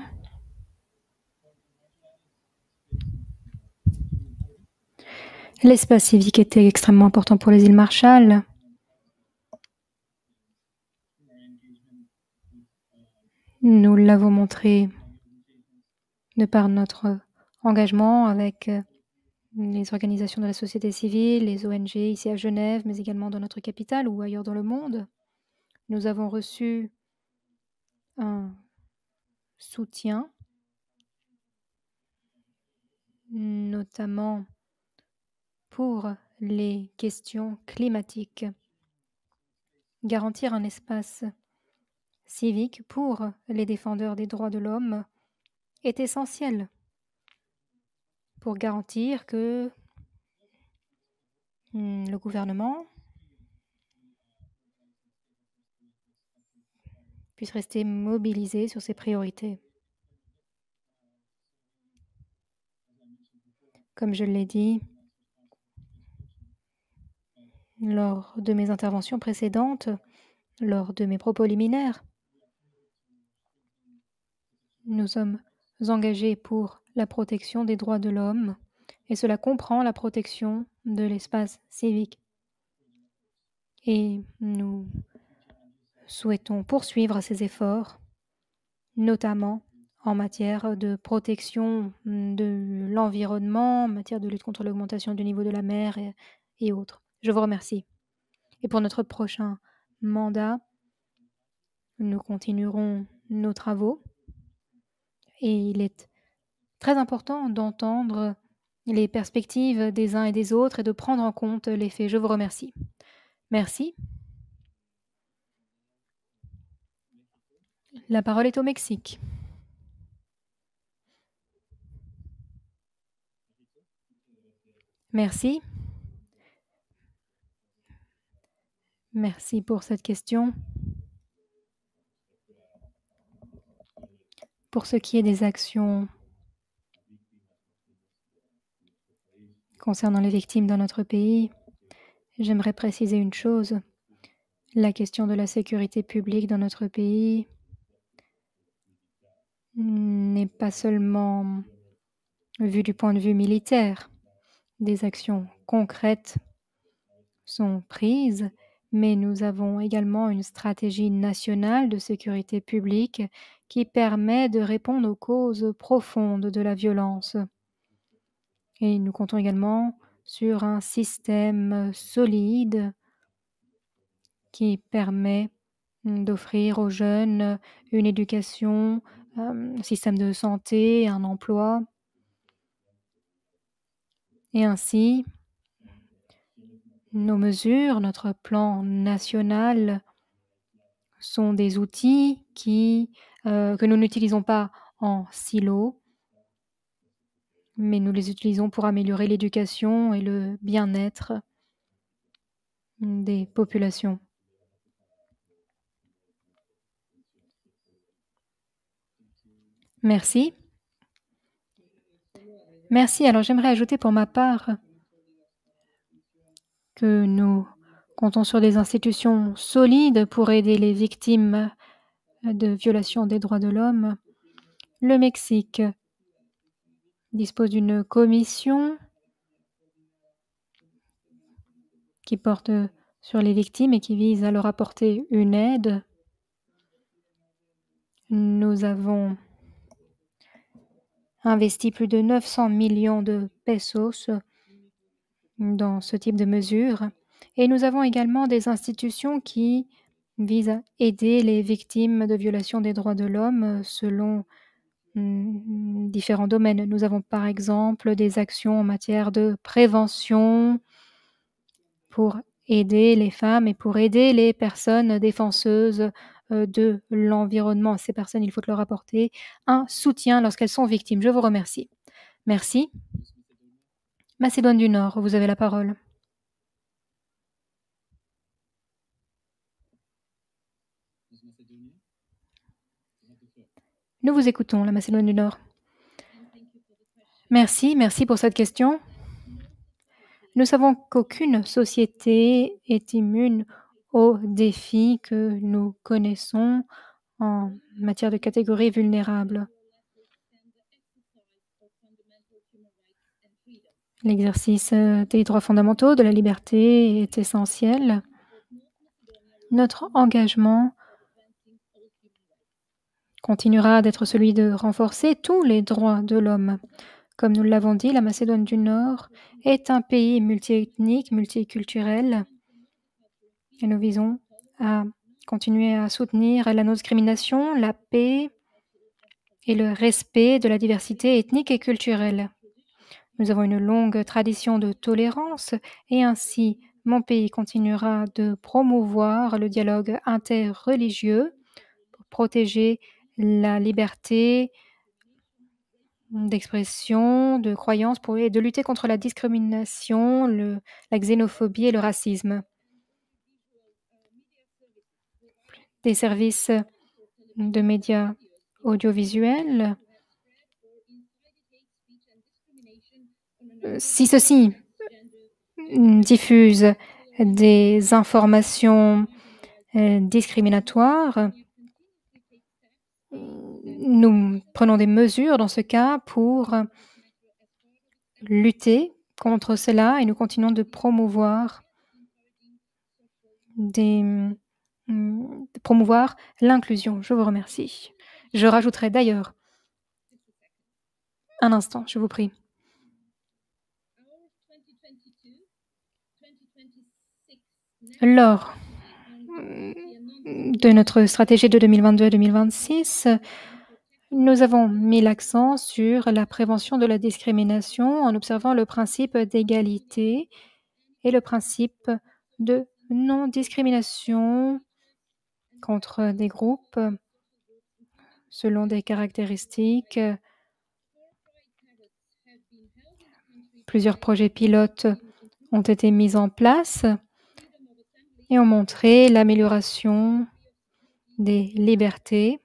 L'espace civique était extrêmement important pour les îles Marshall. Nous l'avons montré de par notre engagement avec euh, les organisations de la société civile, les ONG ici à Genève, mais également dans notre capitale ou ailleurs dans le monde. Nous avons reçu un soutien, notamment pour les questions climatiques, garantir un espace civique pour les défendeurs des droits de l'homme est essentiel pour garantir que hmm, le gouvernement puisse rester mobilisé sur ses priorités. Comme je l'ai dit, lors de mes interventions précédentes, lors de mes propos liminaires. Nous sommes engagés pour la protection des droits de l'homme et cela comprend la protection de l'espace civique. Et nous souhaitons poursuivre ces efforts, notamment en matière de protection de l'environnement, en matière de lutte contre l'augmentation du niveau de la mer et, autres. Je vous remercie. Et pour notre prochain mandat, nous continuerons nos travaux. Et il est très important d'entendre les perspectives des uns et des autres et de prendre en compte les faits. Je vous remercie. Merci. La parole est au Mexique. Merci. Merci pour cette question. Pour ce qui est des actions concernant les victimes dans notre pays, j'aimerais préciser une chose. La question de la sécurité publique dans notre pays n'est pas seulement vue du point de vue militaire. Des actions concrètes sont prises mais nous avons également une stratégie nationale de sécurité publique qui permet de répondre aux causes profondes de la violence. Et nous comptons également sur un système solide qui permet d'offrir aux jeunes une éducation, un euh, système de santé, un emploi. Et ainsi, nos mesures, notre plan national sont des outils qui, euh, que nous n'utilisons pas en silo, mais nous les utilisons pour améliorer l'éducation et le bien-être des populations. Merci. Merci. Alors j'aimerais ajouter pour ma part nous comptons sur des institutions solides pour aider les victimes de violations des droits de l'homme. Le Mexique dispose d'une commission qui porte sur les victimes et qui vise à leur apporter une aide. Nous avons investi plus de 900 millions de pesos dans ce type de mesures. Et nous avons également des institutions qui visent à aider les victimes de violations des droits de l'homme euh, selon mm, différents domaines. Nous avons par exemple des actions en matière de prévention pour aider les femmes et pour aider les personnes défenseuses euh, de l'environnement. Ces personnes, il faut leur apporter un soutien lorsqu'elles sont victimes. Je vous remercie. Merci. Macédoine du Nord, vous avez la parole. Nous vous écoutons, la Macédoine du Nord. Merci, merci pour cette question. Nous savons qu'aucune société est immune aux défis que nous connaissons en matière de catégories vulnérables. L'exercice euh, des droits fondamentaux, de la liberté est essentiel. Notre engagement continuera d'être celui de renforcer tous les droits de l'homme. Comme nous l'avons dit, la Macédoine du Nord est un pays multiethnique, multiculturel, et nous visons à continuer à soutenir la non-discrimination, la paix et le respect de la diversité ethnique et culturelle. Nous avons une longue tradition de tolérance et ainsi mon pays continuera de promouvoir le dialogue interreligieux pour protéger la liberté d'expression, de croyance et de lutter contre la discrimination, la xénophobie et le racisme. Des services de médias audiovisuels Euh, si ceci euh, diffuse des informations euh, discriminatoires, nous prenons des mesures dans ce cas pour lutter contre cela et nous continuons de promouvoir des, promouvoir l'inclusion. Je vous remercie. Je rajouterai d'ailleurs un instant, je vous prie. lors euh, de notre stratégie de 2022-2026, nous avons mis l'accent sur la prévention de la discrimination en observant le principe d'égalité et le principe de non-discrimination contre des groupes selon des caractéristiques. Plusieurs projets pilotes ont été mis en place et ont montré l'amélioration des libertés.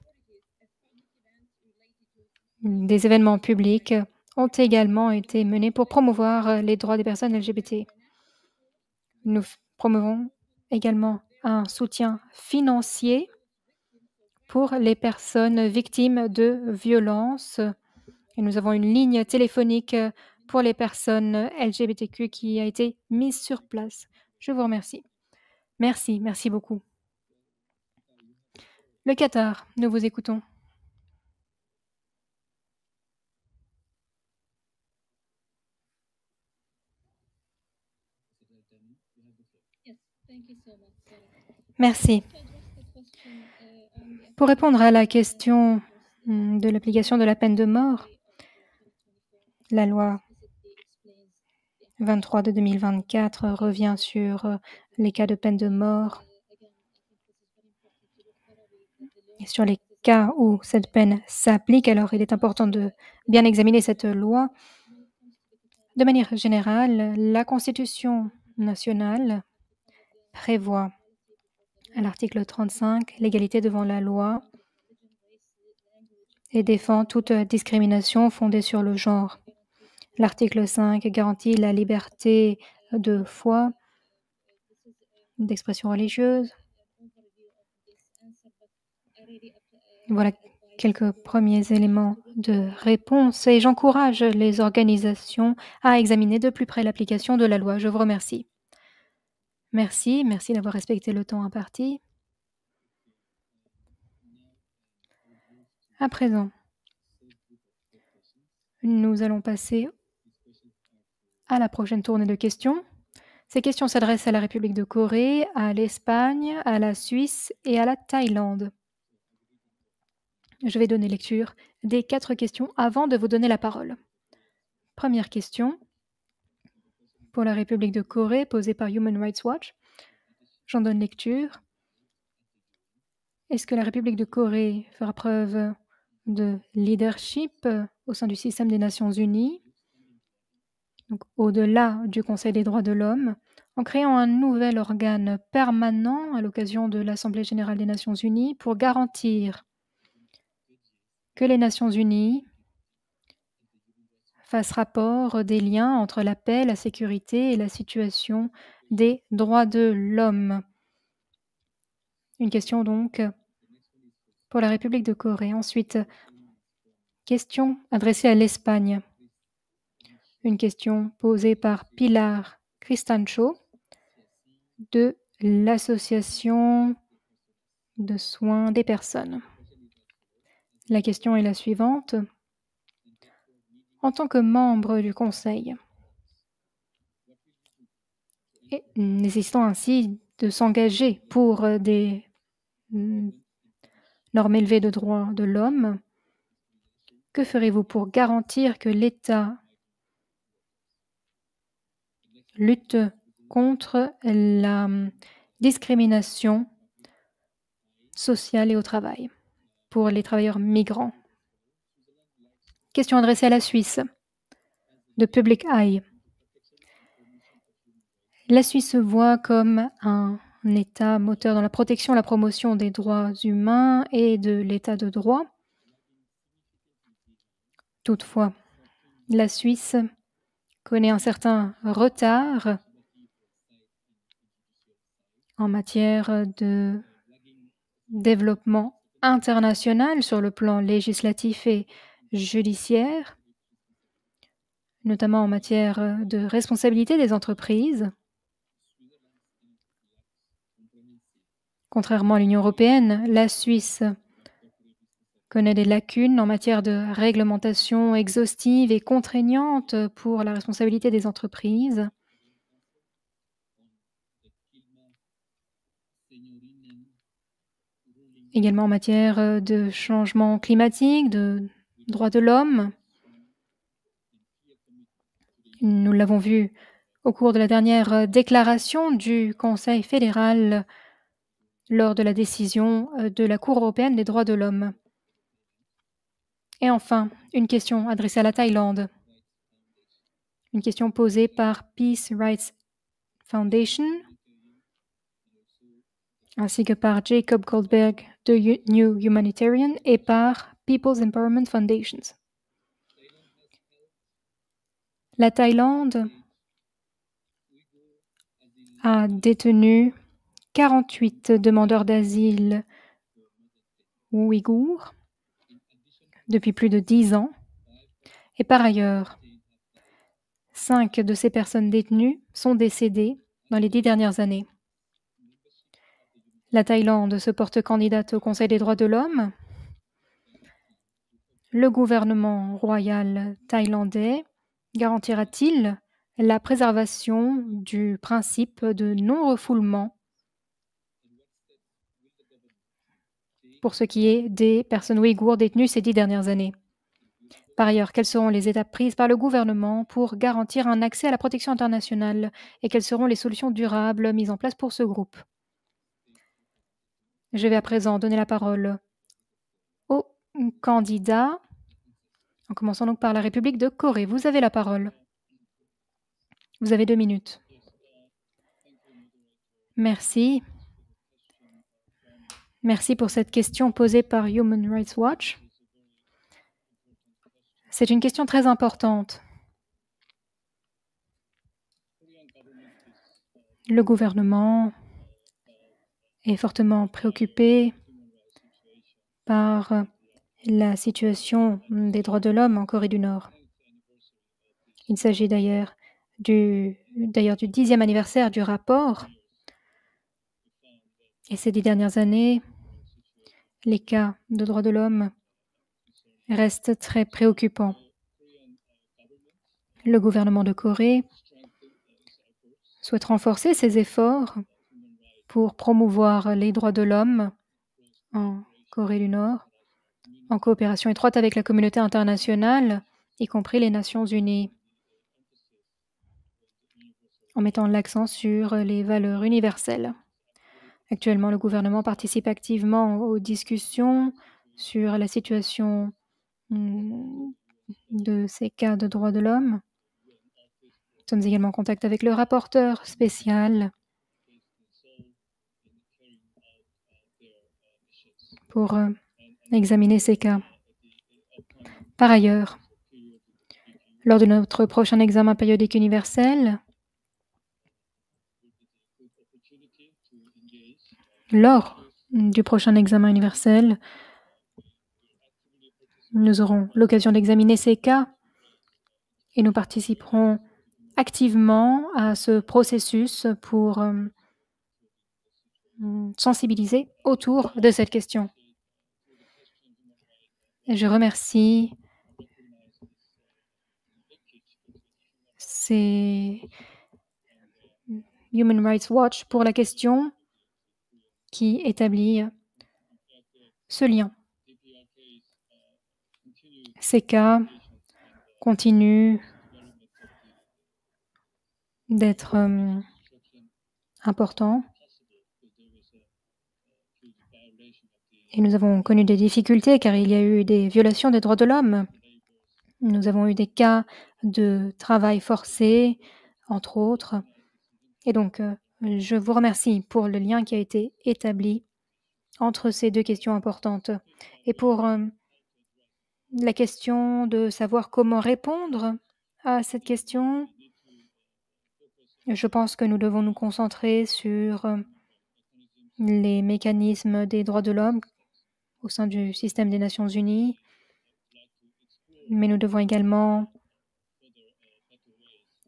Des événements publics ont également été menés pour promouvoir les droits des personnes LGBT. Nous promouvons également un soutien financier pour les personnes victimes de violences. Et nous avons une ligne téléphonique pour les personnes LGBTQ qui a été mise sur place. Je vous remercie. Merci, merci beaucoup. Le Qatar, nous vous écoutons. Merci. Pour répondre à la question hmm, de l'application de la peine de mort, la loi 23 de 2024 revient sur euh, les cas de peine de mort, et sur les cas où cette peine s'applique, alors il est important de bien examiner cette loi. De manière générale, la Constitution nationale prévoit à l'article 35 l'égalité devant la loi et défend toute discrimination fondée sur le genre. L'article 5 garantit la liberté de foi d'expression religieuse. Voilà quelques premiers éléments de réponse et j'encourage les organisations à examiner de plus près l'application de la loi. Je vous remercie. Merci, merci d'avoir respecté le temps imparti. À présent, nous allons passer à la prochaine tournée de questions. Ces questions s'adressent à la République de Corée, à l'Espagne, à la Suisse et à la Thaïlande. Je vais donner lecture des quatre questions avant de vous donner la parole. Première question pour la République de Corée posée par Human Rights Watch. J'en donne lecture. Est-ce que la République de Corée fera preuve de leadership au sein du système des Nations Unies donc au-delà du Conseil des droits de l'homme, en créant un nouvel organe permanent à l'occasion de l'Assemblée générale des Nations unies pour garantir que les Nations unies fassent rapport des liens entre la paix, la sécurité et la situation des droits de l'homme. Une question donc pour la République de Corée. Ensuite, question adressée à l'Espagne une question posée par Pilar Cristancho de l'association de soins des personnes. La question est la suivante. En tant que membre du Conseil, et nécessitant ainsi de s'engager pour des mm, normes élevées de droits de l'homme, que ferez-vous pour garantir que l'État lutte contre la hum, discrimination sociale et au travail pour les travailleurs migrants. Question adressée à la Suisse de Public Eye. La Suisse se voit comme un État moteur dans la protection et la promotion des droits humains et de l'État de droit. Toutefois, la Suisse connaît un certain retard en matière de développement international sur le plan législatif et judiciaire, notamment en matière de responsabilité des entreprises. Contrairement à l'Union européenne, la Suisse connaît des lacunes en matière de réglementation exhaustive et contraignante pour la responsabilité des entreprises. Également en matière de changement climatique, de droits de l'homme. Nous l'avons vu au cours de la dernière déclaration du Conseil fédéral lors de la décision de la Cour européenne des droits de l'homme. Et enfin, une question adressée à la Thaïlande. Une question posée par Peace Rights Foundation ainsi que par Jacob Goldberg de New Humanitarian et par People's Empowerment Foundations. La Thaïlande a détenu 48 demandeurs d'asile ouïghours depuis plus de dix ans. Et par ailleurs, cinq de ces personnes détenues sont décédées dans les dix dernières années. La Thaïlande se porte candidate au Conseil des droits de l'homme. Le gouvernement royal thaïlandais garantira-t-il la préservation du principe de non-refoulement pour ce qui est des personnes ouïghours détenues ces dix dernières années. Par ailleurs, quelles seront les étapes prises par le gouvernement pour garantir un accès à la protection internationale et quelles seront les solutions durables mises en place pour ce groupe Je vais à présent donner la parole au candidat, en commençant donc par la République de Corée. Vous avez la parole. Vous avez deux minutes. Merci. Merci pour cette question posée par Human Rights Watch. C'est une question très importante. Le gouvernement est fortement préoccupé par la situation des droits de l'homme en Corée du Nord. Il s'agit d'ailleurs du, d'ailleurs du dixième anniversaire du rapport. Et ces dix dernières années, les cas de droits de l'homme restent très préoccupants. Le gouvernement de Corée souhaite renforcer ses efforts pour promouvoir les droits de l'homme en Corée du Nord, en coopération étroite avec la communauté internationale, y compris les Nations Unies, en mettant l'accent sur les valeurs universelles. Actuellement, le gouvernement participe activement aux discussions sur la situation hmm, de ces cas de droits de l'homme. Nous sommes également en contact avec le rapporteur spécial pour euh, examiner ces cas. Par ailleurs, lors de notre prochain examen périodique universel, lors du prochain examen universel, nous aurons l'occasion d'examiner ces cas et nous participerons activement à ce processus pour euh, sensibiliser autour de cette question. Je remercie Human Rights Watch pour la question qui établit euh, ce lien. Ces cas continuent d'être euh, importants. Et nous avons connu des difficultés car il y a eu des violations des droits de l'homme. Nous avons eu des cas de travail forcé, entre autres. Et donc, euh, je vous remercie pour le lien qui a été établi entre ces deux questions importantes et pour euh, la question de savoir comment répondre à cette question. Je pense que nous devons nous concentrer sur euh, les mécanismes des droits de l'homme au sein du système des Nations Unies, mais nous devons également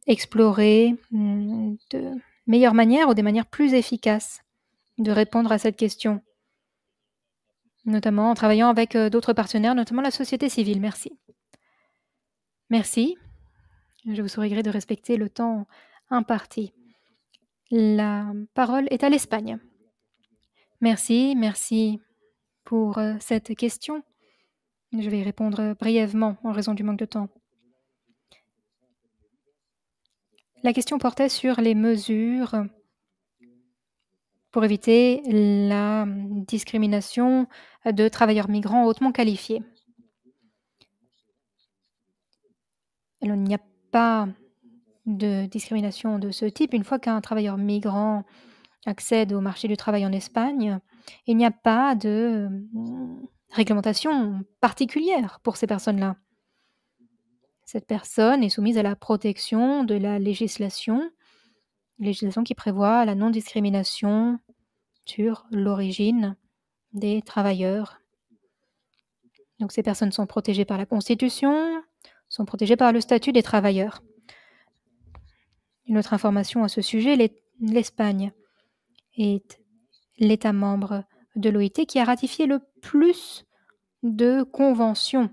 explorer mm, de Meilleure manière ou des manières plus efficaces de répondre à cette question, notamment en travaillant avec euh, d'autres partenaires, notamment la société civile. Merci. Merci. Je vous souhaiterais de respecter le temps imparti. La parole est à l'Espagne. Merci, merci pour euh, cette question. Je vais y répondre brièvement en raison du manque de temps. La question portait sur les mesures pour éviter la discrimination de travailleurs migrants hautement qualifiés. il n'y a pas de discrimination de ce type. Une fois qu'un travailleur migrant accède au marché du travail en Espagne, il n'y a pas de réglementation particulière pour ces personnes-là. Cette personne est soumise à la protection de la législation, législation qui prévoit la non-discrimination sur l'origine des travailleurs. Donc ces personnes sont protégées par la Constitution, sont protégées par le statut des travailleurs. Une autre information à ce sujet, l'Espagne est l'État membre de l'OIT qui a ratifié le plus de conventions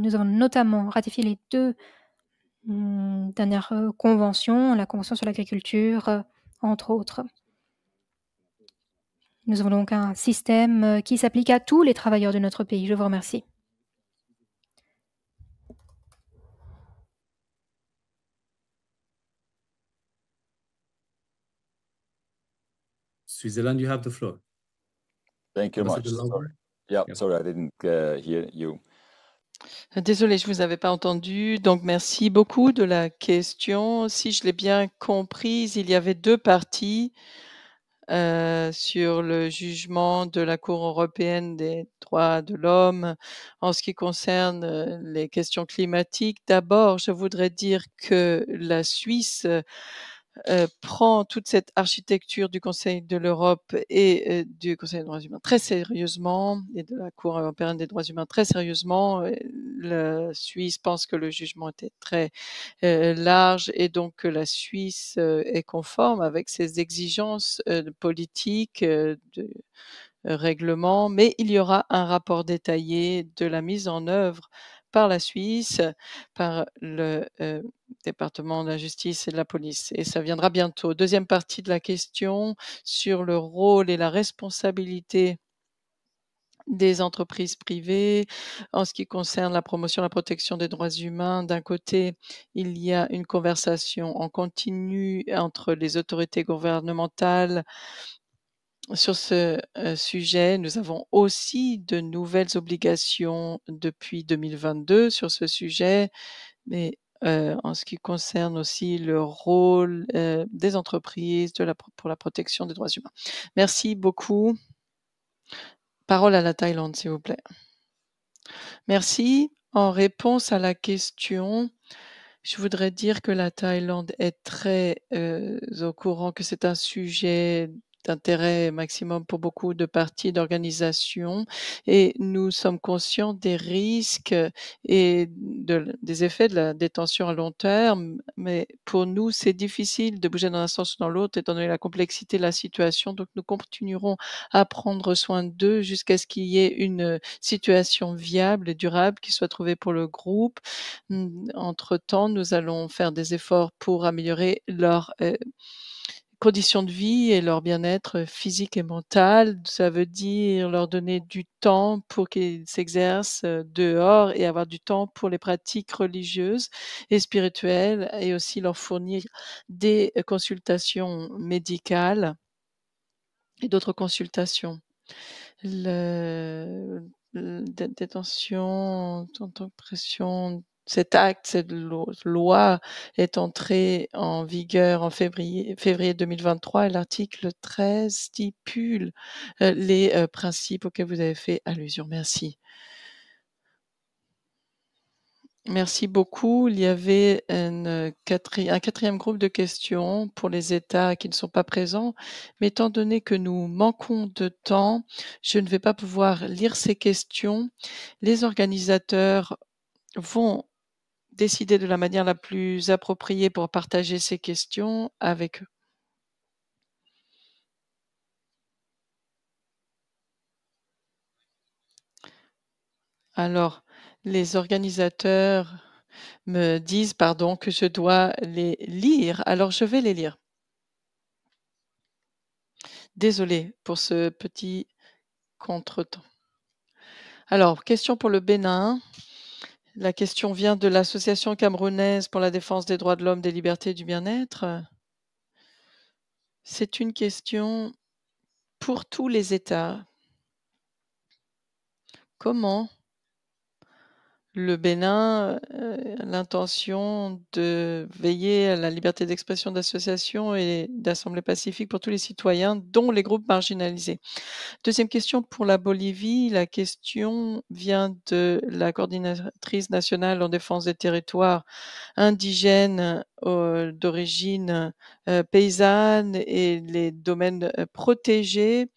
nous avons notamment ratifié les deux hum, dernières euh, conventions, la Convention sur l'agriculture, euh, entre autres. Nous avons donc un système euh, qui s'applique à tous les travailleurs de notre pays. Je vous remercie. Switzerland, you have the floor. Thank you much. Yeah, sorry, I didn't uh, Désolée, je ne vous avais pas entendu. Donc, merci beaucoup de la question. Si je l'ai bien comprise, il y avait deux parties euh, sur le jugement de la Cour européenne des droits de l'homme en ce qui concerne euh, les questions climatiques. D'abord, je voudrais dire que la Suisse euh, prend toute cette architecture du Conseil de l'Europe et euh, du Conseil des droits humains très sérieusement et de la Cour européenne des droits humains très sérieusement. Euh, la Suisse pense que le jugement était très large et donc que la Suisse est conforme avec ses exigences politiques de règlement, mais il y aura un rapport détaillé de la mise en œuvre par la Suisse, par le euh, département de la justice et de la police. Et ça viendra bientôt. Deuxième partie de la question sur le rôle et la responsabilité des entreprises privées en ce qui concerne la promotion et la protection des droits humains. D'un côté, il y a une conversation en continu entre les autorités gouvernementales sur ce sujet, nous avons aussi de nouvelles obligations depuis 2022 sur ce sujet, mais euh, en ce qui concerne aussi le rôle des entreprises de la, pour la protection des droits humains. Merci beaucoup. Parole à la Thaïlande, s'il vous plaît. Merci. En réponse à la question, je voudrais dire que la Thaïlande est très au courant que c'est un sujet d'intérêt maximum pour beaucoup de parties, d'organisations, et nous sommes conscients des risques et des effets de la détention à long terme. Mais pour nous, c'est difficile de bouger dans un sens ou dans l'autre, étant donné la complexité de la situation. Donc, nous continuerons à prendre soin d'eux jusqu'à ce qu'il y ait une situation viable et durable qui soit trouvée pour le groupe. Entre-temps, nous allons faire des efforts pour améliorer leur euh, conditions de vie et leur bien-être euh, physique et mental. Ça veut dire leur donner du temps pour qu'ils s'exercent euh, dehors et avoir du temps pour les pratiques religieuses et spirituelles et aussi leur fournir des euh, consultations médicales et d'autres consultations. Le, détention, pression cet acte, cette loi est entrée en vigueur en février, février 2023 et l'article 13 stipule euh, les euh, principes auxquels vous avez fait allusion. Merci. Merci beaucoup. Il y avait un quatrième groupe de questions pour les États qui ne sont pas présents, mais étant donné que nous manquons de temps, je ne vais pas pouvoir lire ces questions. Les organisateurs vont décider de la manière la plus appropriée pour partager ces questions avec eux. Alors, les organisateurs me disent, pardon, que je dois les lire. Alors, je vais les lire. Désolée pour ce petit contretemps. Alors, question pour le Bénin. La question vient de l'Association camerounaise pour la défense des droits de l'homme, des libertés et du bien-être. C'est une question pour tous les États. Comment le Bénin euh, l'intention de veiller à la liberté d'expression, d'association et d'assemblée pacifique pour tous les citoyens, dont les groupes marginalisés. Deuxième question pour la Bolivie. La question vient de la coordinatrice nationale en défense des territoires indigènes euh, d'origine euh, paysanne et les domaines protégés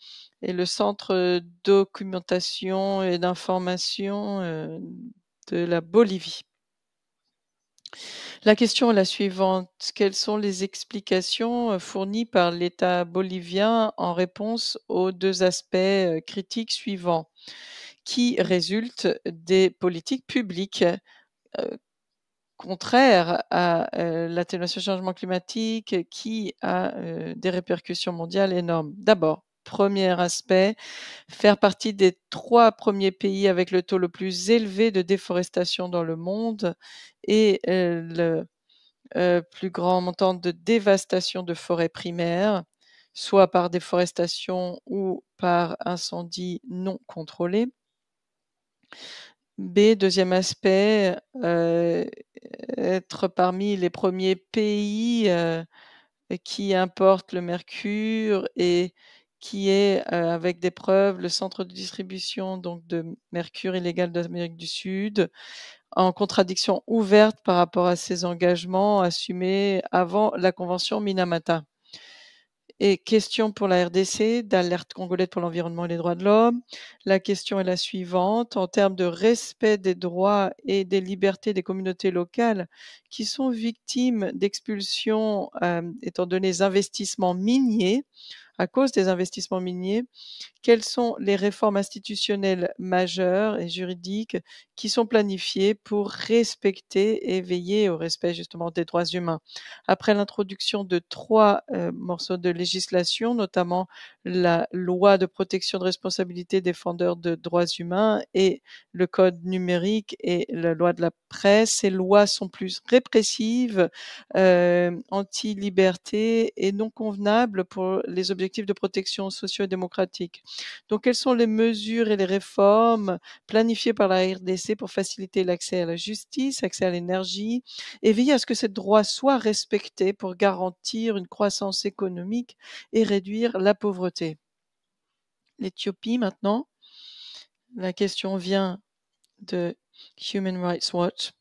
et le centre documentation et d'information la Bolivie. La question est la suivante. Quelles sont les explications euh, fournies par l'État bolivien en réponse aux deux aspects euh, critiques suivants qui résultent des politiques publiques euh, contraires à l'atténuation du changement climatique qui a des répercussions mondiales énormes D'abord, Premier aspect, faire partie des trois premiers pays avec le taux le plus élevé de déforestation dans le monde et euh, le euh, plus grand montant de dévastation de forêts primaires, soit par déforestation ou par incendie non contrôlé. B, deuxième aspect, euh, être parmi les premiers pays qui importent le mercure et qui est euh, avec des preuves le centre de distribution donc de mercure illégal d'Amérique du Sud en contradiction ouverte par rapport à ses engagements assumés avant la convention Minamata. Et question pour la RDC d'alerte congolaise pour l'environnement et les droits de l'homme. La question est la suivante. En termes de respect des droits et des libertés des communautés locales qui sont victimes d'expulsions euh, étant donné les investissements miniers, à cause des investissements miniers, quelles sont les réformes institutionnelles majeures et juridiques qui sont planifiées pour respecter et veiller au respect justement des droits humains. Après l'introduction de trois euh, morceaux de législation, notamment la loi de protection de responsabilité défendeurs de droits humains et le code numérique et la loi de la presse, ces lois sont plus répressives, euh, anti-liberté et non convenables pour les objectifs objectifs de protection socio-démocratique. Donc, quelles sont les mesures et les réformes planifiées par la RDC pour faciliter l'accès à la justice, accès à l'énergie et veiller à ce que ces droits soient respectés pour garantir une croissance économique et réduire la pauvreté L'Éthiopie maintenant. La question vient de Human Rights Watch.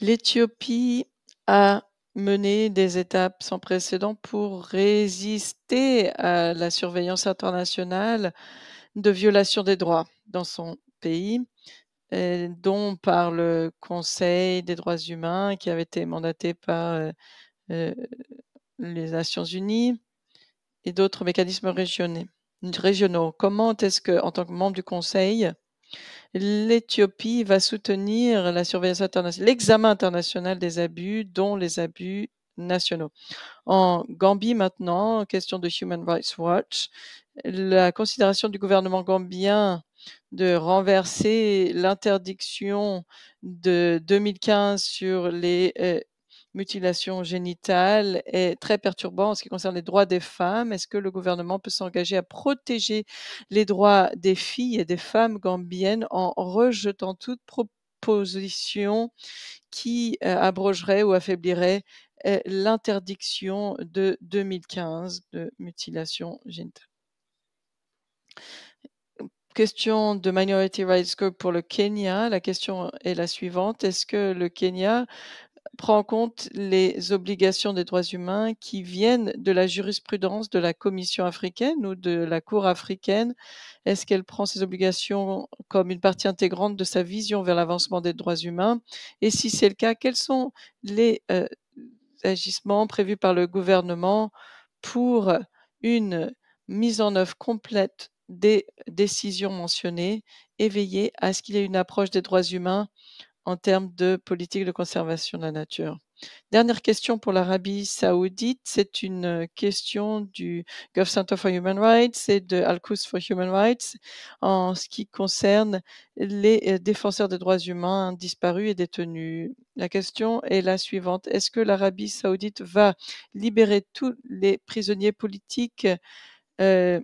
L'Éthiopie a mener des étapes sans précédent pour résister à la surveillance internationale de violation des droits dans son pays, dont par le Conseil des droits humains qui avait été mandaté par euh, euh, les Nations Unies et d'autres mécanismes régionaux. Comment est-ce que, en tant que membre du Conseil, l'Éthiopie va soutenir la surveillance internationale, l'examen international des abus, dont les abus nationaux. En Gambie maintenant, question de Human Rights Watch, la considération du gouvernement gambien de renverser l'interdiction de 2015 sur les euh, mutilation génitale est très perturbant en ce qui concerne les droits des femmes. Est-ce que le gouvernement peut s'engager à protéger les droits des filles et des femmes gambiennes en rejetant toute proposition qui euh, abrogerait ou affaiblirait euh, l'interdiction de 2015 de mutilation génitale Question de Minority Rights Group pour le Kenya. La question est la suivante. Est-ce que le Kenya prend en compte les obligations des droits humains qui viennent de la jurisprudence de la Commission africaine ou de la Cour africaine Est-ce qu'elle prend ces obligations comme une partie intégrante de sa vision vers l'avancement des droits humains Et si c'est le cas, quels sont les euh, agissements prévus par le gouvernement pour une mise en œuvre complète des décisions mentionnées et veiller à ce qu'il y ait une approche des droits humains en termes de politique de conservation de la nature. Dernière question pour l'Arabie saoudite, c'est une question du Gulf Center for Human Rights et de Al-Quds for Human Rights en ce qui concerne les euh, défenseurs des droits humains disparus et détenus. La question est la suivante. Est-ce que l'Arabie saoudite va libérer tous les prisonniers politiques euh,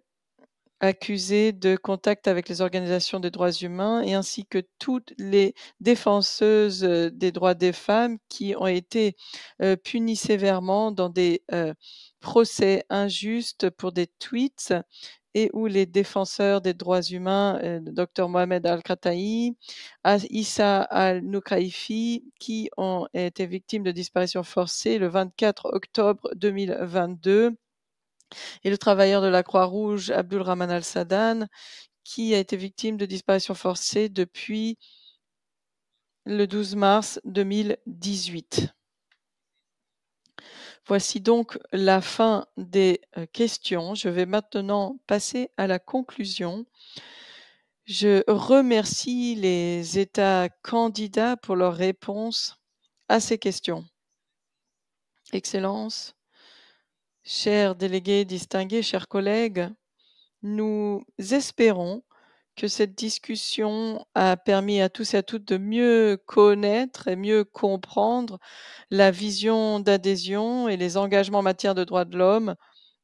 accusés de contact avec les organisations des droits humains et ainsi que toutes les défenseuses euh, des droits des femmes qui ont été euh, punies sévèrement dans des euh, procès injustes pour des tweets et où les défenseurs des droits humains, Dr Mohamed Al-Khattaï, Issa al noukraifi qui ont été victimes de disparitions forcées le 24 octobre 2022 et le travailleur de la Croix-Rouge, Abdul Rahman Al-Sadan, qui a été victime de disparition forcée depuis le 12 mars 2018. Voici donc la fin des euh, questions. Je vais maintenant passer à la conclusion. Je remercie les États candidats pour leurs réponses à ces questions. Excellence, Chers délégués distingués, chers collègues, nous espérons que cette discussion a permis à tous et à toutes de mieux connaître et mieux comprendre la vision d'adhésion et les engagements en matière de droits de l'homme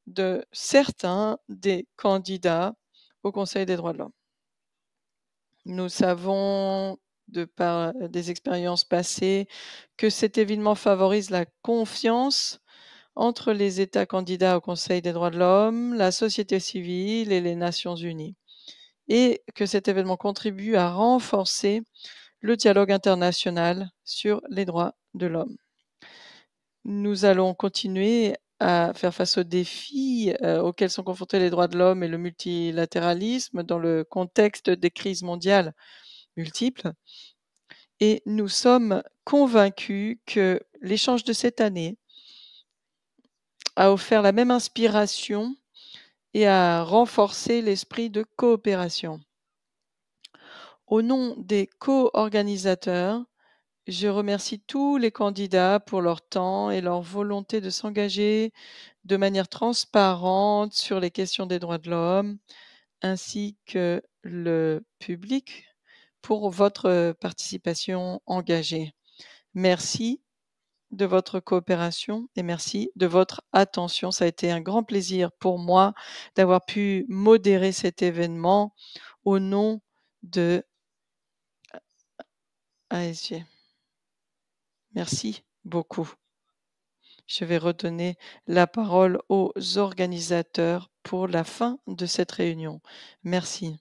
de certains des candidats au Conseil des droits de l'homme. Nous savons de par des expériences passées que cet événement favorise la confiance entre les États candidats au Conseil des droits de l'homme, la société civile et les Nations unies, et que cet événement contribue à renforcer le dialogue international sur les droits de l'homme. Nous allons continuer à faire face aux défis euh, auxquels sont confrontés les droits de l'homme et le multilatéralisme dans le contexte des crises mondiales multiples. Et nous sommes convaincus que l'échange de cette année a offert la même inspiration et a renforcé l'esprit de coopération. Au nom des co-organisateurs, je remercie tous les candidats pour leur temps et leur volonté de s'engager de manière transparente sur les questions des droits de l'homme, ainsi que le public pour votre participation engagée. Merci de votre coopération et merci de votre attention. Ça a été un grand plaisir pour moi d'avoir pu modérer cet événement au nom de ASG. Merci beaucoup. Je vais redonner la parole aux organisateurs pour la fin de cette réunion. Merci.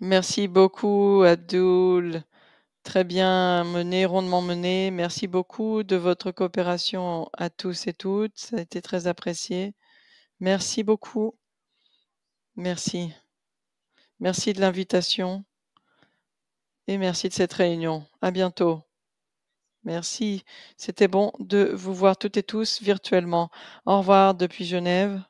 Merci beaucoup, Abdul. Très bien mené, rondement mené. Merci beaucoup de votre coopération à tous et toutes. Ça a été très apprécié. Merci beaucoup. Merci. Merci de l'invitation et merci de cette réunion. À bientôt. Merci. C'était bon de vous voir toutes et tous virtuellement. Au revoir depuis Genève.